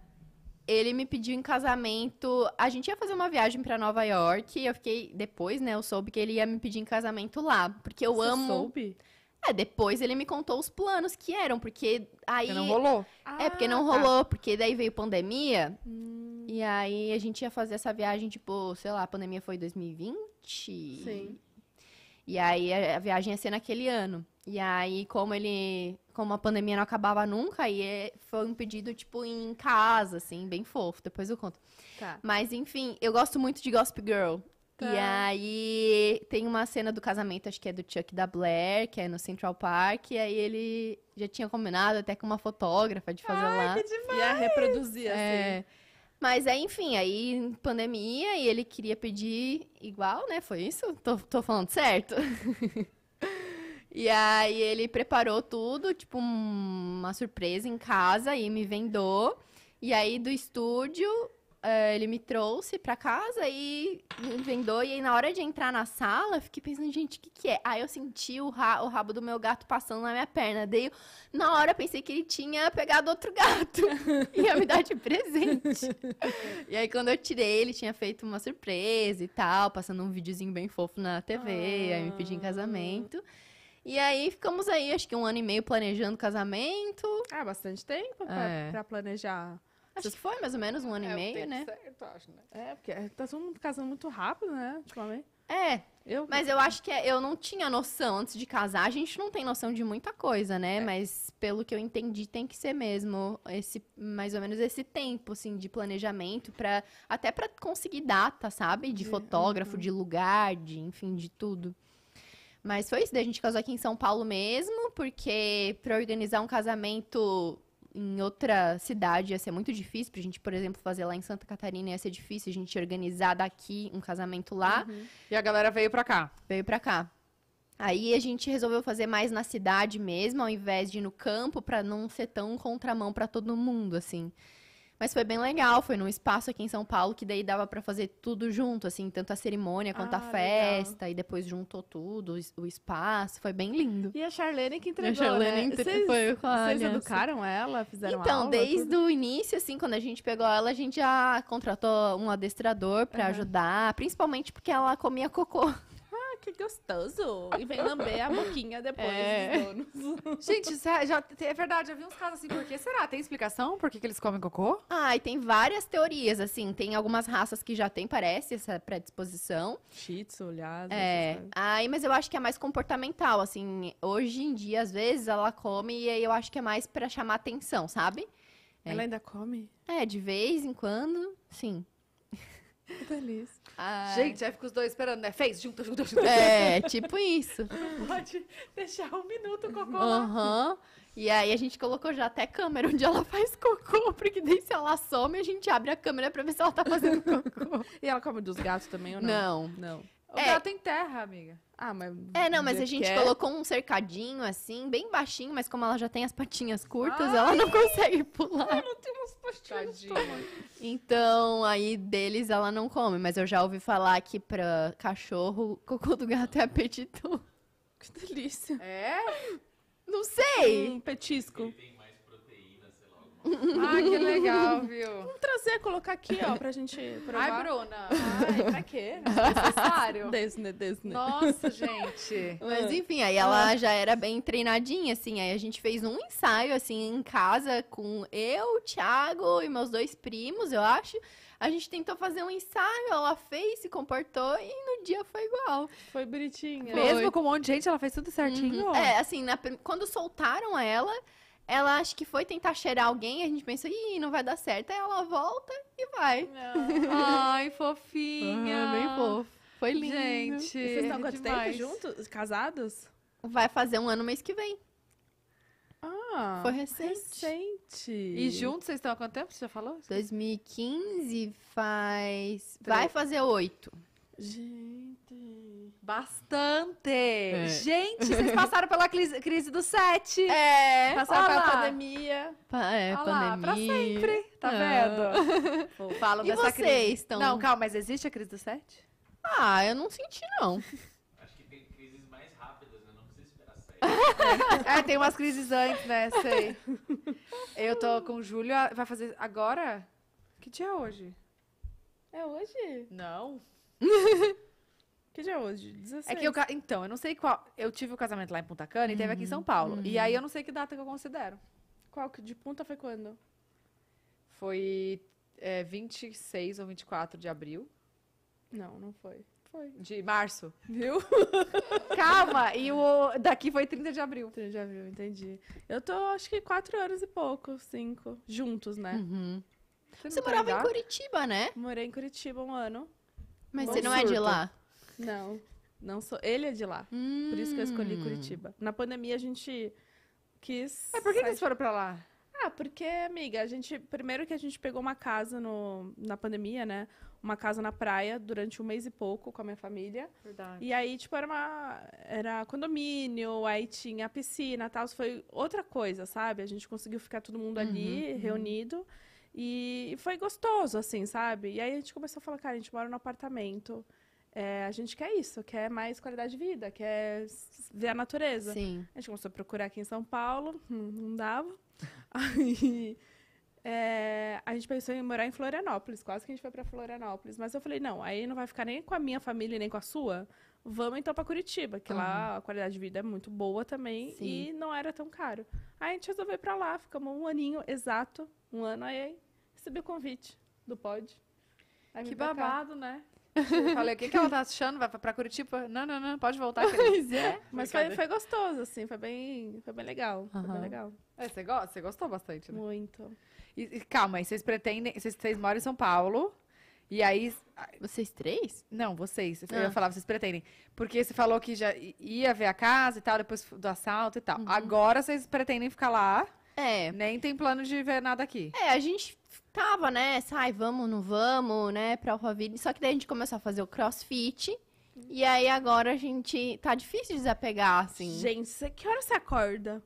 ele me pediu em casamento. A gente ia fazer uma viagem para Nova York e eu fiquei. Depois, né, eu soube que ele ia me pedir em casamento lá. Porque eu Você amo. soube? É, depois ele me contou os planos que eram, porque aí. Porque não rolou? É, porque não ah, rolou, porque daí veio pandemia. Hum. E aí a gente ia fazer essa viagem, tipo, sei lá, a pandemia foi 2020? Sim. E aí a viagem ia ser naquele ano. E aí, como ele. Como a pandemia não acabava nunca, aí é, foi um pedido, tipo, em casa, assim, bem fofo. Depois eu conto. Tá. Mas, enfim, eu gosto muito de Gossip Girl. Tá. E aí tem uma cena do casamento, acho que é do Chuck e da Blair, que é no Central Park, e aí ele já tinha combinado até com uma fotógrafa de fazer Ai, ah, lá. Que demais. a reproduzir, assim. é. assim. Mas é, enfim, aí pandemia e ele queria pedir igual, né? Foi isso? Tô, tô falando certo? E aí ele preparou tudo, tipo uma surpresa em casa e me vendou. E aí do estúdio eh, ele me trouxe pra casa e vendou. E aí, na hora de entrar na sala, fiquei pensando, gente, o que, que é? Aí eu senti o, ra o rabo do meu gato passando na minha perna. Daí, na hora, pensei que ele tinha pegado outro gato. ia me dar de presente. e aí, quando eu tirei, ele tinha feito uma surpresa e tal, passando um videozinho bem fofo na TV, ah. aí me pediu em ah. casamento. E aí ficamos aí, acho que um ano e meio planejando casamento. Ah, bastante tempo pra, é. pra planejar. Acho que foi mais ou menos um ano é, e meio, né? Certo, acho, né? É, porque é, tá todo mundo casando muito rápido, né? Ultimamente. É, eu... mas eu acho que é, eu não tinha noção antes de casar. A gente não tem noção de muita coisa, né? É. Mas pelo que eu entendi, tem que ser mesmo esse mais ou menos esse tempo, assim, de planejamento para até para conseguir data, sabe? De fotógrafo, uhum. de lugar, de enfim, de tudo. Mas foi isso, daí a gente casou aqui em São Paulo mesmo, porque para organizar um casamento em outra cidade ia ser muito difícil. Pra gente, por exemplo, fazer lá em Santa Catarina ia ser difícil. A gente organizar daqui um casamento lá. Uhum. E a galera veio pra cá? Veio pra cá. Aí a gente resolveu fazer mais na cidade mesmo, ao invés de ir no campo, pra não ser tão contramão pra todo mundo, assim. Mas foi bem legal, foi num espaço aqui em São Paulo que daí dava para fazer tudo junto, assim, tanto a cerimônia quanto ah, a festa, legal. e depois juntou tudo, o espaço, foi bem lindo. E a Charlene que entregou, e a Charlene né? Entre... Cês, foi com a Vocês educaram ela, fizeram Então, aula, desde tudo? o início, assim, quando a gente pegou ela, a gente já contratou um adestrador para uhum. ajudar, principalmente porque ela comia cocô que gostoso! E vem lamber a boquinha depois é. Gente, é, já, é verdade, já vi uns casos assim. Por que será? Tem explicação por que, que eles comem cocô? Ai, tem várias teorias, assim. Tem algumas raças que já tem, parece, essa predisposição. Shih tzu, olhada. É. aí mas eu acho que é mais comportamental, assim. Hoje em dia, às vezes, ela come e aí eu acho que é mais para chamar atenção, sabe? Ela é. ainda come? É, de vez em quando, sim. Delícia. Ai. Gente, aí fica os dois esperando, né? Fez, junta, junta, junta. É, tipo isso. Não pode deixar um minuto o cocô né? Aham. E aí a gente colocou já até câmera onde ela faz cocô, porque nem se ela some, a gente abre a câmera pra ver se ela tá fazendo cocô. e ela come dos gatos também ou não? Não. Não. O é... gato tem terra, amiga. Ah, mas. É, não, mas a gente colocou um cercadinho assim, bem baixinho, mas como ela já tem as patinhas curtas, Ai, ela não consegue pular. Ela não tem umas patinhas. Então, aí deles ela não come, mas eu já ouvi falar que pra cachorro, cocô do gato é apetitoso. Que delícia. É? Não sei. Um petisco. Ah, que legal, viu? Vamos trazer, colocar aqui, ó, pra gente provar. Ai, Bruna. Ai, pra quê? Desnecessário. Disney, Disney. Nossa, gente. Mas é. enfim, aí ela já era bem treinadinha, assim. Aí a gente fez um ensaio, assim, em casa com eu, o Thiago e meus dois primos, eu acho. A gente tentou fazer um ensaio, ela fez, se comportou e no dia foi igual. Foi bonitinha. Mesmo foi. com um monte de gente, ela fez tudo certinho. Uhum. É, assim, na, quando soltaram ela, ela acho que foi tentar cheirar alguém, a gente pensa, ih, não vai dar certo. Aí ela volta e vai. Ai, fofinha. Ah, bem fofo. Foi lindo. Gente, vocês estão há quanto demais. tempo juntos? Casados? Vai fazer um ano mês que vem. Ah, foi recente. recente. E juntos vocês estão há quanto tempo? Você já falou? 2015 faz. Vai fazer oito. Gente. Bastante! É. Gente, vocês passaram pela crise do 7. É, passaram pela pandemia. Pa é, olá, pandemia. Lá, pra sempre, tá é. vendo? Falo e dessa vocês crise. Estão... Não, calma, mas existe a crise do 7? Ah, eu não senti, não. Acho que tem crises mais rápidas, né? Não precisa esperar sete. é, tem umas crises antes, né? Sei. Eu tô com o Júlio, vai fazer agora? Que dia é hoje? É hoje? Não. que dia é hoje? 16. É que eu, então, eu não sei qual. Eu tive o casamento lá em Punta Cana e teve aqui em São Paulo. E aí eu não sei que data que eu considero. Qual que de punta foi quando? Foi é, 26 ou 24 de abril. Não, não foi. Foi. De março. Viu? Calma! E o daqui foi 30 de abril. 30 de abril entendi. Eu tô, acho que quatro anos e pouco, cinco. Juntos, né? Uhum. Você tá morava em Curitiba, né? Morei em Curitiba um ano. Mas você não surto. é de lá? Não, não sou. Ele é de lá. Hum. Por isso que eu escolhi hum. Curitiba. Na pandemia a gente quis. Mas por que, que eles foram pra lá? Ah, porque, amiga, a gente. Primeiro que a gente pegou uma casa no, na pandemia, né? Uma casa na praia durante um mês e pouco com a minha família. Verdade. E aí, tipo, era uma. Era condomínio, aí tinha piscina e tal. Foi outra coisa, sabe? A gente conseguiu ficar todo mundo ali, uhum, uhum. reunido. Uhum. E foi gostoso, assim, sabe? E aí a gente começou a falar, cara, a gente mora num apartamento. É, a gente quer isso, quer mais qualidade de vida, quer ver a natureza. Sim. A gente começou a procurar aqui em São Paulo, não dava. Aí é, a gente pensou em morar em Florianópolis, quase que a gente foi para Florianópolis. Mas eu falei, não, aí não vai ficar nem com a minha família, nem com a sua. Vamos então para Curitiba, que uhum. lá a qualidade de vida é muito boa também Sim. e não era tão caro. Aí a gente resolveu ir pra lá, ficamos um aninho exato, um ano aí recebi o convite do pod. Aí que babado, né? Eu falei, o que, que ela tá achando? Vai pra Curitiba? Não, não, não, pode voltar. Pois é, mas foi, foi gostoso, assim, foi bem, foi bem legal. Foi bem legal. É, você, go você gostou bastante, né? Muito. E, e calma, e vocês pretendem. Vocês, vocês moram em São Paulo. E aí. Vocês três? Não, vocês. Eu ah. falava, vocês pretendem. Porque você falou que já ia ver a casa e tal, depois do assalto e tal. Uhum. Agora vocês pretendem ficar lá. É. Nem tem plano de ver nada aqui. É, a gente tava, né? Sai, vamos, não vamos, né? Pra Alphaville. Só que daí a gente começou a fazer o crossfit. E aí agora a gente. Tá difícil de desapegar, assim. Gente, que hora você acorda?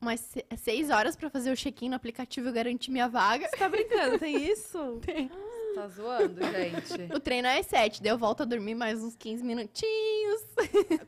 Umas seis horas pra fazer o check-in no aplicativo e garantir minha vaga. Você tá brincando, tem isso? Tem. Tá zoando, gente. O treino é sete. Deu daí eu volto a dormir mais uns 15 minutinhos.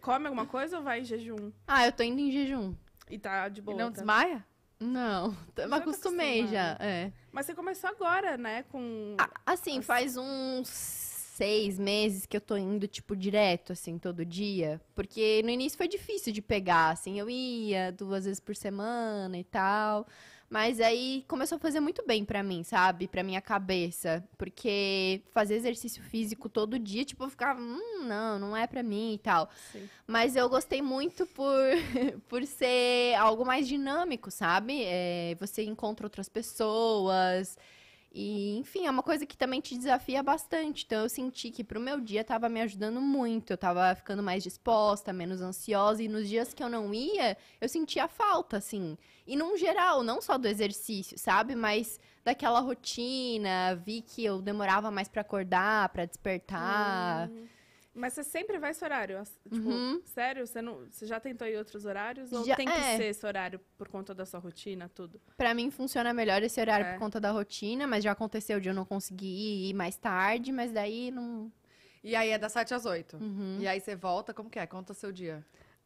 Come alguma coisa ou vai em jejum? Ah, eu tô indo em jejum. E tá de boa. E não tá? desmaia? Não, eu me tá acostumei já. É. Mas você começou agora, né? Com. Ah, assim, As... faz uns seis meses que eu tô indo, tipo, direto, assim, todo dia. Porque no início foi difícil de pegar, assim. Eu ia duas vezes por semana e tal. Mas aí começou a fazer muito bem para mim, sabe? Para minha cabeça, porque fazer exercício físico todo dia, tipo, eu ficava, hum, não, não é para mim e tal. Sim. Mas eu gostei muito por por ser algo mais dinâmico, sabe? É, você encontra outras pessoas, e, enfim, é uma coisa que também te desafia bastante. Então, eu senti que pro meu dia tava me ajudando muito. Eu tava ficando mais disposta, menos ansiosa. E nos dias que eu não ia, eu sentia falta, assim. E num geral, não só do exercício, sabe? Mas daquela rotina. Vi que eu demorava mais para acordar, para despertar. Hum. Mas você sempre vai esse horário? Tipo, uhum. sério? Você, não, você já tentou ir outros horários? Ou já, tem que é. ser esse horário por conta da sua rotina, tudo? Pra mim funciona melhor esse horário é. por conta da rotina, mas já aconteceu de eu não conseguir ir mais tarde, mas daí não. E aí é das 7 às 8. Uhum. E aí você volta, como que é? Conta seu dia.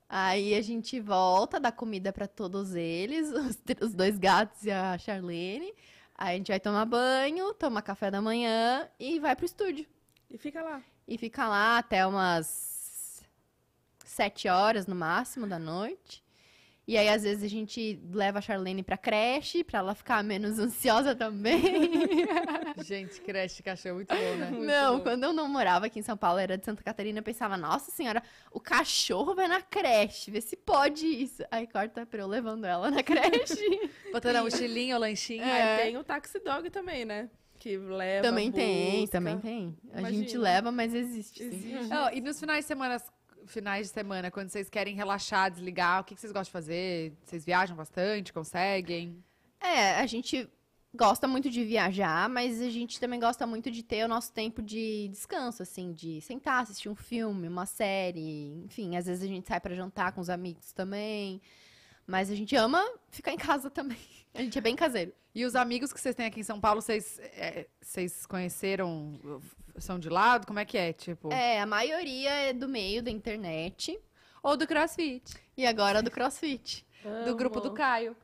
Aí a gente volta, dá comida para todos eles, os, os dois gatos e a Charlene. Aí a gente vai tomar banho, toma café da manhã e vai pro estúdio. E fica lá. E fica lá até umas sete horas no máximo da noite. E aí, às vezes, a gente leva a Charlene pra creche, pra ela ficar menos ansiosa também. gente, creche, cachorro é muito bom, né? Muito não, bom. quando eu não morava aqui em São Paulo, era de Santa Catarina, eu pensava, nossa senhora, o cachorro vai na creche, vê se pode isso. Aí corta pra eu levando ela na creche. Botando a mochilinha, o lanchinho. É, aí tem o taxi dog também, né? que leva. Também busca. tem, também tem. A gente leva, mas existe. existe. Oh, e nos finais de semana, finais de semana, quando vocês querem relaxar, desligar, o que, que vocês gostam de fazer? Vocês viajam bastante? Conseguem? É, a gente gosta muito de viajar, mas a gente também gosta muito de ter o nosso tempo de descanso, assim, de sentar, assistir um filme, uma série, enfim, às vezes a gente sai para jantar com os amigos também. Mas a gente ama ficar em casa também. A gente é bem caseiro. E os amigos que vocês têm aqui em São Paulo, vocês, é, vocês conheceram? São de lado? Como é que é? Tipo... É, a maioria é do meio da internet. Ou do crossfit. E agora do crossfit. Do grupo do Caio.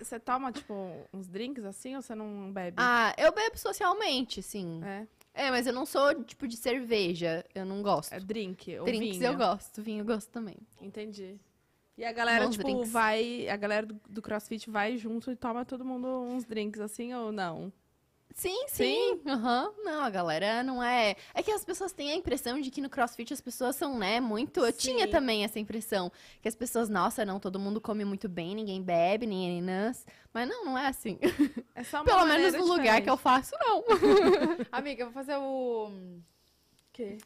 Você toma, tipo, uns drinks assim ou você não bebe? Ah, eu bebo socialmente, sim. É. É, mas eu não sou tipo de cerveja. Eu não gosto. É drink. Ou Drinks vinho. eu gosto. Vinho eu gosto também. Entendi. E a galera, Bons tipo, drinks. vai. A galera do, do, CrossFit vai junto e toma todo mundo uns drinks, assim, ou não? Sim, sim. Aham. Uhum. Não, a galera não é. É que as pessoas têm a impressão de que no CrossFit as pessoas são, né, muito. Eu sim. tinha também essa impressão. Que as pessoas, nossa, não, todo mundo come muito bem, ninguém bebe, ninguém nas. Mas não, não é assim. É só uma Pelo menos no diferente. lugar que eu faço, não. Amiga, eu vou fazer o. Hum, que?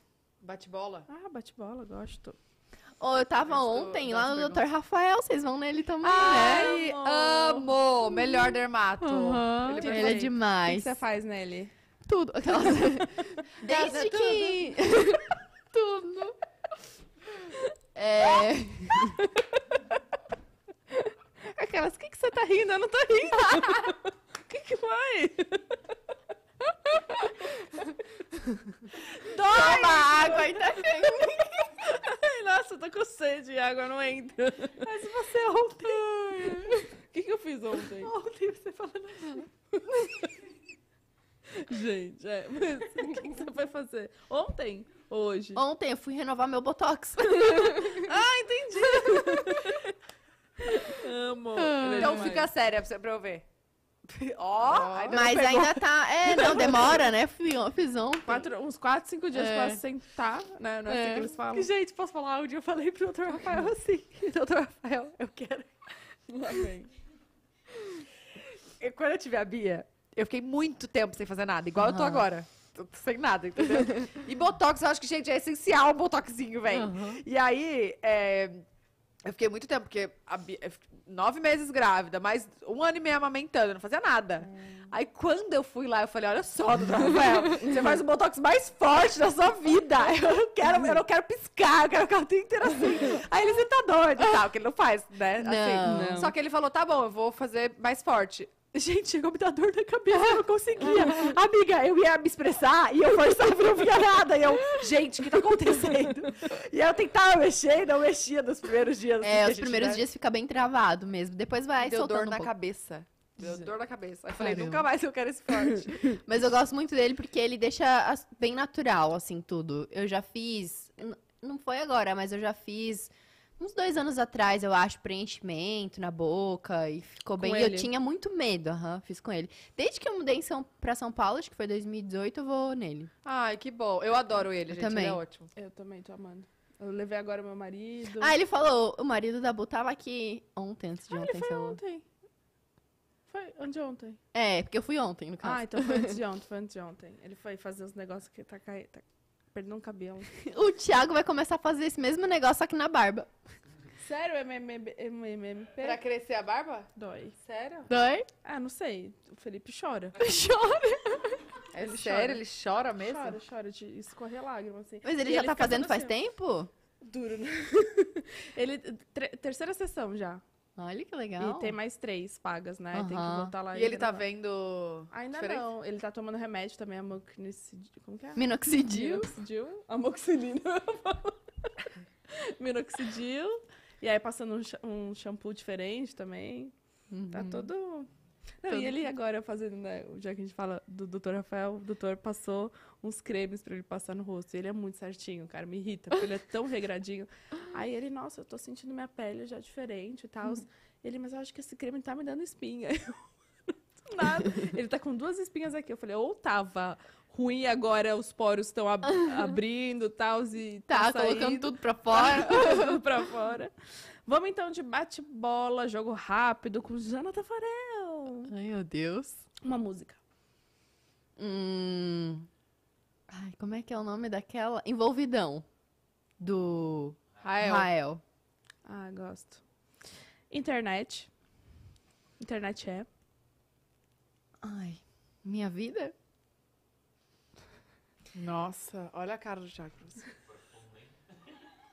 Bate-bola? Ah, bate-bola, gosto. Oh, eu tava ontem lá no Dr. Rafael, vocês vão nele também, né? Ai, né? amo! amo. Melhor dermato. Uhum. Ele, Ele é demais. O que você faz nele? Tudo. Aquelas... Desde que... tudo. É... Aquelas, o que, que você tá rindo? Eu não tô rindo. O que, que foi? Toma água, ainda bem. Nossa, eu tô com sede e água não entra. Mas você é ontem. O que, que eu fiz ontem? Ontem você falando assim. Gente, é, mas o que, que você foi fazer? Ontem? Hoje? Ontem eu fui renovar meu botox. ah, entendi! Amo. Então é fica séria você pra eu ver. Ó, oh, mas ainda tá. É, não, demora, né? Fiz ontem. uns 4, 5 dias é. pra sentar, né? Não é, assim que eles é. falam. Gente, posso falar? Um dia eu falei pro doutor Rafael uhum. assim: Doutor Rafael, eu quero. Lá vem. Quando eu tive a Bia, eu fiquei muito tempo sem fazer nada, igual uhum. eu tô agora sem nada, entendeu? e Botox, eu acho que, gente, é essencial um Botoxinho, velho. Uhum. E aí, é, eu fiquei muito tempo, porque a, nove meses grávida, mais um ano e meio amamentando, não fazia nada. Hum. Aí quando eu fui lá, eu falei, olha só, doutor Rafael, você faz o Botox mais forte da sua vida. Eu não quero, eu não quero piscar, eu quero ficar o dia inteiro assim. Aí ele, você tá doido e tal, que ele não faz, né? Assim. não. Só que ele falou, tá bom, eu vou fazer mais forte. Gente, chegou me dar dor na cabeça, eu não conseguia. Amiga, eu ia me expressar e eu forçava e não via nada. E eu, gente, o que tá acontecendo? E eu tentava mexer, não mexia nos primeiros dias. Assim, é, os primeiros dias fica bem travado mesmo. Depois vai Deu soltando dor um na pouco. cabeça. Deu dor na cabeça. Aí falei, nunca mais eu quero esse corte. Mas eu gosto muito dele porque ele deixa bem natural, assim, tudo. Eu já fiz. Não foi agora, mas eu já fiz uns dois anos atrás, eu acho, preenchimento na boca e ficou com bem. Ele. Eu tinha muito medo, aham, fiz com ele. Desde que eu mudei em São, pra São Paulo, acho que foi 2018, eu vou nele. Ai, que bom. Eu adoro ele, eu gente. Também. Ele é ótimo. Eu também tô amando. Eu levei agora meu marido. Ah, ele falou, o marido da Bu tava aqui ontem, antes de ah, ontem. Ele foi ontem. Foi antes de ontem. É, porque eu fui ontem, no caso. Ah, então foi antes de ontem, foi antes de ontem. Ele foi fazer os negócios que tá caindo. Tá perdendo o cabelo. o Thiago vai começar a fazer esse mesmo negócio aqui na barba. Sério, MMP? Pra crescer a barba? Dói. Sério? Dói? Ah, não sei. O Felipe chora. chora? É ele sério? Chora. Ele chora mesmo? Chora, chora. De escorrer lágrima, assim. Mas ele e já ele tá fazendo faz assim, tempo? Duro, né? ele... Terceira sessão já. Olha que legal. E tem mais três pagas, né? Uhum. Tem que voltar lá. E, e ele gravar. tá vendo. Ainda diferente? não. Ele tá tomando remédio também, amoxicilina. Como que é? Minoxidil. Minoxidil. Amoxilina. Minoxidil. E aí passando um, shampoo diferente também. Tá uhum. Tá todo não, Todo e ele agora fazendo, né, já que a gente fala do doutor Rafael, o doutor passou uns cremes para ele passar no rosto. E ele é muito certinho, cara, me irrita, porque ele é tão regradinho. Aí ele, nossa, eu tô sentindo minha pele já diferente e tal. Ele, mas eu acho que esse creme tá me dando espinha. Eu, nada. Ele tá com duas espinhas aqui. Eu falei, ou tava ruim agora, os poros estão ab abrindo tal, e tá, tá colocando tudo pra fora. tudo pra fora. Vamos então de bate-bola, jogo rápido com Jana Tafarel. Ai, meu Deus. Uma música. Hum. Ai, como é que é o nome daquela? Envolvidão. Do. Rael. Rael. Ah, gosto. Internet. Internet é. Ai, minha vida? Nossa, olha a cara do Thiago.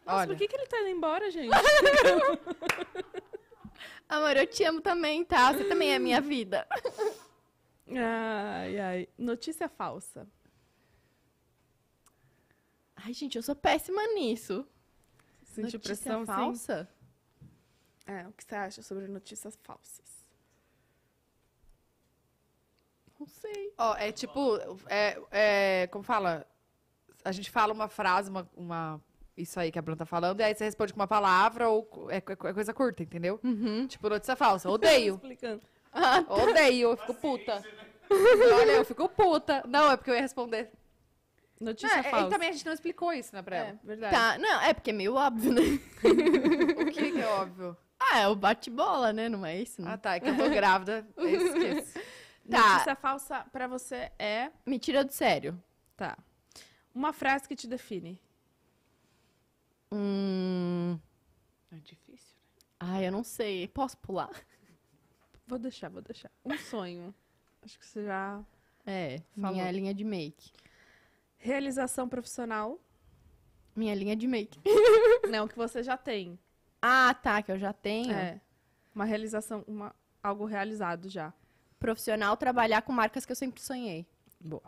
Nossa, olha. por que, que ele tá indo embora, gente? Amor, eu te amo também, tá? Você também é minha vida. Ai, ai. Notícia falsa. Ai, gente, eu sou péssima nisso. Sente pressão falsa? Sim. É, o que você acha sobre notícias falsas? Não sei. Ó, oh, é tipo, é, é, como fala? A gente fala uma frase, uma, uma isso aí que a Bruna tá falando. E aí você responde com uma palavra ou é, é, é coisa curta, entendeu? Uhum. Tipo, notícia falsa. Odeio. explicando. Ah, tá. Odeio, eu fico puta. Né? olha, eu fico puta. Não, é porque eu ia responder. Notícia não, é, é, falsa. E também a gente não explicou isso, né, pra ela. É, verdade. Tá, não, é porque é meio óbvio, né? o que, que é óbvio? Ah, é o bate-bola, né? Não é isso? Não. Né? Ah, tá. É que eu tô grávida. Esqueço. tá. Notícia falsa pra você é. mentira do sério. Tá. Uma frase que te define. Hum. É difícil, né? Ah, eu não sei. Posso pular? Vou deixar, vou deixar. Um sonho. Acho que você já. É, falou. minha linha de make. Realização profissional. Minha linha de make. não, que você já tem. Ah, tá, que eu já tenho. É. Uma realização, uma, algo realizado já. Profissional, trabalhar com marcas que eu sempre sonhei. Boa.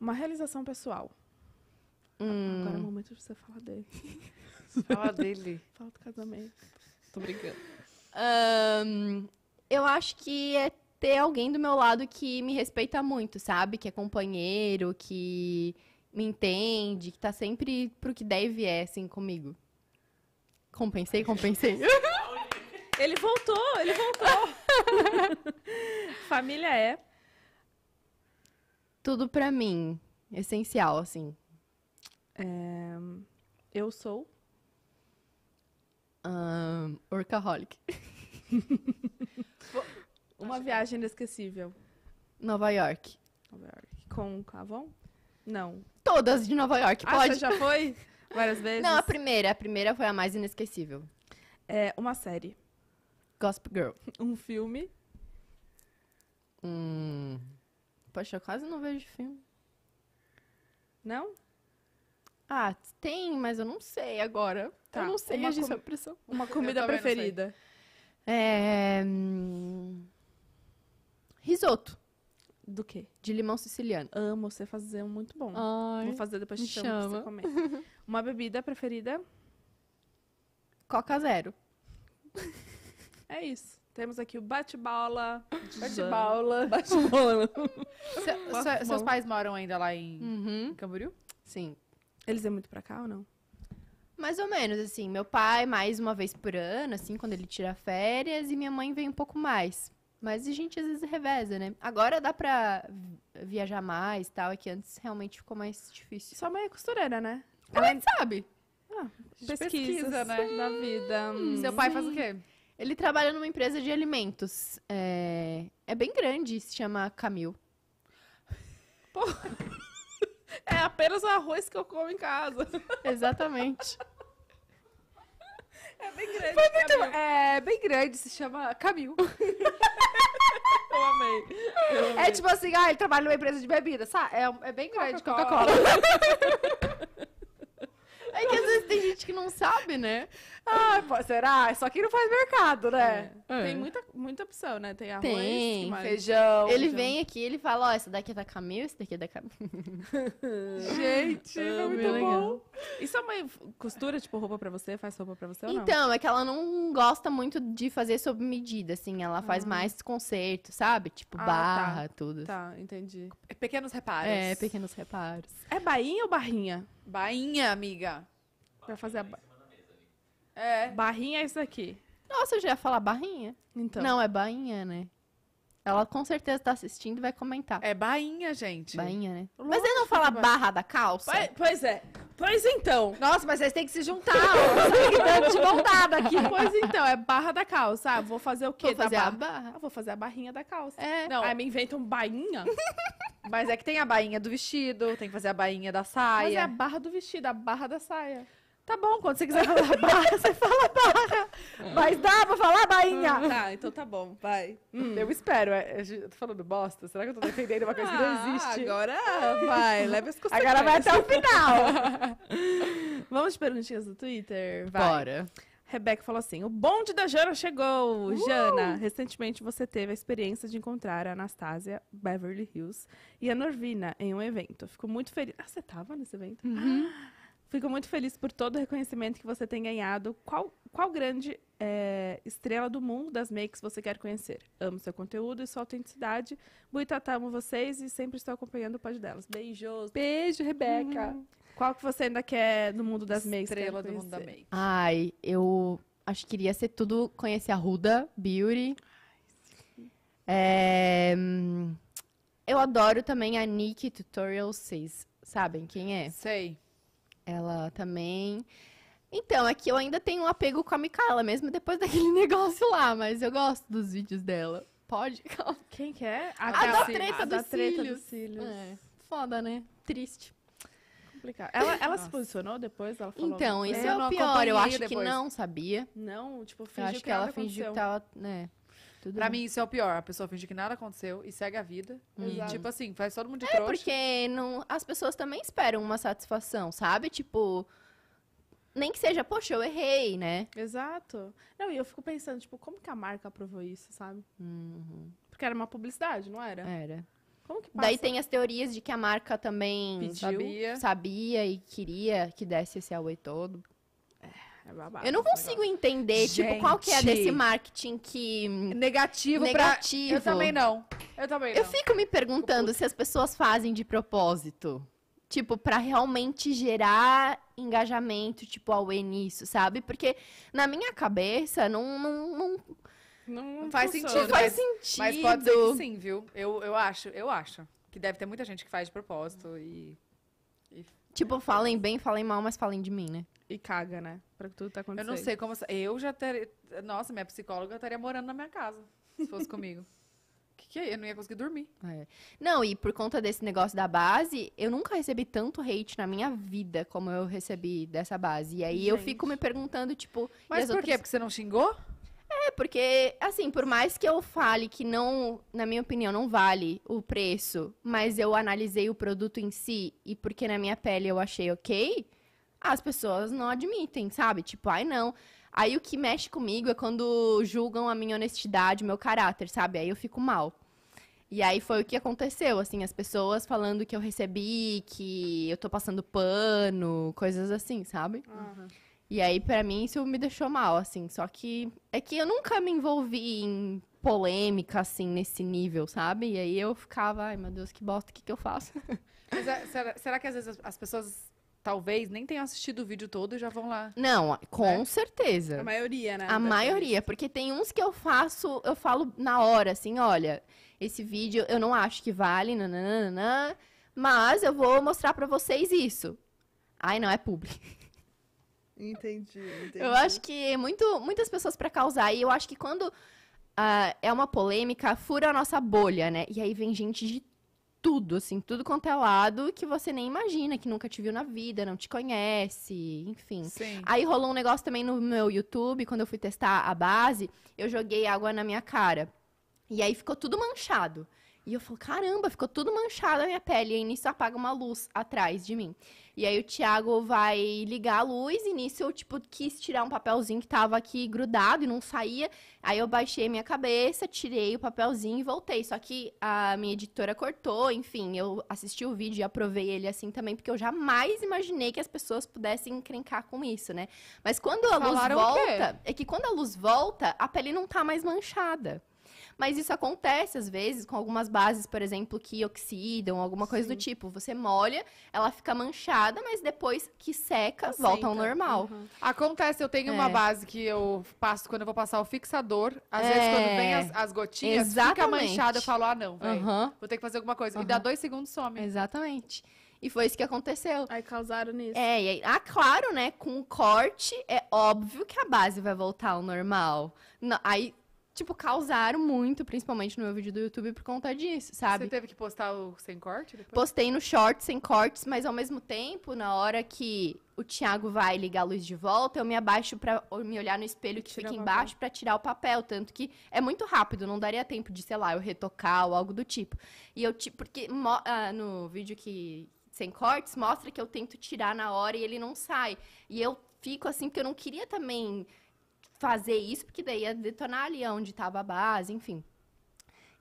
Uma realização pessoal. Hum. Agora é o hum. momento de você falar dele. Falar dele. Fala do casamento. Tô brincando. Um, eu acho que é ter alguém do meu lado que me respeita muito, sabe? Que é companheiro, que me entende, que tá sempre pro que deve é, assim, comigo. Compensei, compensei. ele voltou, ele voltou. Família é tudo para mim, essencial assim. É... Eu sou. Um, Uma Acho viagem inesquecível. Nova York. Nova York. Com Avon? Não. Todas de Nova York, ah, pode. Você já foi? Várias vezes? Não, a primeira. A primeira foi a mais inesquecível. É uma série. Gossip Girl. Um filme. Hum. Poxa, eu quase não vejo filme. Não? Ah, tem, mas eu não sei agora. Tá. Eu não sei uma agir com... pressão. Uma comida preferida. É... Hum, risoto. Do quê? De limão siciliano. Amo você fazer um muito bom. Ai, Vou fazer depois de chamo chama. você comer. uma bebida preferida? Coca Zero. É isso. Temos aqui o bate-bola. Bate-bola. Bate-bola. Se, se, seus pais moram ainda lá em uhum. Camboriú? Sim. Eles vêm muito pra cá ou não? Mais ou menos, assim. Meu pai, mais uma vez por ano, assim, quando ele tira férias, e minha mãe vem um pouco mais. Mas a gente às vezes reveza, né? Agora dá pra viajar mais e tal, é que antes realmente ficou mais difícil. Sua mãe é costureira, né? Ela Além... sabe. Ah, pesquisa, pesquisa, né? na vida. Hum, Seu pai sim. faz o quê? Ele trabalha numa empresa de alimentos. É, é bem grande, se chama Camil. Porra. É apenas o arroz que eu como em casa. Exatamente. É bem grande. Foi muito, é bem grande, se chama Camil. Eu amei. Eu é amei. É tipo assim, ah, ele trabalha numa empresa de bebida, sabe? É, é bem grande, Coca-Cola. Coca É que às vezes tem gente que não sabe, né? Ah, pô, será? É só que não faz mercado, né? É. É. Tem muita, muita opção, né? Tem arroz, tem. Mais... feijão. Ele feijão. vem aqui ele fala, ó, oh, essa daqui é da Camila, esse daqui é da Camila. gente, é muito legal. bom. E sua mãe costura, tipo, roupa pra você? Faz roupa pra você ou não? Então, é que ela não gosta muito de fazer sob medida, assim. Ela faz ah. mais conserto, sabe? Tipo, ah, barra, tá. tudo. Tá, entendi. Pequenos reparos. É, pequenos reparos. É bainha ou barrinha? Bainha, amiga. Pra fazer a. Ba... É. Barrinha é isso aqui. Nossa, eu já ia falar barrinha. Então. Não, é bainha, né? Ela com certeza tá assistindo e vai comentar. É bainha, gente. Bainha, né? Lógico, mas eles não fala barra da calça? Pois, pois, é. Pois então. Nossa, mas vocês têm que se juntar. Ó, de mão aqui. Pois então, é barra da calça. Ah, vou fazer o quê? Vou fazer barra? a barra. Ah, vou fazer a barrinha da calça. É. Não, aí me inventam bainha. mas é que tem a bainha do vestido, tem que fazer a bainha da saia. Mas é a barra do vestido, a barra da saia. Tá bom, quando você quiser falar barra, você fala barra. Mas dá pra falar bainha. Ah, tá, então tá bom, vai. Hum. Eu espero. É, eu tô falando bosta? Será que eu tô defendendo uma coisa ah, que não ah, existe? Agora vai, leva as costas. Agora vai até o final. Vamos de perguntinhas do Twitter? Vai. Bora. Rebeca falou assim: o bonde da Jana chegou! Uh! Jana, recentemente você teve a experiência de encontrar a Anastasia Beverly Hills e a Norvina em um evento. Fico muito feliz. Ah, você tava nesse evento? Uhum. Ah, Fico muito feliz por todo o reconhecimento que você tem ganhado. Qual, qual grande é, estrela do mundo das makes você quer conhecer? Amo seu conteúdo e sua autenticidade. muito amo vocês e sempre estou acompanhando o pódio delas. Beijos. Beijo, Rebeca. Hum. Qual que você ainda quer no mundo das makes? Estrela do mundo da make. Ai, eu acho que queria ser tudo conhecer a Ruda Beauty. é, eu adoro também a Nick Tutorial 6. Sabem quem é? Sei. Ela também. Então, aqui é que eu ainda tenho um apego com a Micaela, mesmo depois daquele negócio lá, mas eu gosto dos vídeos dela. Pode? Quem que é? A, ah, tá. a da treta, a dos, da treta cílios. dos cílios. É. Foda, né? Triste. Complicado. Ela, ela se posicionou depois? Ela falou Então, isso é, o pior. Eu acho depois. que não sabia. Não, tipo, fingiu eu acho que, que ela aconteceu. fingiu que tava, né? Para mim, isso é o pior. A pessoa finge que nada aconteceu e segue a vida. Exato. E, tipo assim, faz todo mundo de é trouxa. É porque não, as pessoas também esperam uma satisfação, sabe? Tipo, nem que seja, poxa, eu errei, né? Exato. Não, e eu fico pensando, tipo, como que a marca aprovou isso, sabe? Uhum. Porque era uma publicidade, não era? Era. Daí tem as teorias de que a marca também sabia. sabia. e queria que desse esse away todo. É babado, eu não é consigo entender, Gente. tipo, qual que é desse marketing que... Negativo, Negativo. Pra... Eu também não. Eu também não. Eu fico me perguntando se as pessoas fazem de propósito. Tipo, para realmente gerar engajamento, tipo, ao nisso, sabe? Porque na minha cabeça não... não, não... Não, não faz funciona. sentido. Não faz mas, sentido. Mas pode ser que sim, viu? Eu, eu acho, eu acho. Que deve ter muita gente que faz de propósito e. e tipo, é. falem bem, falem mal, mas falem de mim, né? e caga, né? Pra que tudo tá acontecendo. Eu não sei como. Eu já teria. Nossa, minha psicóloga estaria morando na minha casa, se fosse comigo. Que, que é? Eu não ia conseguir dormir. É. Não, e por conta desse negócio da base, eu nunca recebi tanto hate na minha vida como eu recebi dessa base. E aí Gente. eu fico me perguntando, tipo. Mas por outras... quê? Porque você não xingou? É, porque, assim, por mais que eu fale que não, na minha opinião, não vale o preço, mas eu analisei o produto em si e porque na minha pele eu achei ok, as pessoas não admitem, sabe? Tipo, ai não. Aí o que mexe comigo é quando julgam a minha honestidade, o meu caráter, sabe? Aí eu fico mal. E aí foi o que aconteceu, assim, as pessoas falando que eu recebi, que eu tô passando pano, coisas assim, sabe? Uhum. E aí, para mim, isso me deixou mal, assim. Só que é que eu nunca me envolvi em polêmica, assim, nesse nível, sabe? E aí eu ficava, ai meu Deus, que bosta, o que, que eu faço? Mas, é, será, será, que às vezes as pessoas talvez nem tenham assistido o vídeo todo e já vão lá. Não, né? com certeza. A maioria, né? A maioria, porque tem uns que eu faço, eu falo na hora, assim, olha, esse vídeo eu não acho que vale, nananana, mas eu vou mostrar para vocês isso. Ai, não, é público. Entendi, entendi. Eu acho que muito, muitas pessoas para causar, e eu acho que quando uh, é uma polêmica, fura a nossa bolha, né? E aí vem gente de tudo, assim, tudo quanto é lado que você nem imagina, que nunca te viu na vida, não te conhece, enfim. Sim. Aí rolou um negócio também no meu YouTube, quando eu fui testar a base, eu joguei água na minha cara. E aí ficou tudo manchado. E eu falo, caramba, ficou tudo manchado a minha pele. E aí, nisso apaga uma luz atrás de mim. E aí o Thiago vai ligar a luz e nisso eu, tipo, quis tirar um papelzinho que tava aqui grudado e não saía. Aí eu baixei minha cabeça, tirei o papelzinho e voltei. Só que a minha editora cortou, enfim, eu assisti o vídeo e aprovei ele assim também, porque eu jamais imaginei que as pessoas pudessem encrencar com isso, né? Mas quando a Falaram luz volta, é que quando a luz volta, a pele não tá mais manchada. Mas isso acontece às vezes com algumas bases, por exemplo, que oxidam, alguma coisa Sim. do tipo. Você molha, ela fica manchada, mas depois que seca, Aceita. volta ao normal. Uhum. Acontece, eu tenho é. uma base que eu passo quando eu vou passar o fixador. Às é. vezes, quando é. vem as, as gotinhas, Exatamente. fica manchada, eu falo, ah, não, véio, uhum. vou ter que fazer alguma coisa. Uhum. E dá dois segundos, some. Exatamente. E foi isso que aconteceu. Aí causaram nisso. É, e aí, ah, claro, né? Com o corte, é óbvio que a base vai voltar ao normal. Não, aí tipo, causaram muito, principalmente no meu vídeo do YouTube, por conta disso, sabe? Você teve que postar o sem corte depois? Postei no short sem cortes, mas ao mesmo tempo, na hora que o Thiago vai ligar a luz de volta, eu me abaixo para me olhar no espelho que fica embaixo para tirar o papel, tanto que é muito rápido, não daria tempo de, sei lá, eu retocar ou algo do tipo. E eu tipo, porque ah, no vídeo que sem cortes mostra que eu tento tirar na hora e ele não sai. E eu fico assim porque eu não queria também fazer isso, porque daí ia detonar ali onde tava a base, enfim.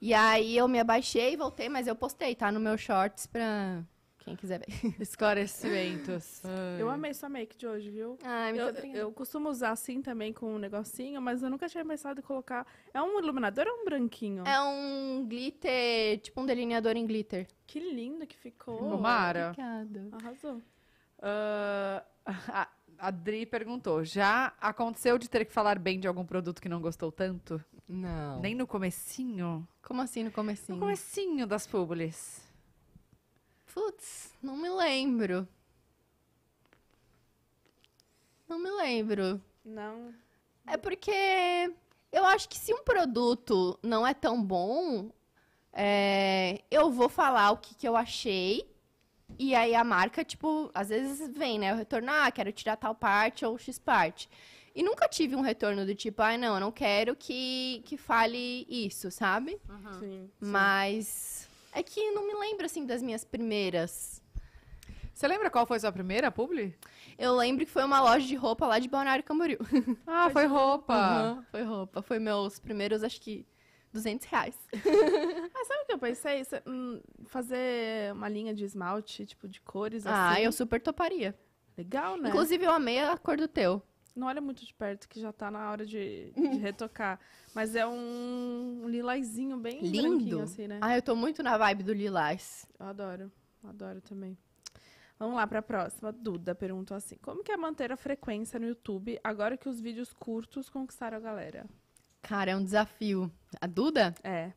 E aí eu me abaixei e voltei, mas eu postei, tá? No meu shorts pra quem quiser ver. Esclarecimentos. Ai. Eu amei sua make de hoje, viu? Ai, muito eu, eu costumo usar assim também com um negocinho, mas eu nunca tinha pensado em colocar. É um iluminador ou é um branquinho? É um glitter, tipo um delineador em glitter. Que lindo que ficou. Mara. Obrigada. Arrasou. Uh, a Dri perguntou: já aconteceu de ter que falar bem de algum produto que não gostou tanto? Não. Nem no comecinho? Como assim no comecinho? No comecinho das publis. Putz, não me lembro. Não me lembro. Não. É porque eu acho que se um produto não é tão bom, é, eu vou falar o que, que eu achei e aí a marca, tipo, às vezes vem, né? Eu retorno, ah, quero tirar tal parte ou X parte. E nunca tive um retorno do tipo, ah, não, eu não quero que, que fale isso, sabe? Uhum. Sim, Mas é que não me lembro, assim, das minhas primeiras. Você lembra qual foi sua primeira publi? Eu lembro que foi uma loja de roupa lá de Balneário Camboriú. Ah, foi, roupa. roupa. Uhum, foi roupa. Foi meus primeiros, acho que 200 reais. ah, sabe o que eu pensei? Cê, hum, fazer uma linha de esmalte, tipo, de cores ah, assim. Ah, eu super toparia. Legal, né? Inclusive, eu amei a cor do teu. Não olha muito de perto, que já tá na hora de, de retocar. Mas é um, um lilazinho bem lindo assim, né? Ah, eu tô muito na vibe do lilás. Eu adoro, adoro também. Vamos lá para a próxima. Duda perguntou assim: Como que é manter a frequência no YouTube agora que os vídeos curtos conquistaram a galera? Cara, é um desafio. A Duda? É.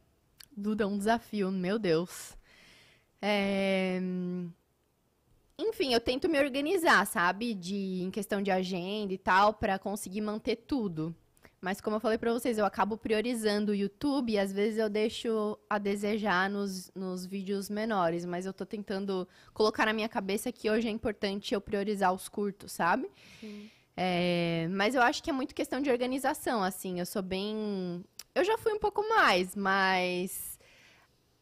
Duda, um desafio, meu Deus. É... Enfim, eu tento me organizar, sabe? De, em questão de agenda e tal, para conseguir manter tudo. Mas como eu falei para vocês, eu acabo priorizando o YouTube e às vezes eu deixo a desejar nos, nos vídeos menores. Mas eu estou tentando colocar na minha cabeça que hoje é importante eu priorizar os curtos, sabe? Sim. É, mas eu acho que é muito questão de organização, assim. Eu sou bem eu já fui um pouco mais, mas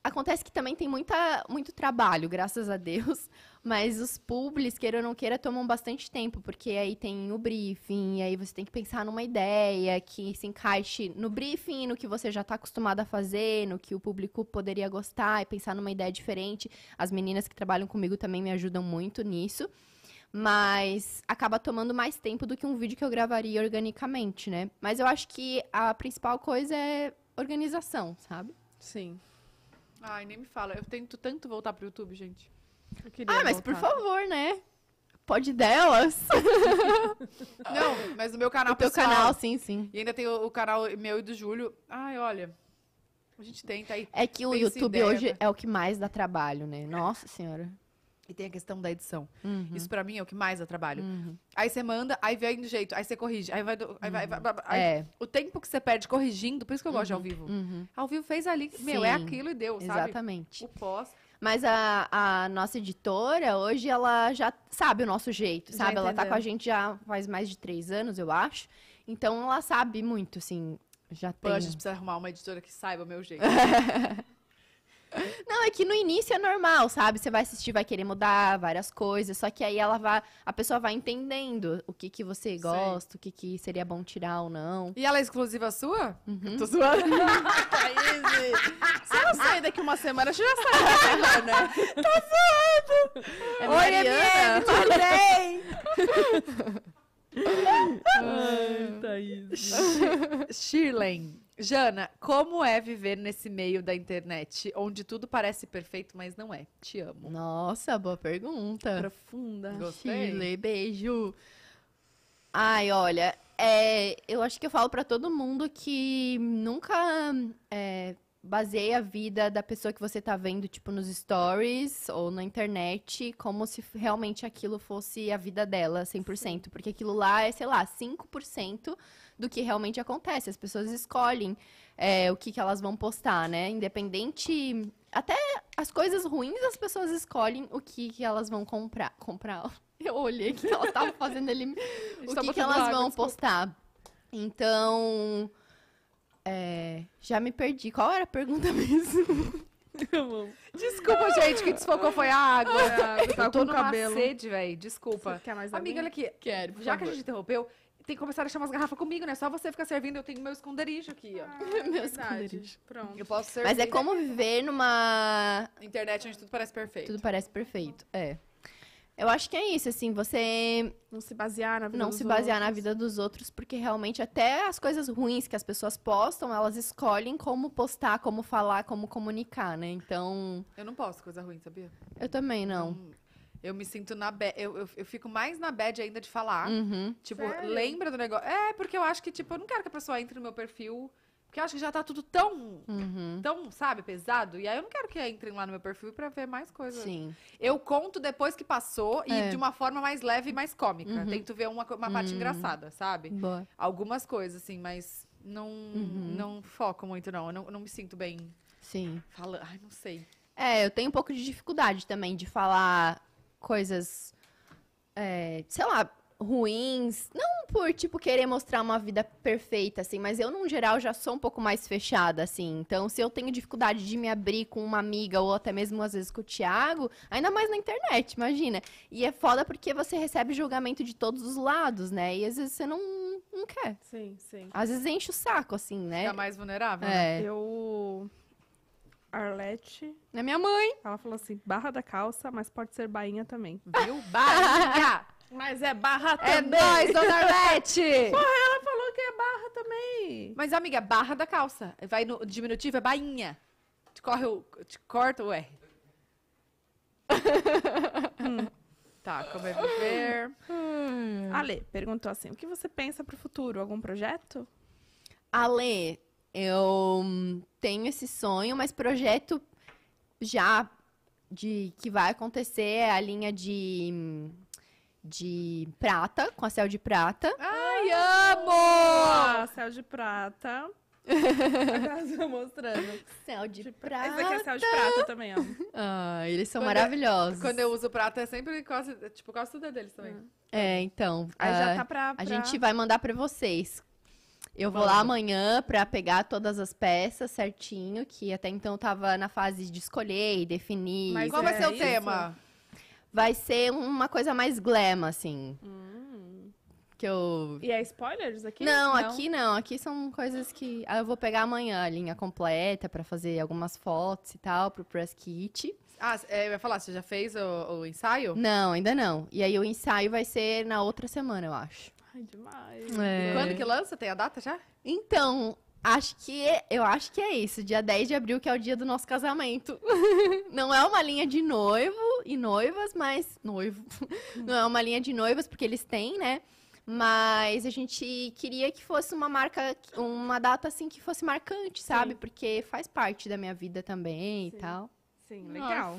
acontece que também tem muita, muito trabalho, graças a Deus. Mas os publis, queira ou não queira, tomam bastante tempo, porque aí tem o briefing, aí você tem que pensar numa ideia que se encaixe no briefing, no que você já está acostumado a fazer, no que o público poderia gostar, e pensar numa ideia diferente. As meninas que trabalham comigo também me ajudam muito nisso mas acaba tomando mais tempo do que um vídeo que eu gravaria organicamente, né? Mas eu acho que a principal coisa é organização, sabe? Sim. Ai, nem me fala. Eu tento tanto voltar pro YouTube, gente. ah, mas voltar. por favor, né? Pode delas. Não, mas o meu canal o pessoal. Teu canal, sim, sim. E ainda tem o, o canal meu e do Júlio. Ai, olha. A gente tenta aí. É que o YouTube ideia, hoje né? é o que mais dá trabalho, né? Nossa senhora. E tem a questão da edição. Uhum. Isso para mim é o que mais eu trabalho. Uhum. Aí você manda, aí vem do jeito, aí você corrige, aí vai do, aí uhum. vai, vai, vai aí é. o tempo que você perde corrigindo, por isso que eu gosto de ao uhum. vivo. Uhum. Ao vivo fez ali, Sim. meu, é aquilo e deu, Exatamente. sabe? Exatamente. O pós. Mas a, a, nossa editora, hoje, ela já sabe o nosso jeito, sabe? Ela tá com a gente já faz mais de três anos, eu acho. Então, ela sabe muito, assim, já Pô, tem... a gente precisa arrumar uma editora que saiba o meu jeito. Não, é que no início é normal, sabe? Você vai assistir, vai querer mudar várias coisas, só que aí ela vai, a pessoa vai entendendo o que que você gosta, o que que seria bom tirar ou não. E ela é exclusiva sua? Uhum. Tô zoando. Thaís, se eu daqui uma semana, você já sabe. Tá né? semana. Tô zoando. É Oi, MM, tudo bem? Ai, Thaís. Shirlen. Jana, como é viver nesse meio da internet, onde tudo parece perfeito, mas não é? Te amo. Nossa, boa pergunta. Profunda. Gostei. Chile, beijo. Ai, olha, é, eu acho que eu falo para todo mundo que nunca é, baseia a vida da pessoa que você tá vendo, tipo, nos stories ou na internet, como se realmente aquilo fosse a vida dela, 100%. Sim. Porque aquilo lá é, sei lá, 5% do que realmente acontece. As pessoas escolhem é, o que, que elas vão postar, né? Independente. Até as coisas ruins, as pessoas escolhem o que, que elas vão comprar. Comprar. Eu olhei o que ela tava fazendo ali. o que, que elas água, vão desculpa. postar. Então é, já me perdi. Qual era a pergunta mesmo? Desculpa, gente, que desfocou foi a água. É, a tá água eu tô com numa cabelo. sede, velho. Desculpa. quer mais Amiga, olha aqui. Quero, Já que a gente interrompeu, tem que começar a chamar as garrafas comigo, né? Só você ficar servindo, eu tenho meu esconderijo aqui, ó. Ah, é meu esconderijo. Pronto. Eu posso servir. Mas é né? como viver numa. Internet onde tudo parece perfeito. Tudo parece perfeito. É. Eu acho que é isso, assim, você não se basear na vida não se basear outros. na vida dos outros, porque realmente até as coisas ruins que as pessoas postam, elas escolhem como postar, como falar, como comunicar, né? Então, eu não posto coisa ruim, sabia? Eu também não. Então, eu me sinto na bad. Eu, eu, eu, fico mais na bad ainda de falar. Uhum. Tipo, Sério? lembra do negócio. É, porque eu acho que, tipo, eu não quero que a pessoa entre no meu perfil porque eu acho que já tá tudo tão, uhum. tão, sabe, pesado. E aí eu não quero que entrem lá no meu perfil para ver mais coisas. Sim. Eu conto depois que passou e é. de uma forma mais leve e mais cômica. Uhum. Tento ver uma, uma parte uhum. engraçada, sabe? Boa. Algumas coisas, assim, mas não, uhum. não foco muito, não. Eu não, não me sinto bem. Sim. Falando. Ai, não sei. É, eu tenho um pouco de dificuldade também de falar coisas. É, sei lá, ruins, não por, tipo, querer mostrar uma vida perfeita, assim, mas eu, num geral, já sou um pouco mais fechada, assim. Então, se eu tenho dificuldade de me abrir com uma amiga ou até mesmo, às vezes, com o Thiago, ainda mais na internet, imagina. E é foda porque você recebe julgamento de todos os lados, né? E às vezes você não, não quer. Sim, sim. Às vezes enche o saco, assim, né? Fica mais vulnerável. Né? É. Né? Eu... Arlete. É minha mãe. Ela falou assim: barra da calça, mas pode ser bainha também. Viu? Bainha! Mas é barra é também. É nós, dona Arlete! Porra, ela falou que é barra também. Mas, amiga, é barra da calça. Vai no diminutivo, é bainha. Te, corre o, te corta o R. hum. Tá, comer, é beber. Hum. Ale, perguntou assim, o que você pensa pro futuro? Algum projeto? Ale, eu hum, tenho esse sonho, mas projeto já de que vai acontecer é a linha de hum, de prata, com a céu de prata. Ai, ah, amo! Ah, céu de prata. Agora mostrando. Céu de, de tipo, prata. Esse daqui é céu de prata também, ó. Ah, eles são quando maravilhosos. quando eu uso prata, é sempre quase, tipo, quase tudo é deles também. Ah. É, então. Aí já ah, tá pra, pra... A gente vai mandar pra vocês. Eu vou lá amanhã para pegar todas as peças certinho, que até então eu tava na fase de escolher e definir. Mas qual vai é ser o isso? tema? vai ser uma coisa mais glam, assim. Hum. Que eu. E é spoilers aqui? Não, não, aqui não. Aqui são coisas que. Ah, eu vou pegar amanhã a linha completa para fazer algumas fotos e tal, pro press kit. Ah, é, eu ia falar, você já fez o, o ensaio? Não, ainda não. E aí o ensaio vai ser na outra semana, eu acho. Ai, demais. É. Quando que lança? Tem a data já? Então, Acho que eu acho que é isso, dia 10 de abril, que é o dia do nosso casamento. não é uma linha de noivo e noivas, mas noivo. não é uma linha de noivas porque eles têm, né? Mas a gente queria que fosse uma marca, uma data assim que fosse marcante, sabe? Sim. Porque faz parte da minha vida também Sim. e tal. Sim, ah, legal.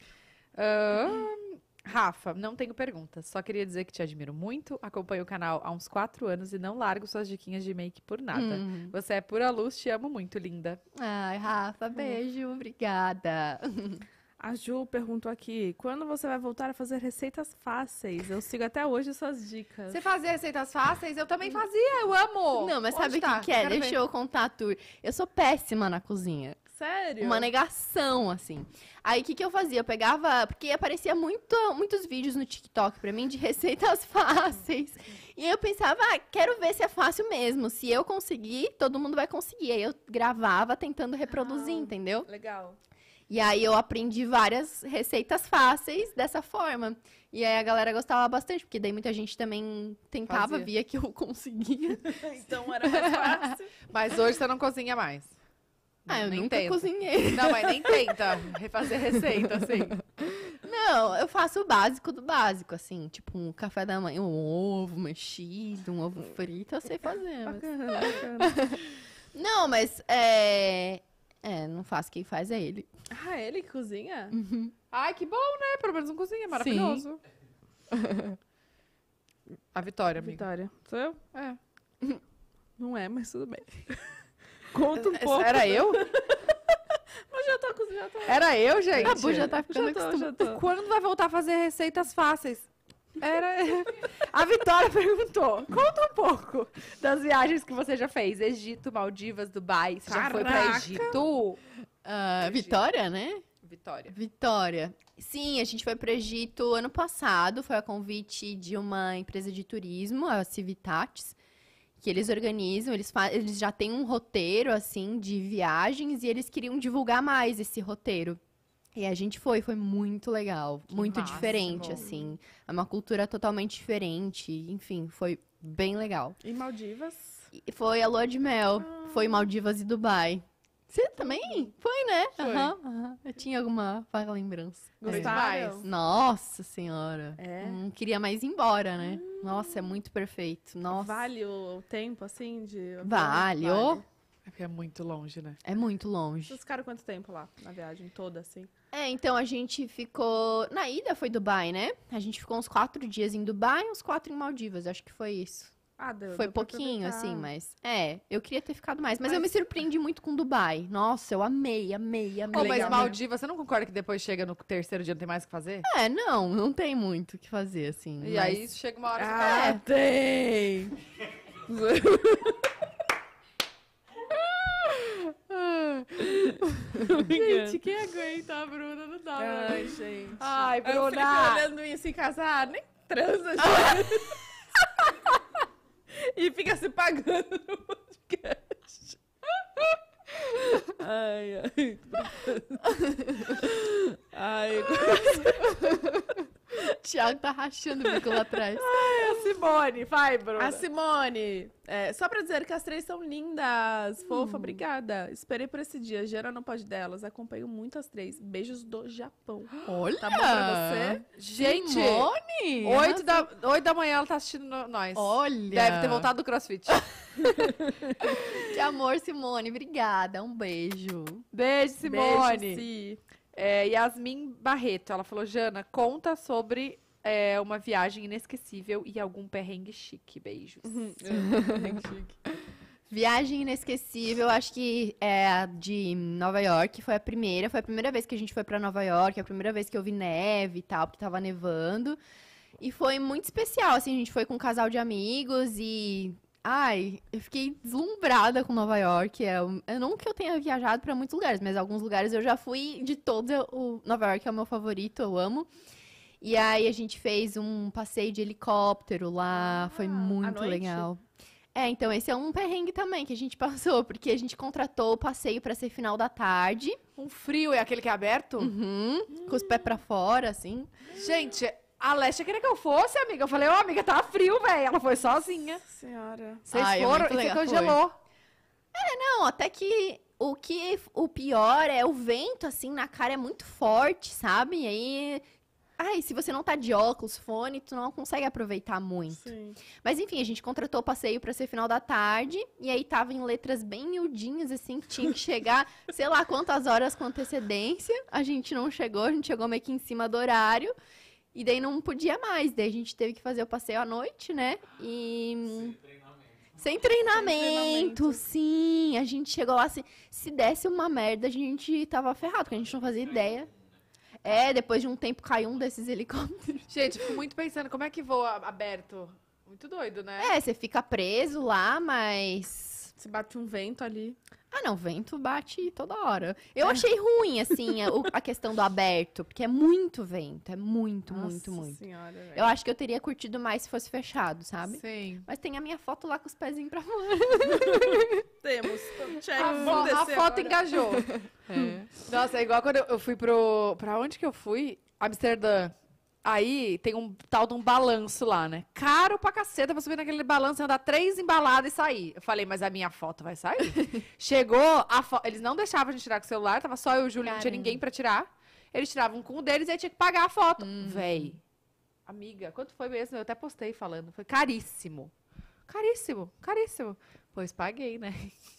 Ah, fofo. uh, Rafa, não tenho pergunta. Só queria dizer que te admiro muito, acompanho o canal há uns quatro anos e não largo suas diquinhas de make por nada. Hum. Você é pura luz, te amo muito, linda. Ai, Rafa, beijo, hum. obrigada. A Ju perguntou aqui: quando você vai voltar a fazer receitas fáceis? Eu sigo até hoje suas dicas. Você fazia receitas fáceis? Eu também fazia, eu amo! Não, mas Onde sabe o tá? que, que é? Quero Deixa ver. eu contar, Tur. Eu sou péssima na cozinha. Sério? Uma negação, assim. Aí o que, que eu fazia? Eu pegava. Porque aparecia muito, muitos vídeos no TikTok pra mim de receitas fáceis. E eu pensava, ah, quero ver se é fácil mesmo. Se eu conseguir, todo mundo vai conseguir. Aí eu gravava tentando reproduzir, ah, entendeu? Legal. E aí eu aprendi várias receitas fáceis dessa forma. E aí a galera gostava bastante, porque daí muita gente também tentava, Fazia. via que eu conseguia. então era mais fácil. Mas hoje você não cozinha mais. Ah, eu nem nunca tenta. cozinhei. Não, mas nem tenta refazer receita, assim. Não, eu faço o básico do básico, assim, tipo um café da manhã, um ovo mexido, um ovo frito, eu sei fazer. Mas... Bacana, bacana. Não, mas é... É, não faço, quem faz é ele. Ah, ele que cozinha? Uhum. Ai, que bom, né? Pelo menos não cozinha, é maravilhoso. A Vitória, amiga. Vitória. Sou eu? É. Não é, mas tudo bem. Conta um é, pouco. Era eu? Mas já tô cozinhando. Era eu, gente? A Bu já tá ficando já tô, já tô. Quando vai voltar a fazer receitas fáceis? Era... A Vitória perguntou: conta um pouco das viagens que você já fez. Egito, Maldivas, Dubai. Você Caraca. já foi para Egito? Uh, Vitória, né? Vitória. Vitória. Sim, a gente foi para Egito ano passado. Foi a convite de uma empresa de turismo, a Civitatis que eles organizam, eles, eles já têm um roteiro, assim, de viagens e eles queriam divulgar mais esse roteiro. E a gente foi, foi muito legal, que muito massa, diferente, bom. assim. É uma cultura totalmente diferente, enfim, foi bem legal. E Maldivas? foi a lua de mel, ah. foi Maldivas e Dubai. Você também? Foi, né? Foi. Uhum, uhum. Eu tinha alguma vaga lembrança. Gostaram? Nossa senhora. É. queria mais ir embora, né? Hum. Nossa, é muito perfeito. Nossa. Vale o tempo, assim, de... Vale. vale. Oh. É porque é muito longe, né? É muito longe. Vocês ficaram quanto tempo lá, na viagem toda, assim? É, então a gente ficou... Na ida foi Dubai, né? A gente ficou uns quatro dias em Dubai e uns quatro em Maldivas. Acho que foi isso. Ah, deu, Foi deu pouquinho, assim, mas. É, eu queria ter ficado mais. Mas, mas, eu me surpreendi muito com Dubai. Nossa, eu amei, amei, amei. Pô, mas amei. você não concorda que depois chega no terceiro dia não tem mais o que fazer? É, não, não tem muito o que fazer, assim. E mas... aí chega uma hora que Ah, é. tem! gente, quem aguenta a Bruna não dá, Ai, mano. gente. Ai, Bruna. Eu fico olhando isso em casa, ah, nem transa, gente. e fica se pagando no podcast. Ai, ai. Ai, Tiago tá rachando o bico lá atrás. Ai, a Simone, vai, Bruno. A Simone. É, só pra dizer que as três são lindas. Hum. Fofa, obrigada. Esperei por esse dia. Gera não pode delas. Acompanho muito as três. Beijos do Japão. Olha! Tá bom pra você? Gente! Simone! Oito da, da manhã ela tá assistindo nós. Olha! Deve ter voltado do crossfit. que amor, Simone. Obrigada. Um beijo. Beijo, Simone. Beijo, si. É, Yasmin Barreto, ela falou: Jana, conta sobre é, uma viagem inesquecível e algum perrengue chique. Beijos. Uhum. perrengue chique. Viagem inesquecível, acho que é a de Nova York, foi a primeira, foi a primeira vez que a gente foi para Nova York, é a primeira vez que eu vi neve e tal, porque tava nevando. E foi muito especial, assim, a gente foi com um casal de amigos e Ai, eu fiquei deslumbrada com Nova York. Eu, é eu não que eu tenha viajado para muitos lugares, mas alguns lugares eu já fui de todos. O Nova York é o meu favorito, eu amo. E aí a gente fez um passeio de helicóptero lá, foi ah, muito legal. É, então esse é um perrengue também que a gente passou, porque a gente contratou o passeio para ser final da tarde. Um frio é aquele que é aberto? Uhum, hum. com os pés para fora, assim. Gente, a Leste queria que eu fosse, amiga. Eu falei, ô, oh, amiga, tá frio, velho. Ela foi sozinha. Senhora. Vocês Ai, é foram é e você congelou. É, não, até que o que o pior é o vento, assim, na cara é muito forte, sabe? E aí. Ai, se você não tá de óculos, fone, tu não consegue aproveitar muito. Sim. Mas enfim, a gente contratou o passeio para ser final da tarde, e aí tava em letras bem miudinhas, assim, que tinha que chegar, sei lá quantas horas com antecedência. A gente não chegou, a gente chegou meio que em cima do horário. E daí não podia mais, daí a gente teve que fazer o passeio à noite, né? E. Sem treinamento. Sem treinamento, Sem treinamento. sim. A gente chegou lá assim. Se desse uma merda, a gente tava ferrado, porque a gente não fazia ideia. É, depois de um tempo caiu um desses helicópteros. Gente, fico muito pensando, como é que voa aberto? Muito doido, né? É, você fica preso lá, mas se bate um vento ali. Ah, não, vento bate toda hora. Eu é. achei ruim, assim, a, a, questão do aberto, porque é muito vento, é muito, Nossa muito, muito. Senhora, eu acho que eu teria curtido mais se fosse fechado, sabe? Sim. Mas tem a minha foto lá com os pezinhos pra fora. Temos. Check, a, a foto agora. engajou. É. Nossa, é igual quando eu fui pro. Pra onde que eu fui? Amsterdã. Aí tem um tal de um balanço lá, né? Caro pra caceta pra subir naquele balanço, andar três embaladas e sair. Eu falei, mas a minha foto vai sair? Chegou, a fo... eles não deixavam a gente tirar com o celular, tava só eu e o Júlio, não tinha ninguém pra tirar. Eles tiravam com o deles e aí tinha que pagar a foto. Hum. Véi, amiga, quanto foi mesmo? Eu até postei falando. Foi caríssimo. Caríssimo, caríssimo. Pois paguei, né?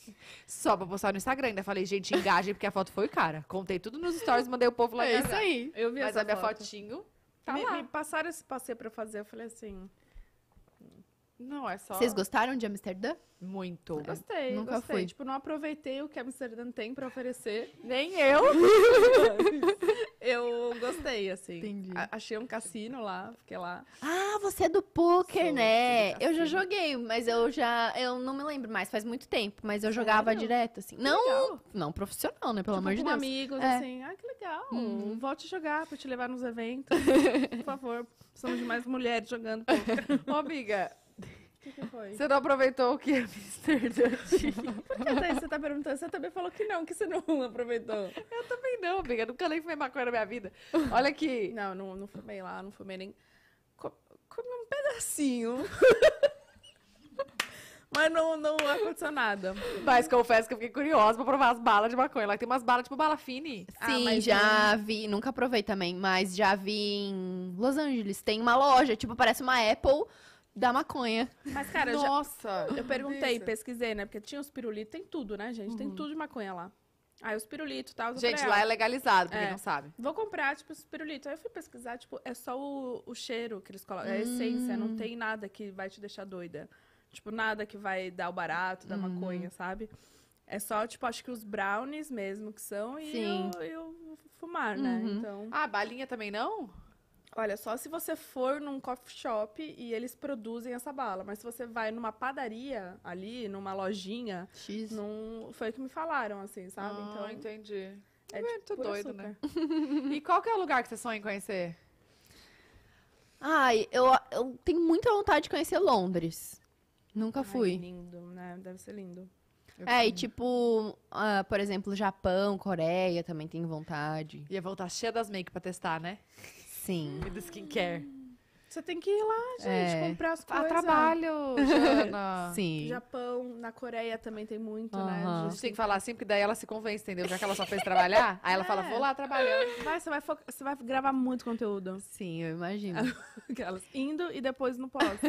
Só pra postar no Instagram. Ainda falei, gente, engaje porque a foto foi cara. Contei tudo nos stories, mandei o povo lá. É isso aí. Eu vi Mas a minha fotinho Tá me, lá. me passaram esse passeio para fazer, eu falei assim. Não, é só. Vocês gostaram de Amsterdã? Muito. Gostei, Nunca gostei. Fui. Tipo, não aproveitei o que Amsterdã tem para oferecer. Nem eu. eu gostei, assim. Entendi. A achei um cassino lá, fiquei lá. Ah, você é do poker, Sou, né? Eu já joguei, mas eu já. Eu não me lembro mais, faz muito tempo, mas eu jogava direto, assim. Não, não profissional, né? Pelo tipo, amor de Deus. Com amigos, é. assim. Ah, que legal. Hum. Volte jogar pra te levar nos eventos. Por favor. Somos de mais mulheres jogando poker. Ô, amiga que, foi? Você não aproveitou o que é Mr. Dutch? Por que você tá perguntando? Você também falou que não, que você não aproveitou. Eu também não, amiga. Nunca nem fumei maconha na minha vida. Olha aqui. Não, não, não fumei lá, não fumei nem... Comi um pedacinho. Mas não, não aconteceu nada. Mas confesso que eu fiquei curiosa pra provar as balas de maconha. Lá tem umas balas tipo bala fine. Sim, ah, já não... vi. Nunca provei também, mas já vi em Los Angeles. Tem uma loja, tipo, parece uma Apple, da maconha. Mas, cara, Nossa, já... eu perguntei, isso. pesquisei, né? Porque tinha os pirulitos, tem tudo, né, gente? Tem uhum. tudo de maconha lá. Aí os pirulitos e tal. Gente, ah, lá é legalizado, pra é. quem não sabe. Vou comprar, tipo, os pirulitos. Aí eu fui pesquisar, tipo, é só o, o cheiro que eles colocam, hum. é a essência, não hum. tem nada que vai te deixar doida. Tipo, nada que vai dar o barato da hum. maconha, sabe? É só, tipo, acho que os brownies mesmo que são e Sim. Eu, fumar, né? Uhum. Então... Ah, balinha também não? Não. Olha, só se você for num coffee shop e eles produzem essa bala. Mas se você vai numa padaria ali, numa lojinha, X. Num... foi o que me falaram, assim, sabe? Ah, então, entendi. É, é muito doido, né? açúcar. né? e qual que é o lugar que você sonha em conhecer? Ai, eu, eu tenho muita vontade de conhecer Londres. Nunca Ai, fui. lindo, né? Deve ser lindo. Eu é, fui. e tipo, uh, por exemplo, Japão, Coreia também tenho vontade. Ia voltar cheia das make pra testar, né? Sim. E do skincare. Você tem que ir lá, gente, é. comprar as coisas. A trabalho, Jana. Sim. Japão, na Coreia também tem muito, né? A gente tem que falar assim, porque daí ela se convence, entendeu? Já que ela só fez trabalhar, aí ela é. fala, vou lá trabalhar. Vai, você vai, você vai gravar muito conteúdo. Sim, eu imagino. indo e depois no pós.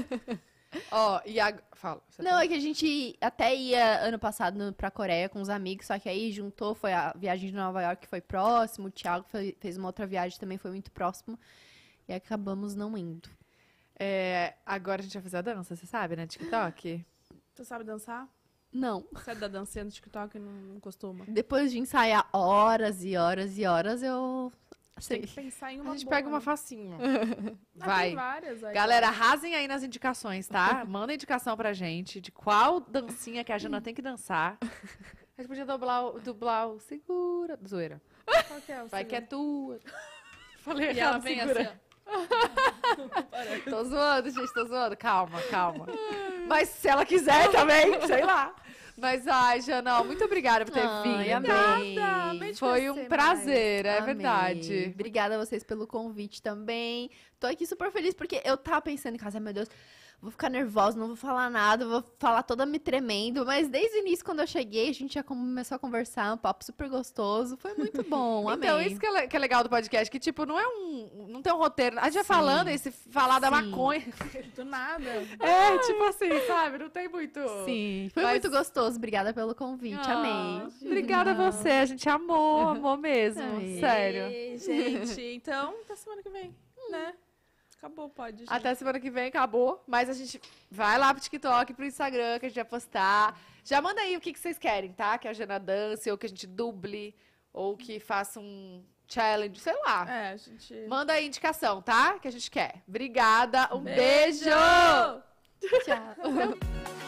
Ó, e a... Fala. Não, tá... é que a gente até ia ano passado pra Coreia com os amigos, só que aí juntou, foi a viagem de Nova York que foi próximo, o Thiago foi, fez uma outra viagem também, foi muito próximo. E acabamos não indo. É, agora a gente vai fazer a dança, você sabe, né? TikTok. Você sabe dançar? Não. Você é da dancinha no TikTok não, não costuma? Depois de ensaiar horas e horas e horas, eu Sim. Tem que pensar em uma A gente boa, pega uma né? facinha. Ah, Vai. várias aí. Galera, arrasem aí nas indicações, tá? Manda indicação pra gente de qual dancinha que a Jana tem que dançar. A gente podia dublar o, dublar o segura. Zoeira. Qual que é o Vai segura? que é tua. Falei e ela vem segura. assim. tô zoando, gente, tô zoando. Calma, calma. Mas se ela quiser também, sei lá. Mas, ai, Jana, muito obrigada por ter ah, vindo. Amei. Amei Foi um prazer, mais. é amei. verdade. Obrigada a vocês pelo convite também. Tô aqui super feliz porque eu tava pensando em casa, meu Deus vou ficar nervosa, não vou falar nada, vou falar toda me tremendo. Mas desde o início, quando eu cheguei, a gente já começou a conversar, um papo super gostoso. Foi muito bom, então, amei. então, isso que é, que é, legal do podcast, que, tipo, não é um... Não tem um roteiro. A gente vai falando esse falar da maconha. Do nada. É, tipo assim, sabe? Não tem muito... Sim, foi mas... muito gostoso. Obrigada pelo convite, ah, amei. Obrigada a você, a gente amou, amou mesmo, sério. gente, então, até semana que vem, hum. né? Acabou, pode. Gente. Até semana que vem, acabou. Mas a gente vai lá pro TikTok, pro Instagram, que a gente vai postar. Já manda aí o que, que vocês querem, tá? Que a Jana dance, ou que a gente duble, ou que faça um challenge, sei lá. É, a gente. Manda aí indicação, tá? Que a gente quer. Obrigada, um beijo! beijo! Tchau!